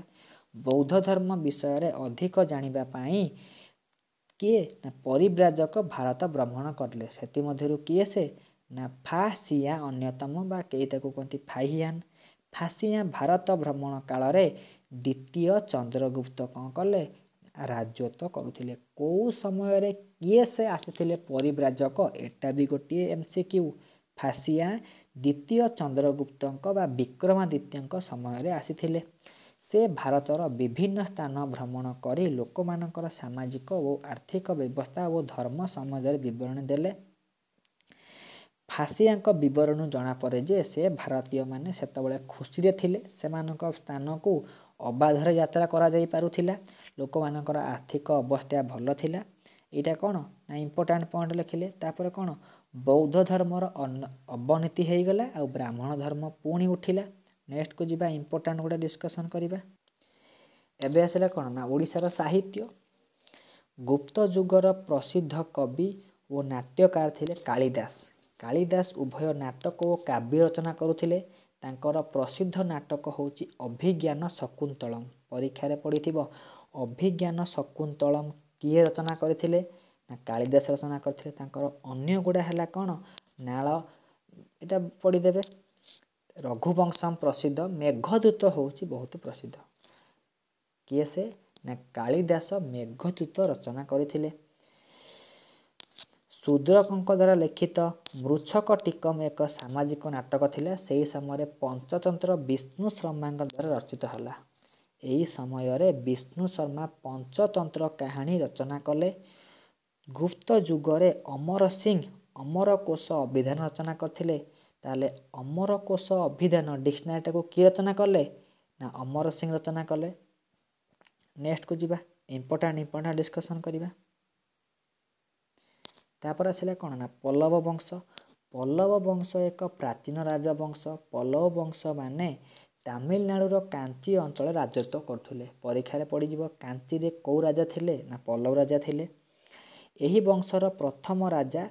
ବୌଦ୍ଧ ଧର୍ମ ବିଷୟରେ ଅଧିକ ଜାଣିବା ପାଇଁ କିଏ ନା ପରିବ୍ରାଜକ ଭାରତ ଭ୍ରମଣ କଲେ ସେଥିମଧ୍ୟରୁ କିଏ ସେ ନା ଫାସିଆ ଅନ୍ୟତମ ବା କେହି ତାକୁ କୁହନ୍ତି ଫାହିଆନ୍ ଫାସିଆ ଭାରତ ଭ୍ରମଣ କାଳରେ ଦ୍ୱିତୀୟ ଚନ୍ଦ୍ରଗୁପ୍ତ କ'ଣ କଲେ ରାଜତ୍ୱ କରୁଥିଲେ କେଉଁ ସମୟରେ କିଏ ସେ ଆସିଥିଲେ ପରିବ୍ରାଜକ ଏଟା ବି ଗୋଟିଏ ଏମ୍ ସି କ୍ୟୁ ଫାସିଆ ଦ୍ୱିତୀୟ ଚନ୍ଦ୍ରଗୁପ୍ତଙ୍କ ବା ବିକ୍ରମାଦିତ୍ୟଙ୍କ ସମୟରେ ଆସିଥିଲେ ସେ ଭାରତର ବିଭିନ୍ନ ସ୍ଥାନ ଭ୍ରମଣ କରି ଲୋକମାନଙ୍କର ସାମାଜିକ ଓ ଆର୍ଥିକ ବ୍ୟବସ୍ଥା ଓ ଧର୍ମ ସମ୍ବନ୍ଧରେ ବିବରଣୀ ଦେଲେ ଫାସିଆଙ୍କ ବିବରଣୀ ଜଣାପରେ ଯେ ସେ ଭାରତୀୟମାନେ ସେତେବେଳେ ଖୁସିରେ ଥିଲେ ସେମାନଙ୍କ ସ୍ଥାନକୁ ଅବାଧରେ ଯାତ୍ରା କରାଯାଇପାରୁଥିଲା ଲୋକମାନଙ୍କର ଆର୍ଥିକ ଅବସ୍ଥା ଭଲ ଥିଲା ଏଇଟା କ'ଣ ନା ଇମ୍ପୋର୍ଟାଣ୍ଟ ପଏଣ୍ଟ ଲେଖିଲେ ତାପରେ କ'ଣ ବୌଦ୍ଧ ଧର୍ମର ଅବନୀତି ହୋଇଗଲା ଆଉ ବ୍ରାହ୍ମଣ ଧର୍ମ ପୁଣି ଉଠିଲା ନେକ୍ସଟକୁ ଯିବା ଇମ୍ପୋର୍ଟାଣ୍ଟ ଗୋଟେ ଡିସ୍କସନ୍ କରିବା ଏବେ ଆସିଲା କ'ଣ ନା ଓଡ଼ିଶାର ସାହିତ୍ୟ ଗୁପ୍ତ ଯୁଗର ପ୍ରସିଦ୍ଧ କବି ଓ ନାଟ୍ୟକାର ଥିଲେ କାଳିଦାସ କାଳିଦାସ ଉଭୟ ନାଟକ ଓ କାବ୍ୟ ରଚନା କରୁଥିଲେ ତାଙ୍କର ପ୍ରସିଦ୍ଧ ନାଟକ ହେଉଛି ଅଭିଜ୍ଞାନ ଶକୁନ୍ତଳମ୍ ପରୀକ୍ଷାରେ ପଡ଼ିଥିବ ଅଭିଜ୍ଞାନ ଶକୁନ୍ତଳମ୍ କିଏ ରଚନା କରିଥିଲେ ନା କାଳିଦାସ ରଚନା କରିଥିଲେ ତାଙ୍କର ଅନ୍ୟ ଗୁଡ଼ା ହେଲା କ'ଣ ନାଳ ଏଇଟା ପଢ଼ିଦେବେ ରଘୁବଂଶମ୍ ପ୍ରସିଦ୍ଧ ମେଘଦୂତ ହେଉଛି ବହୁତ ପ୍ରସିଦ୍ଧ କିଏ ସେ ନା କାଳିଦାସ ମେଘଦୂତ ରଚନା କରିଥିଲେ ଶୁଦ୍ରକଙ୍କ ଦ୍ୱାରା ଲିଖିତ ମୃଛକ ଟିକମ ଏକ ସାମାଜିକ ନାଟକ ଥିଲା ସେହି ସମୟରେ ପଞ୍ଚତନ୍ତ୍ର ବିଷ୍ଣୁ ଶର୍ମାଙ୍କ ଦ୍ୱାରା ରଚିତ ହେଲା ଏହି ସମୟରେ ବିଷ୍ଣୁ ଶର୍ମା ପଞ୍ଚତନ୍ତ୍ର କାହାଣୀ ରଚନା କଲେ ଗୁପ୍ତ ଯୁଗରେ ଅମର ସିଂ ଅମରକୋଷ ଅଭିଧାନ ରଚନା କରିଥିଲେ ତାହେଲେ ଅମରକୋଷ ଅଭିଧାନ ଡିକ୍ସନାରୀଟାକୁ କିଏ ରଚନା କଲେ ନା ଅମର ସିଂ ରଚନା କଲେ ନେକ୍ସଟକୁ ଯିବା ଇମ୍ପୋର୍ଟାଣ୍ଟ ଇମ୍ପୋର୍ଟାଣ୍ଟ ଡିସ୍କସନ୍ କରିବା ତାପରେ ଆସିଲା କ'ଣ ନା ପଲ୍ଲବ ବଂଶ ପଲ୍ଲବ ବଂଶ ଏକ ପ୍ରାଚୀନ ରାଜବଂଶ ପଲ୍ଲବ ବଂଶ ମାନେ ତାମିଲନାଡ଼ୁର କାଞ୍ଚି ଅଞ୍ଚଳରେ ରାଜତ୍ୱ କରୁଥିଲେ ପରୀକ୍ଷାରେ ପଡ଼ିଯିବ କାଞ୍ଚିରେ କେଉଁ ରାଜା ଥିଲେ ନା ପଲ୍ଲବ ରାଜା ଥିଲେ ଏହି ବଂଶର ପ୍ରଥମ ରାଜା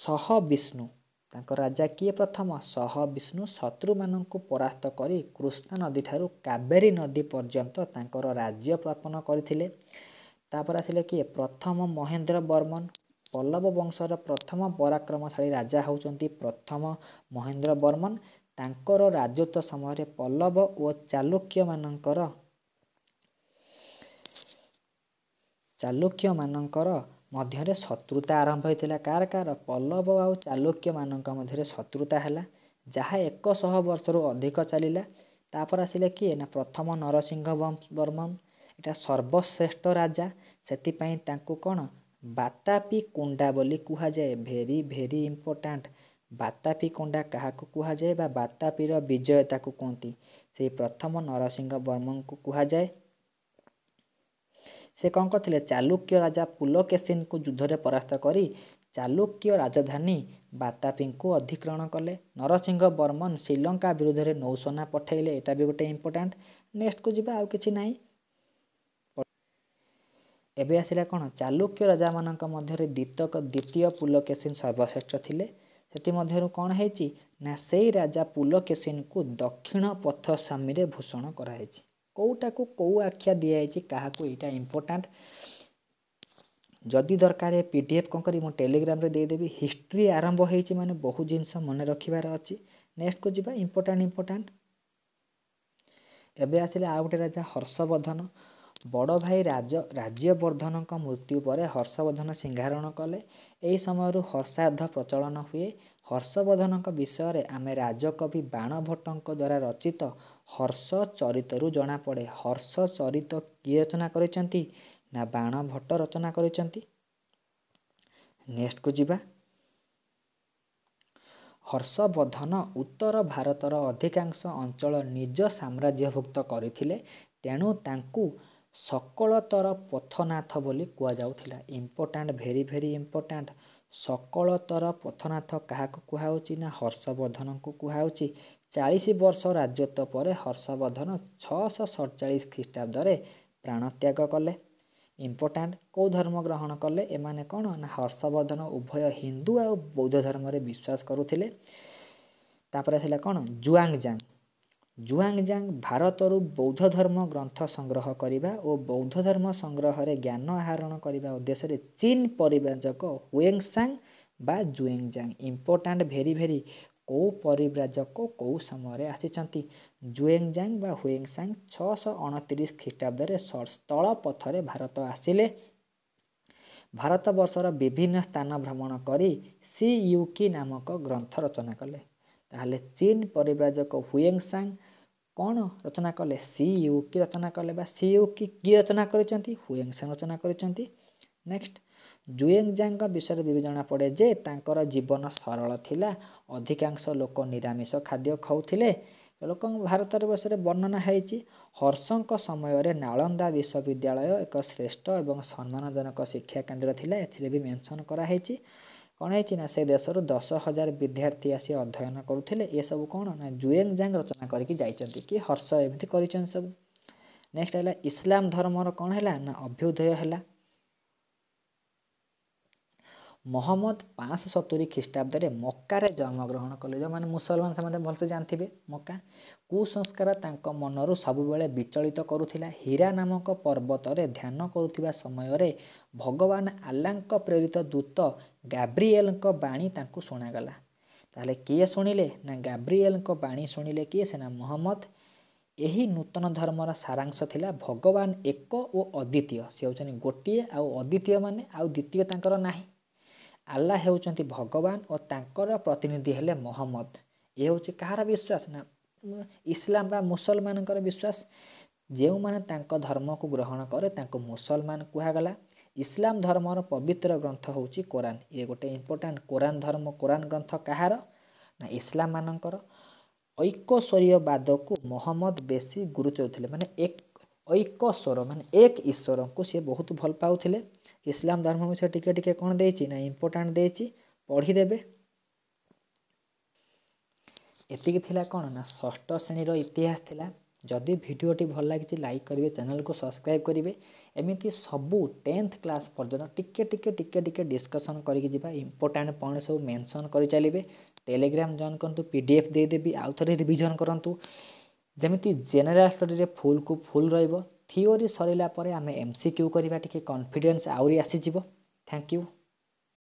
ସହ ବିଷ୍ଣୁ ତାଙ୍କ ରାଜା କିଏ ପ୍ରଥମ ସହ ବିଷ୍ଣୁ ଶତ୍ରୁମାନଙ୍କୁ ପରାସ୍ତ କରି କୃଷ୍ଣା ନଦୀ ଠାରୁ କାବେରୀ ନଦୀ ପର୍ଯ୍ୟନ୍ତ ତାଙ୍କର ରାଜ୍ୟ ପ୍ରାପନ କରିଥିଲେ ତାପରେ ଆସିଲେ କିଏ ପ୍ରଥମ ମହେନ୍ଦ୍ର ବର୍ମନ ପଲ୍ଲବ ବଂଶର ପ୍ରଥମ ପରାକ୍ରମଶାଳୀ ରାଜା ହେଉଛନ୍ତି ପ୍ରଥମ ମହେନ୍ଦ୍ର ବର୍ମନ ତାଙ୍କର ରାଜତ୍ଵ ସମୟରେ ପଲ୍ଲବ ଓ ଚାଲୁକ୍ୟମାନଙ୍କର ଚାଲୁକ୍ୟମାନଙ୍କର ମଧ୍ୟରେ ଶତ୍ରୁତା ଆରମ୍ଭ ହୋଇଥିଲା କାର କାର ପଲ୍ଲବ ଆଉ ଚାଲୁକ୍ୟମାନଙ୍କ ମଧ୍ୟରେ ଶତ୍ରୁତା ହେଲା ଯାହା ଏକଶହ ବର୍ଷରୁ ଅଧିକ ଚାଲିଲା ତାପରେ ଆସିଲେ କିଏ ନା ପ୍ରଥମ ନରସିଂହ ବର୍ମନ ଏଇଟା ସର୍ବଶ୍ରେଷ୍ଠ ରାଜା ସେଥିପାଇଁ ତାଙ୍କୁ କ'ଣ ବାତାପି କୁଣ୍ଡା ବୋଲି କୁହାଯାଏ ଭେରି ଭେରି ଇମ୍ପୋର୍ଟାଣ୍ଟ ବାତାପି କୁଣ୍ଡା କାହାକୁ କୁହାଯାଏ ବା ବାତାପିର ବିଜୟ ତାକୁ କୁହନ୍ତି ସେଇ ପ୍ରଥମ ନରସିଂହ ବର୍ମଙ୍କୁ କୁହାଯାଏ ସେ କ'ଣ କରିଥିଲେ ଚାଲୁକ୍ୟ ରାଜା ପୁଲକେଶିନ୍ଙ୍କୁ ଯୁଦ୍ଧରେ ପରାସ୍ତ କରି ଚାଲୁକ୍ୟ ରାଜଧାନୀ ବାତାପିଙ୍କୁ ଅଧିଗ୍ରହଣ କଲେ ନରସିଂହ ବର୍ମନ ଶ୍ରୀଲଙ୍କା ବିରୁଦ୍ଧରେ ନୌସେନା ପଠାଇଲେ ଏଇଟା ବି ଗୋଟେ ଇମ୍ପୋର୍ଟାଣ୍ଟ ନେକ୍ସଟକୁ ଯିବା ଆଉ କିଛି ନାହିଁ ଏବେ ଆସିଲା କ'ଣ ଚାଲୁକ୍ୟ ରାଜାମାନଙ୍କ ମଧ୍ୟରେ ଦ୍ୱିତକ ଦ୍ୱିତୀୟ ପୁଲକେଶିନ୍ ସର୍ବଶ୍ରେଷ୍ଠ ଥିଲେ ସେଥିମଧ୍ୟରୁ କ'ଣ ହେଇଛି ନା ସେଇ ରାଜା ପୁଲକେଶିନଙ୍କୁ ଦକ୍ଷିଣ ପଥ ସ୍ୱାମୀରେ ଭୂଷଣ କରାହେଇଛି କେଉଁଟାକୁ କେଉଁ ଆଖ୍ୟା ଦିଆଯାଇଛି କାହାକୁ ଏଇଟା ଇମ୍ପୋର୍ଟାଣ୍ଟ ଯଦି ଦରକାର ପି ଡି ଏଫ୍ କ'ଣ କରିବି ମୁଁ ଟେଲିଗ୍ରାମ୍ରେ ଦେଇଦେବି ହିଷ୍ଟ୍ରି ଆରମ୍ଭ ହୋଇଛି ମାନେ ବହୁ ଜିନିଷ ମନେ ରଖିବାର ଅଛି ନେକ୍ସଟକୁ ଯିବା ଇମ୍ପୋର୍ଟାଣ୍ଟ ଇମ୍ପୋର୍ଟାଣ୍ଟ ଏବେ ଆସିଲେ ଆଉ ଗୋଟେ ରାଜା ହର୍ଷବର୍ଦ୍ଧନ ବଡ଼ ଭାଇ ରାଜ ରାଜ୍ୟବର୍ଦ୍ଧନଙ୍କ ମୃତ୍ୟୁ ପରେ ହର୍ଷବର୍ଦ୍ଧନ ସିଂହାରଣ କଲେ ଏହି ସମୟରୁ ହର୍ଷାର୍ଦ୍ଧ ପ୍ରଚଳନ ହୁଏ ହର୍ଷବର୍ଦ୍ଧନଙ୍କ ବିଷୟରେ ଆମେ ରାଜକବି ବାଣ ଭଟ୍ଟଙ୍କ ଦ୍ୱାରା ରଚିତ ହର୍ଷ ଚରିତରୁ ଜଣାପଡ଼େ ହର୍ଷ ଚରିତ କିଏ ରଚନା କରିଛନ୍ତି ନା ବାଣ ଭଟ୍ଟ ରଚନା କରିଛନ୍ତି ନେକ୍ସଟକୁ ଯିବା ହର୍ଷବର୍ଦ୍ଧନ ଉତ୍ତର ଭାରତର ଅଧିକାଂଶ ଅଞ୍ଚଳ ନିଜ ସାମ୍ରାଜ୍ୟଭୁକ୍ତ କରିଥିଲେ ତେଣୁ ତାଙ୍କୁ ସକଳତର ପଥନାଥ ବୋଲି କୁହାଯାଉଥିଲା ଇମ୍ପୋର୍ଟାଣ୍ଟ ଭେରି ଭେରି ଇମ୍ପୋର୍ଟାଣ୍ଟ ସକଳତର ପଥନାଥ କାହାକୁ କୁହାଯାଉଛି ନା ହର୍ଷବର୍ଦ୍ଧନଙ୍କୁ କୁହାଯାଉଛି ଚାଳିଶ ବର୍ଷ ରାଜତ୍ୱ ପରେ ହର୍ଷବର୍ଦ୍ଧନ ଛଅଶହ ସତଚାଳିଶ ଖ୍ରୀଷ୍ଟାବ୍ଦରେ ପ୍ରାଣତ୍ୟାଗ କଲେ ଇମ୍ପୋର୍ଟାଣ୍ଟ କେଉଁ ଧର୍ମ ଗ୍ରହଣ କଲେ ଏମାନେ କ'ଣ ନା ହର୍ଷବର୍ଦ୍ଧନ ଉଭୟ ହିନ୍ଦୁ ଆଉ ବୌଦ୍ଧ ଧର୍ମରେ ବିଶ୍ୱାସ କରୁଥିଲେ ତାପରେ ଥିଲା କ'ଣ ଜୁଆଙ୍ଗଜାଙ୍ଗ ଜୁଆଙ୍ଗଜାଙ୍ଗ ଭାରତରୁ ବୌଦ୍ଧ ଧର୍ମ ଗ୍ରନ୍ଥ ସଂଗ୍ରହ କରିବା ଓ ବୌଦ୍ଧ ଧର୍ମ ସଂଗ୍ରହରେ ଜ୍ଞାନ ଆହରଣ କରିବା ଉଦ୍ଦେଶ୍ୟରେ ଚୀନ ପରିବ୍ରାଜକ ହୁଏଙ୍ଗସାଙ୍ଗ ବା ଜୁଏଙ୍ଗଜାଙ୍ଗ ଇମ୍ପୋର୍ଟାଣ୍ଟ ଭେରି ଭେରି କେଉଁ ପରିବ୍ରାଜକ କେଉଁ ସମୟରେ ଆସିଛନ୍ତି ଜୁଏଙ୍ଗଜାଙ୍ଗ ବା ହୁଏଙ୍ଗସାଙ୍ଗ ଛଅଶହ ଅଣତିରିଶ ଖ୍ରୀଷ୍ଟାବ୍ଦରେ ସ୍ଥଳ ପଥରେ ଭାରତ ଆସିଲେ ଭାରତବର୍ଷର ବିଭିନ୍ନ ସ୍ଥାନ ଭ୍ରମଣ କରି ସି ୟୁକି ନାମକ ଗ୍ରନ୍ଥ ରଚନା କଲେ ତାହେଲେ ଚୀନ ପରିବ୍ରାଜକ ହୁଏଙ୍ଗ ସାଙ୍ଗ କ'ଣ ରଚନା କଲେ ସି ୟୁ କି ରଚନା କଲେ ବା ସିୟୁ କି କି ରଚନା କରିଛନ୍ତି ହୁଏଙ୍ଗ ସାଙ୍ଗ ରଚନା କରିଛନ୍ତି ନେକ୍ସଟ ଜୁଏଙ୍ଗଜାଙ୍ଗ ବିଷୟରେ ବିବେଚନା ପଡ଼େ ଯେ ତାଙ୍କର ଜୀବନ ସରଳ ଥିଲା ଅଧିକାଂଶ ଲୋକ ନିରାମିଷ ଖାଦ୍ୟ ଖାଉଥିଲେ ଲୋକଙ୍କ ଭାରତର ବର୍ଷରେ ବର୍ଣ୍ଣନା ହୋଇଛି ହର୍ଷଙ୍କ ସମୟରେ ନାଳନ୍ଦା ବିଶ୍ୱବିଦ୍ୟାଳୟ ଏକ ଶ୍ରେଷ୍ଠ ଏବଂ ସମ୍ମାନଜନକ ଶିକ୍ଷା କେନ୍ଦ୍ର ଥିଲା ଏଥିରେ ବି ମେନସନ୍ କରାହେଇଛି କ'ଣ ହେଇଛି ନା ସେ ଦେଶରୁ ଦଶ ହଜାର ବିଦ୍ୟାର୍ଥୀ ଆସି ଅଧ୍ୟୟନ କରୁଥିଲେ ଏସବୁ କ'ଣ ନା ଜୁଏଙ୍ଗ ଜାଙ୍ଗ ରଚନା କରିକି ଯାଇଛନ୍ତି କି ହର୍ଷ ଏମିତି କରିଛନ୍ତି ସବୁ ନେକ୍ସଟ ହେଲା ଇସଲାମ ଧର୍ମର କ'ଣ ହେଲା ନା ଅଭ୍ୟୁଦୟ ହେଲା ମହମ୍ମଦ ପାଞ୍ଚଶହ ସତୁରୀ ଖ୍ରୀଷ୍ଟାବ୍ଦରେ ମକାରେ ଜନ୍ମଗ୍ରହଣ କଲେ ଯେଉଁମାନେ ମୁସଲମାନ ସେମାନେ ଭଲସେ ଜାଣିଥିବେ ମକା କୁସଂସ୍କାର ତାଙ୍କ ମନରୁ ସବୁବେଳେ ବିଚଳିତ କରୁଥିଲା ହୀରା ନାମକ ପର୍ବତରେ ଧ୍ୟାନ କରୁଥିବା ସମୟରେ ଭଗବାନ ଆଲ୍ଲାଙ୍କ ପ୍ରେରିତ ଦୂତ ଗାବ୍ରିଏଲଙ୍କ ବାଣୀ ତାଙ୍କୁ ଶୁଣାଗଲା ତାହେଲେ କିଏ ଶୁଣିଲେ ନା ଗାବ୍ରିଏଲ୍ଙ୍କ ବାଣୀ ଶୁଣିଲେ କିଏ ସେନା ମହମ୍ମଦ ଏହି ନୂତନ ଧର୍ମର ସାରାଂଶ ଥିଲା ଭଗବାନ ଏକ ଓ ଅଦ୍ୱିତୀୟ ସେ ହେଉଛନ୍ତି ଗୋଟିଏ ଆଉ ଅଦ୍ୱିତୀୟ ମାନେ ଆଉ ଦ୍ୱିତୀୟ ତାଙ୍କର ନାହିଁ ଆଲ୍ଲା ହେଉଛନ୍ତି ଭଗବାନ ଓ ତାଙ୍କର ପ୍ରତିନିଧି ହେଲେ ମହମ୍ମଦ ଏ ହେଉଛି କାହାର ବିଶ୍ୱାସ ନା ଇସଲାମ ବା ମୁସଲମାନଙ୍କର ବିଶ୍ୱାସ ଯେଉଁମାନେ ତାଙ୍କ ଧର୍ମକୁ ଗ୍ରହଣ କରେ ତାଙ୍କୁ ମୁସଲମାନ କୁହାଗଲା ଇସଲାମ ଧର୍ମର ପବିତ୍ର ଗ୍ରନ୍ଥ ହେଉଛି କୋରାନ ଇଏ ଗୋଟେ ଇମ୍ପୋର୍ଟାଣ୍ଟ କୋରାନ ଧର୍ମ କୋରାନ ଗ୍ରନ୍ଥ କାହାର ନା ଇସଲାମମାନଙ୍କର ଐକ୍ୟଶ୍ୱରୀୟବାଦକୁ ମହମ୍ମଦ ବେଶୀ ଗୁରୁତ୍ୱ ଦେଉଥିଲେ ମାନେ ଏକ ଐକ୍ୟଶ୍ୱର ମାନେ ଏକ ଈଶ୍ୱରଙ୍କୁ ସେ ବହୁତ ଭଲ ପାଉଥିଲେ ଇସଲାମ ଧର୍ମ ବିଷୟରେ ଟିକେ ଟିକେ କ'ଣ ଦେଇଛି ନା ଇମ୍ପୋର୍ଟାଣ୍ଟ ଦେଇଛି ପଢ଼ିଦେବେ ଏତିକି ଥିଲା କ'ଣ ନା ଷଷ୍ଠ ଶ୍ରେଣୀର ଇତିହାସ ଥିଲା ଯଦି ଭିଡ଼ିଓଟି ଭଲ ଲାଗିଛି ଲାଇକ୍ କରିବେ ଚ୍ୟାନେଲକୁ ସବସ୍କ୍ରାଇବ୍ କରିବେ ଏମିତି ସବୁ ଟେନ୍ଥ କ୍ଲାସ୍ ପର୍ଯ୍ୟନ୍ତ ଟିକେ ଟିକେ ଟିକେ ଟିକେ ଡିସ୍କସନ୍ କରିକି ଯିବା ଇମ୍ପୋର୍ଟାଣ୍ଟ ପଏଣ୍ଟ ସବୁ ମେନସନ୍ କରିଚାଲିବେ ଟେଲିଗ୍ରାମ୍ ଜଏନ୍ କରନ୍ତୁ ପି ଡି ଏଫ୍ ଦେଇଦେବି ଆଉ ଥରେ ରିଭିଜନ୍ କରନ୍ତୁ ଯେମିତି ଜେନେରାଲ୍ ଷ୍ଟଡ଼ିରେ ଫୁଲ୍କୁ ଫୁଲ୍ ରହିବ থিଓরি ସରିଲା ପରେ ଆମେ ଏମ୍ ସି କ୍ୟୁ କରିବା ଟିକେ କନଫିଡେନ୍ସ ଆହୁରି ଆସିଯିବ ଥ୍ୟାଙ୍କ ୟୁ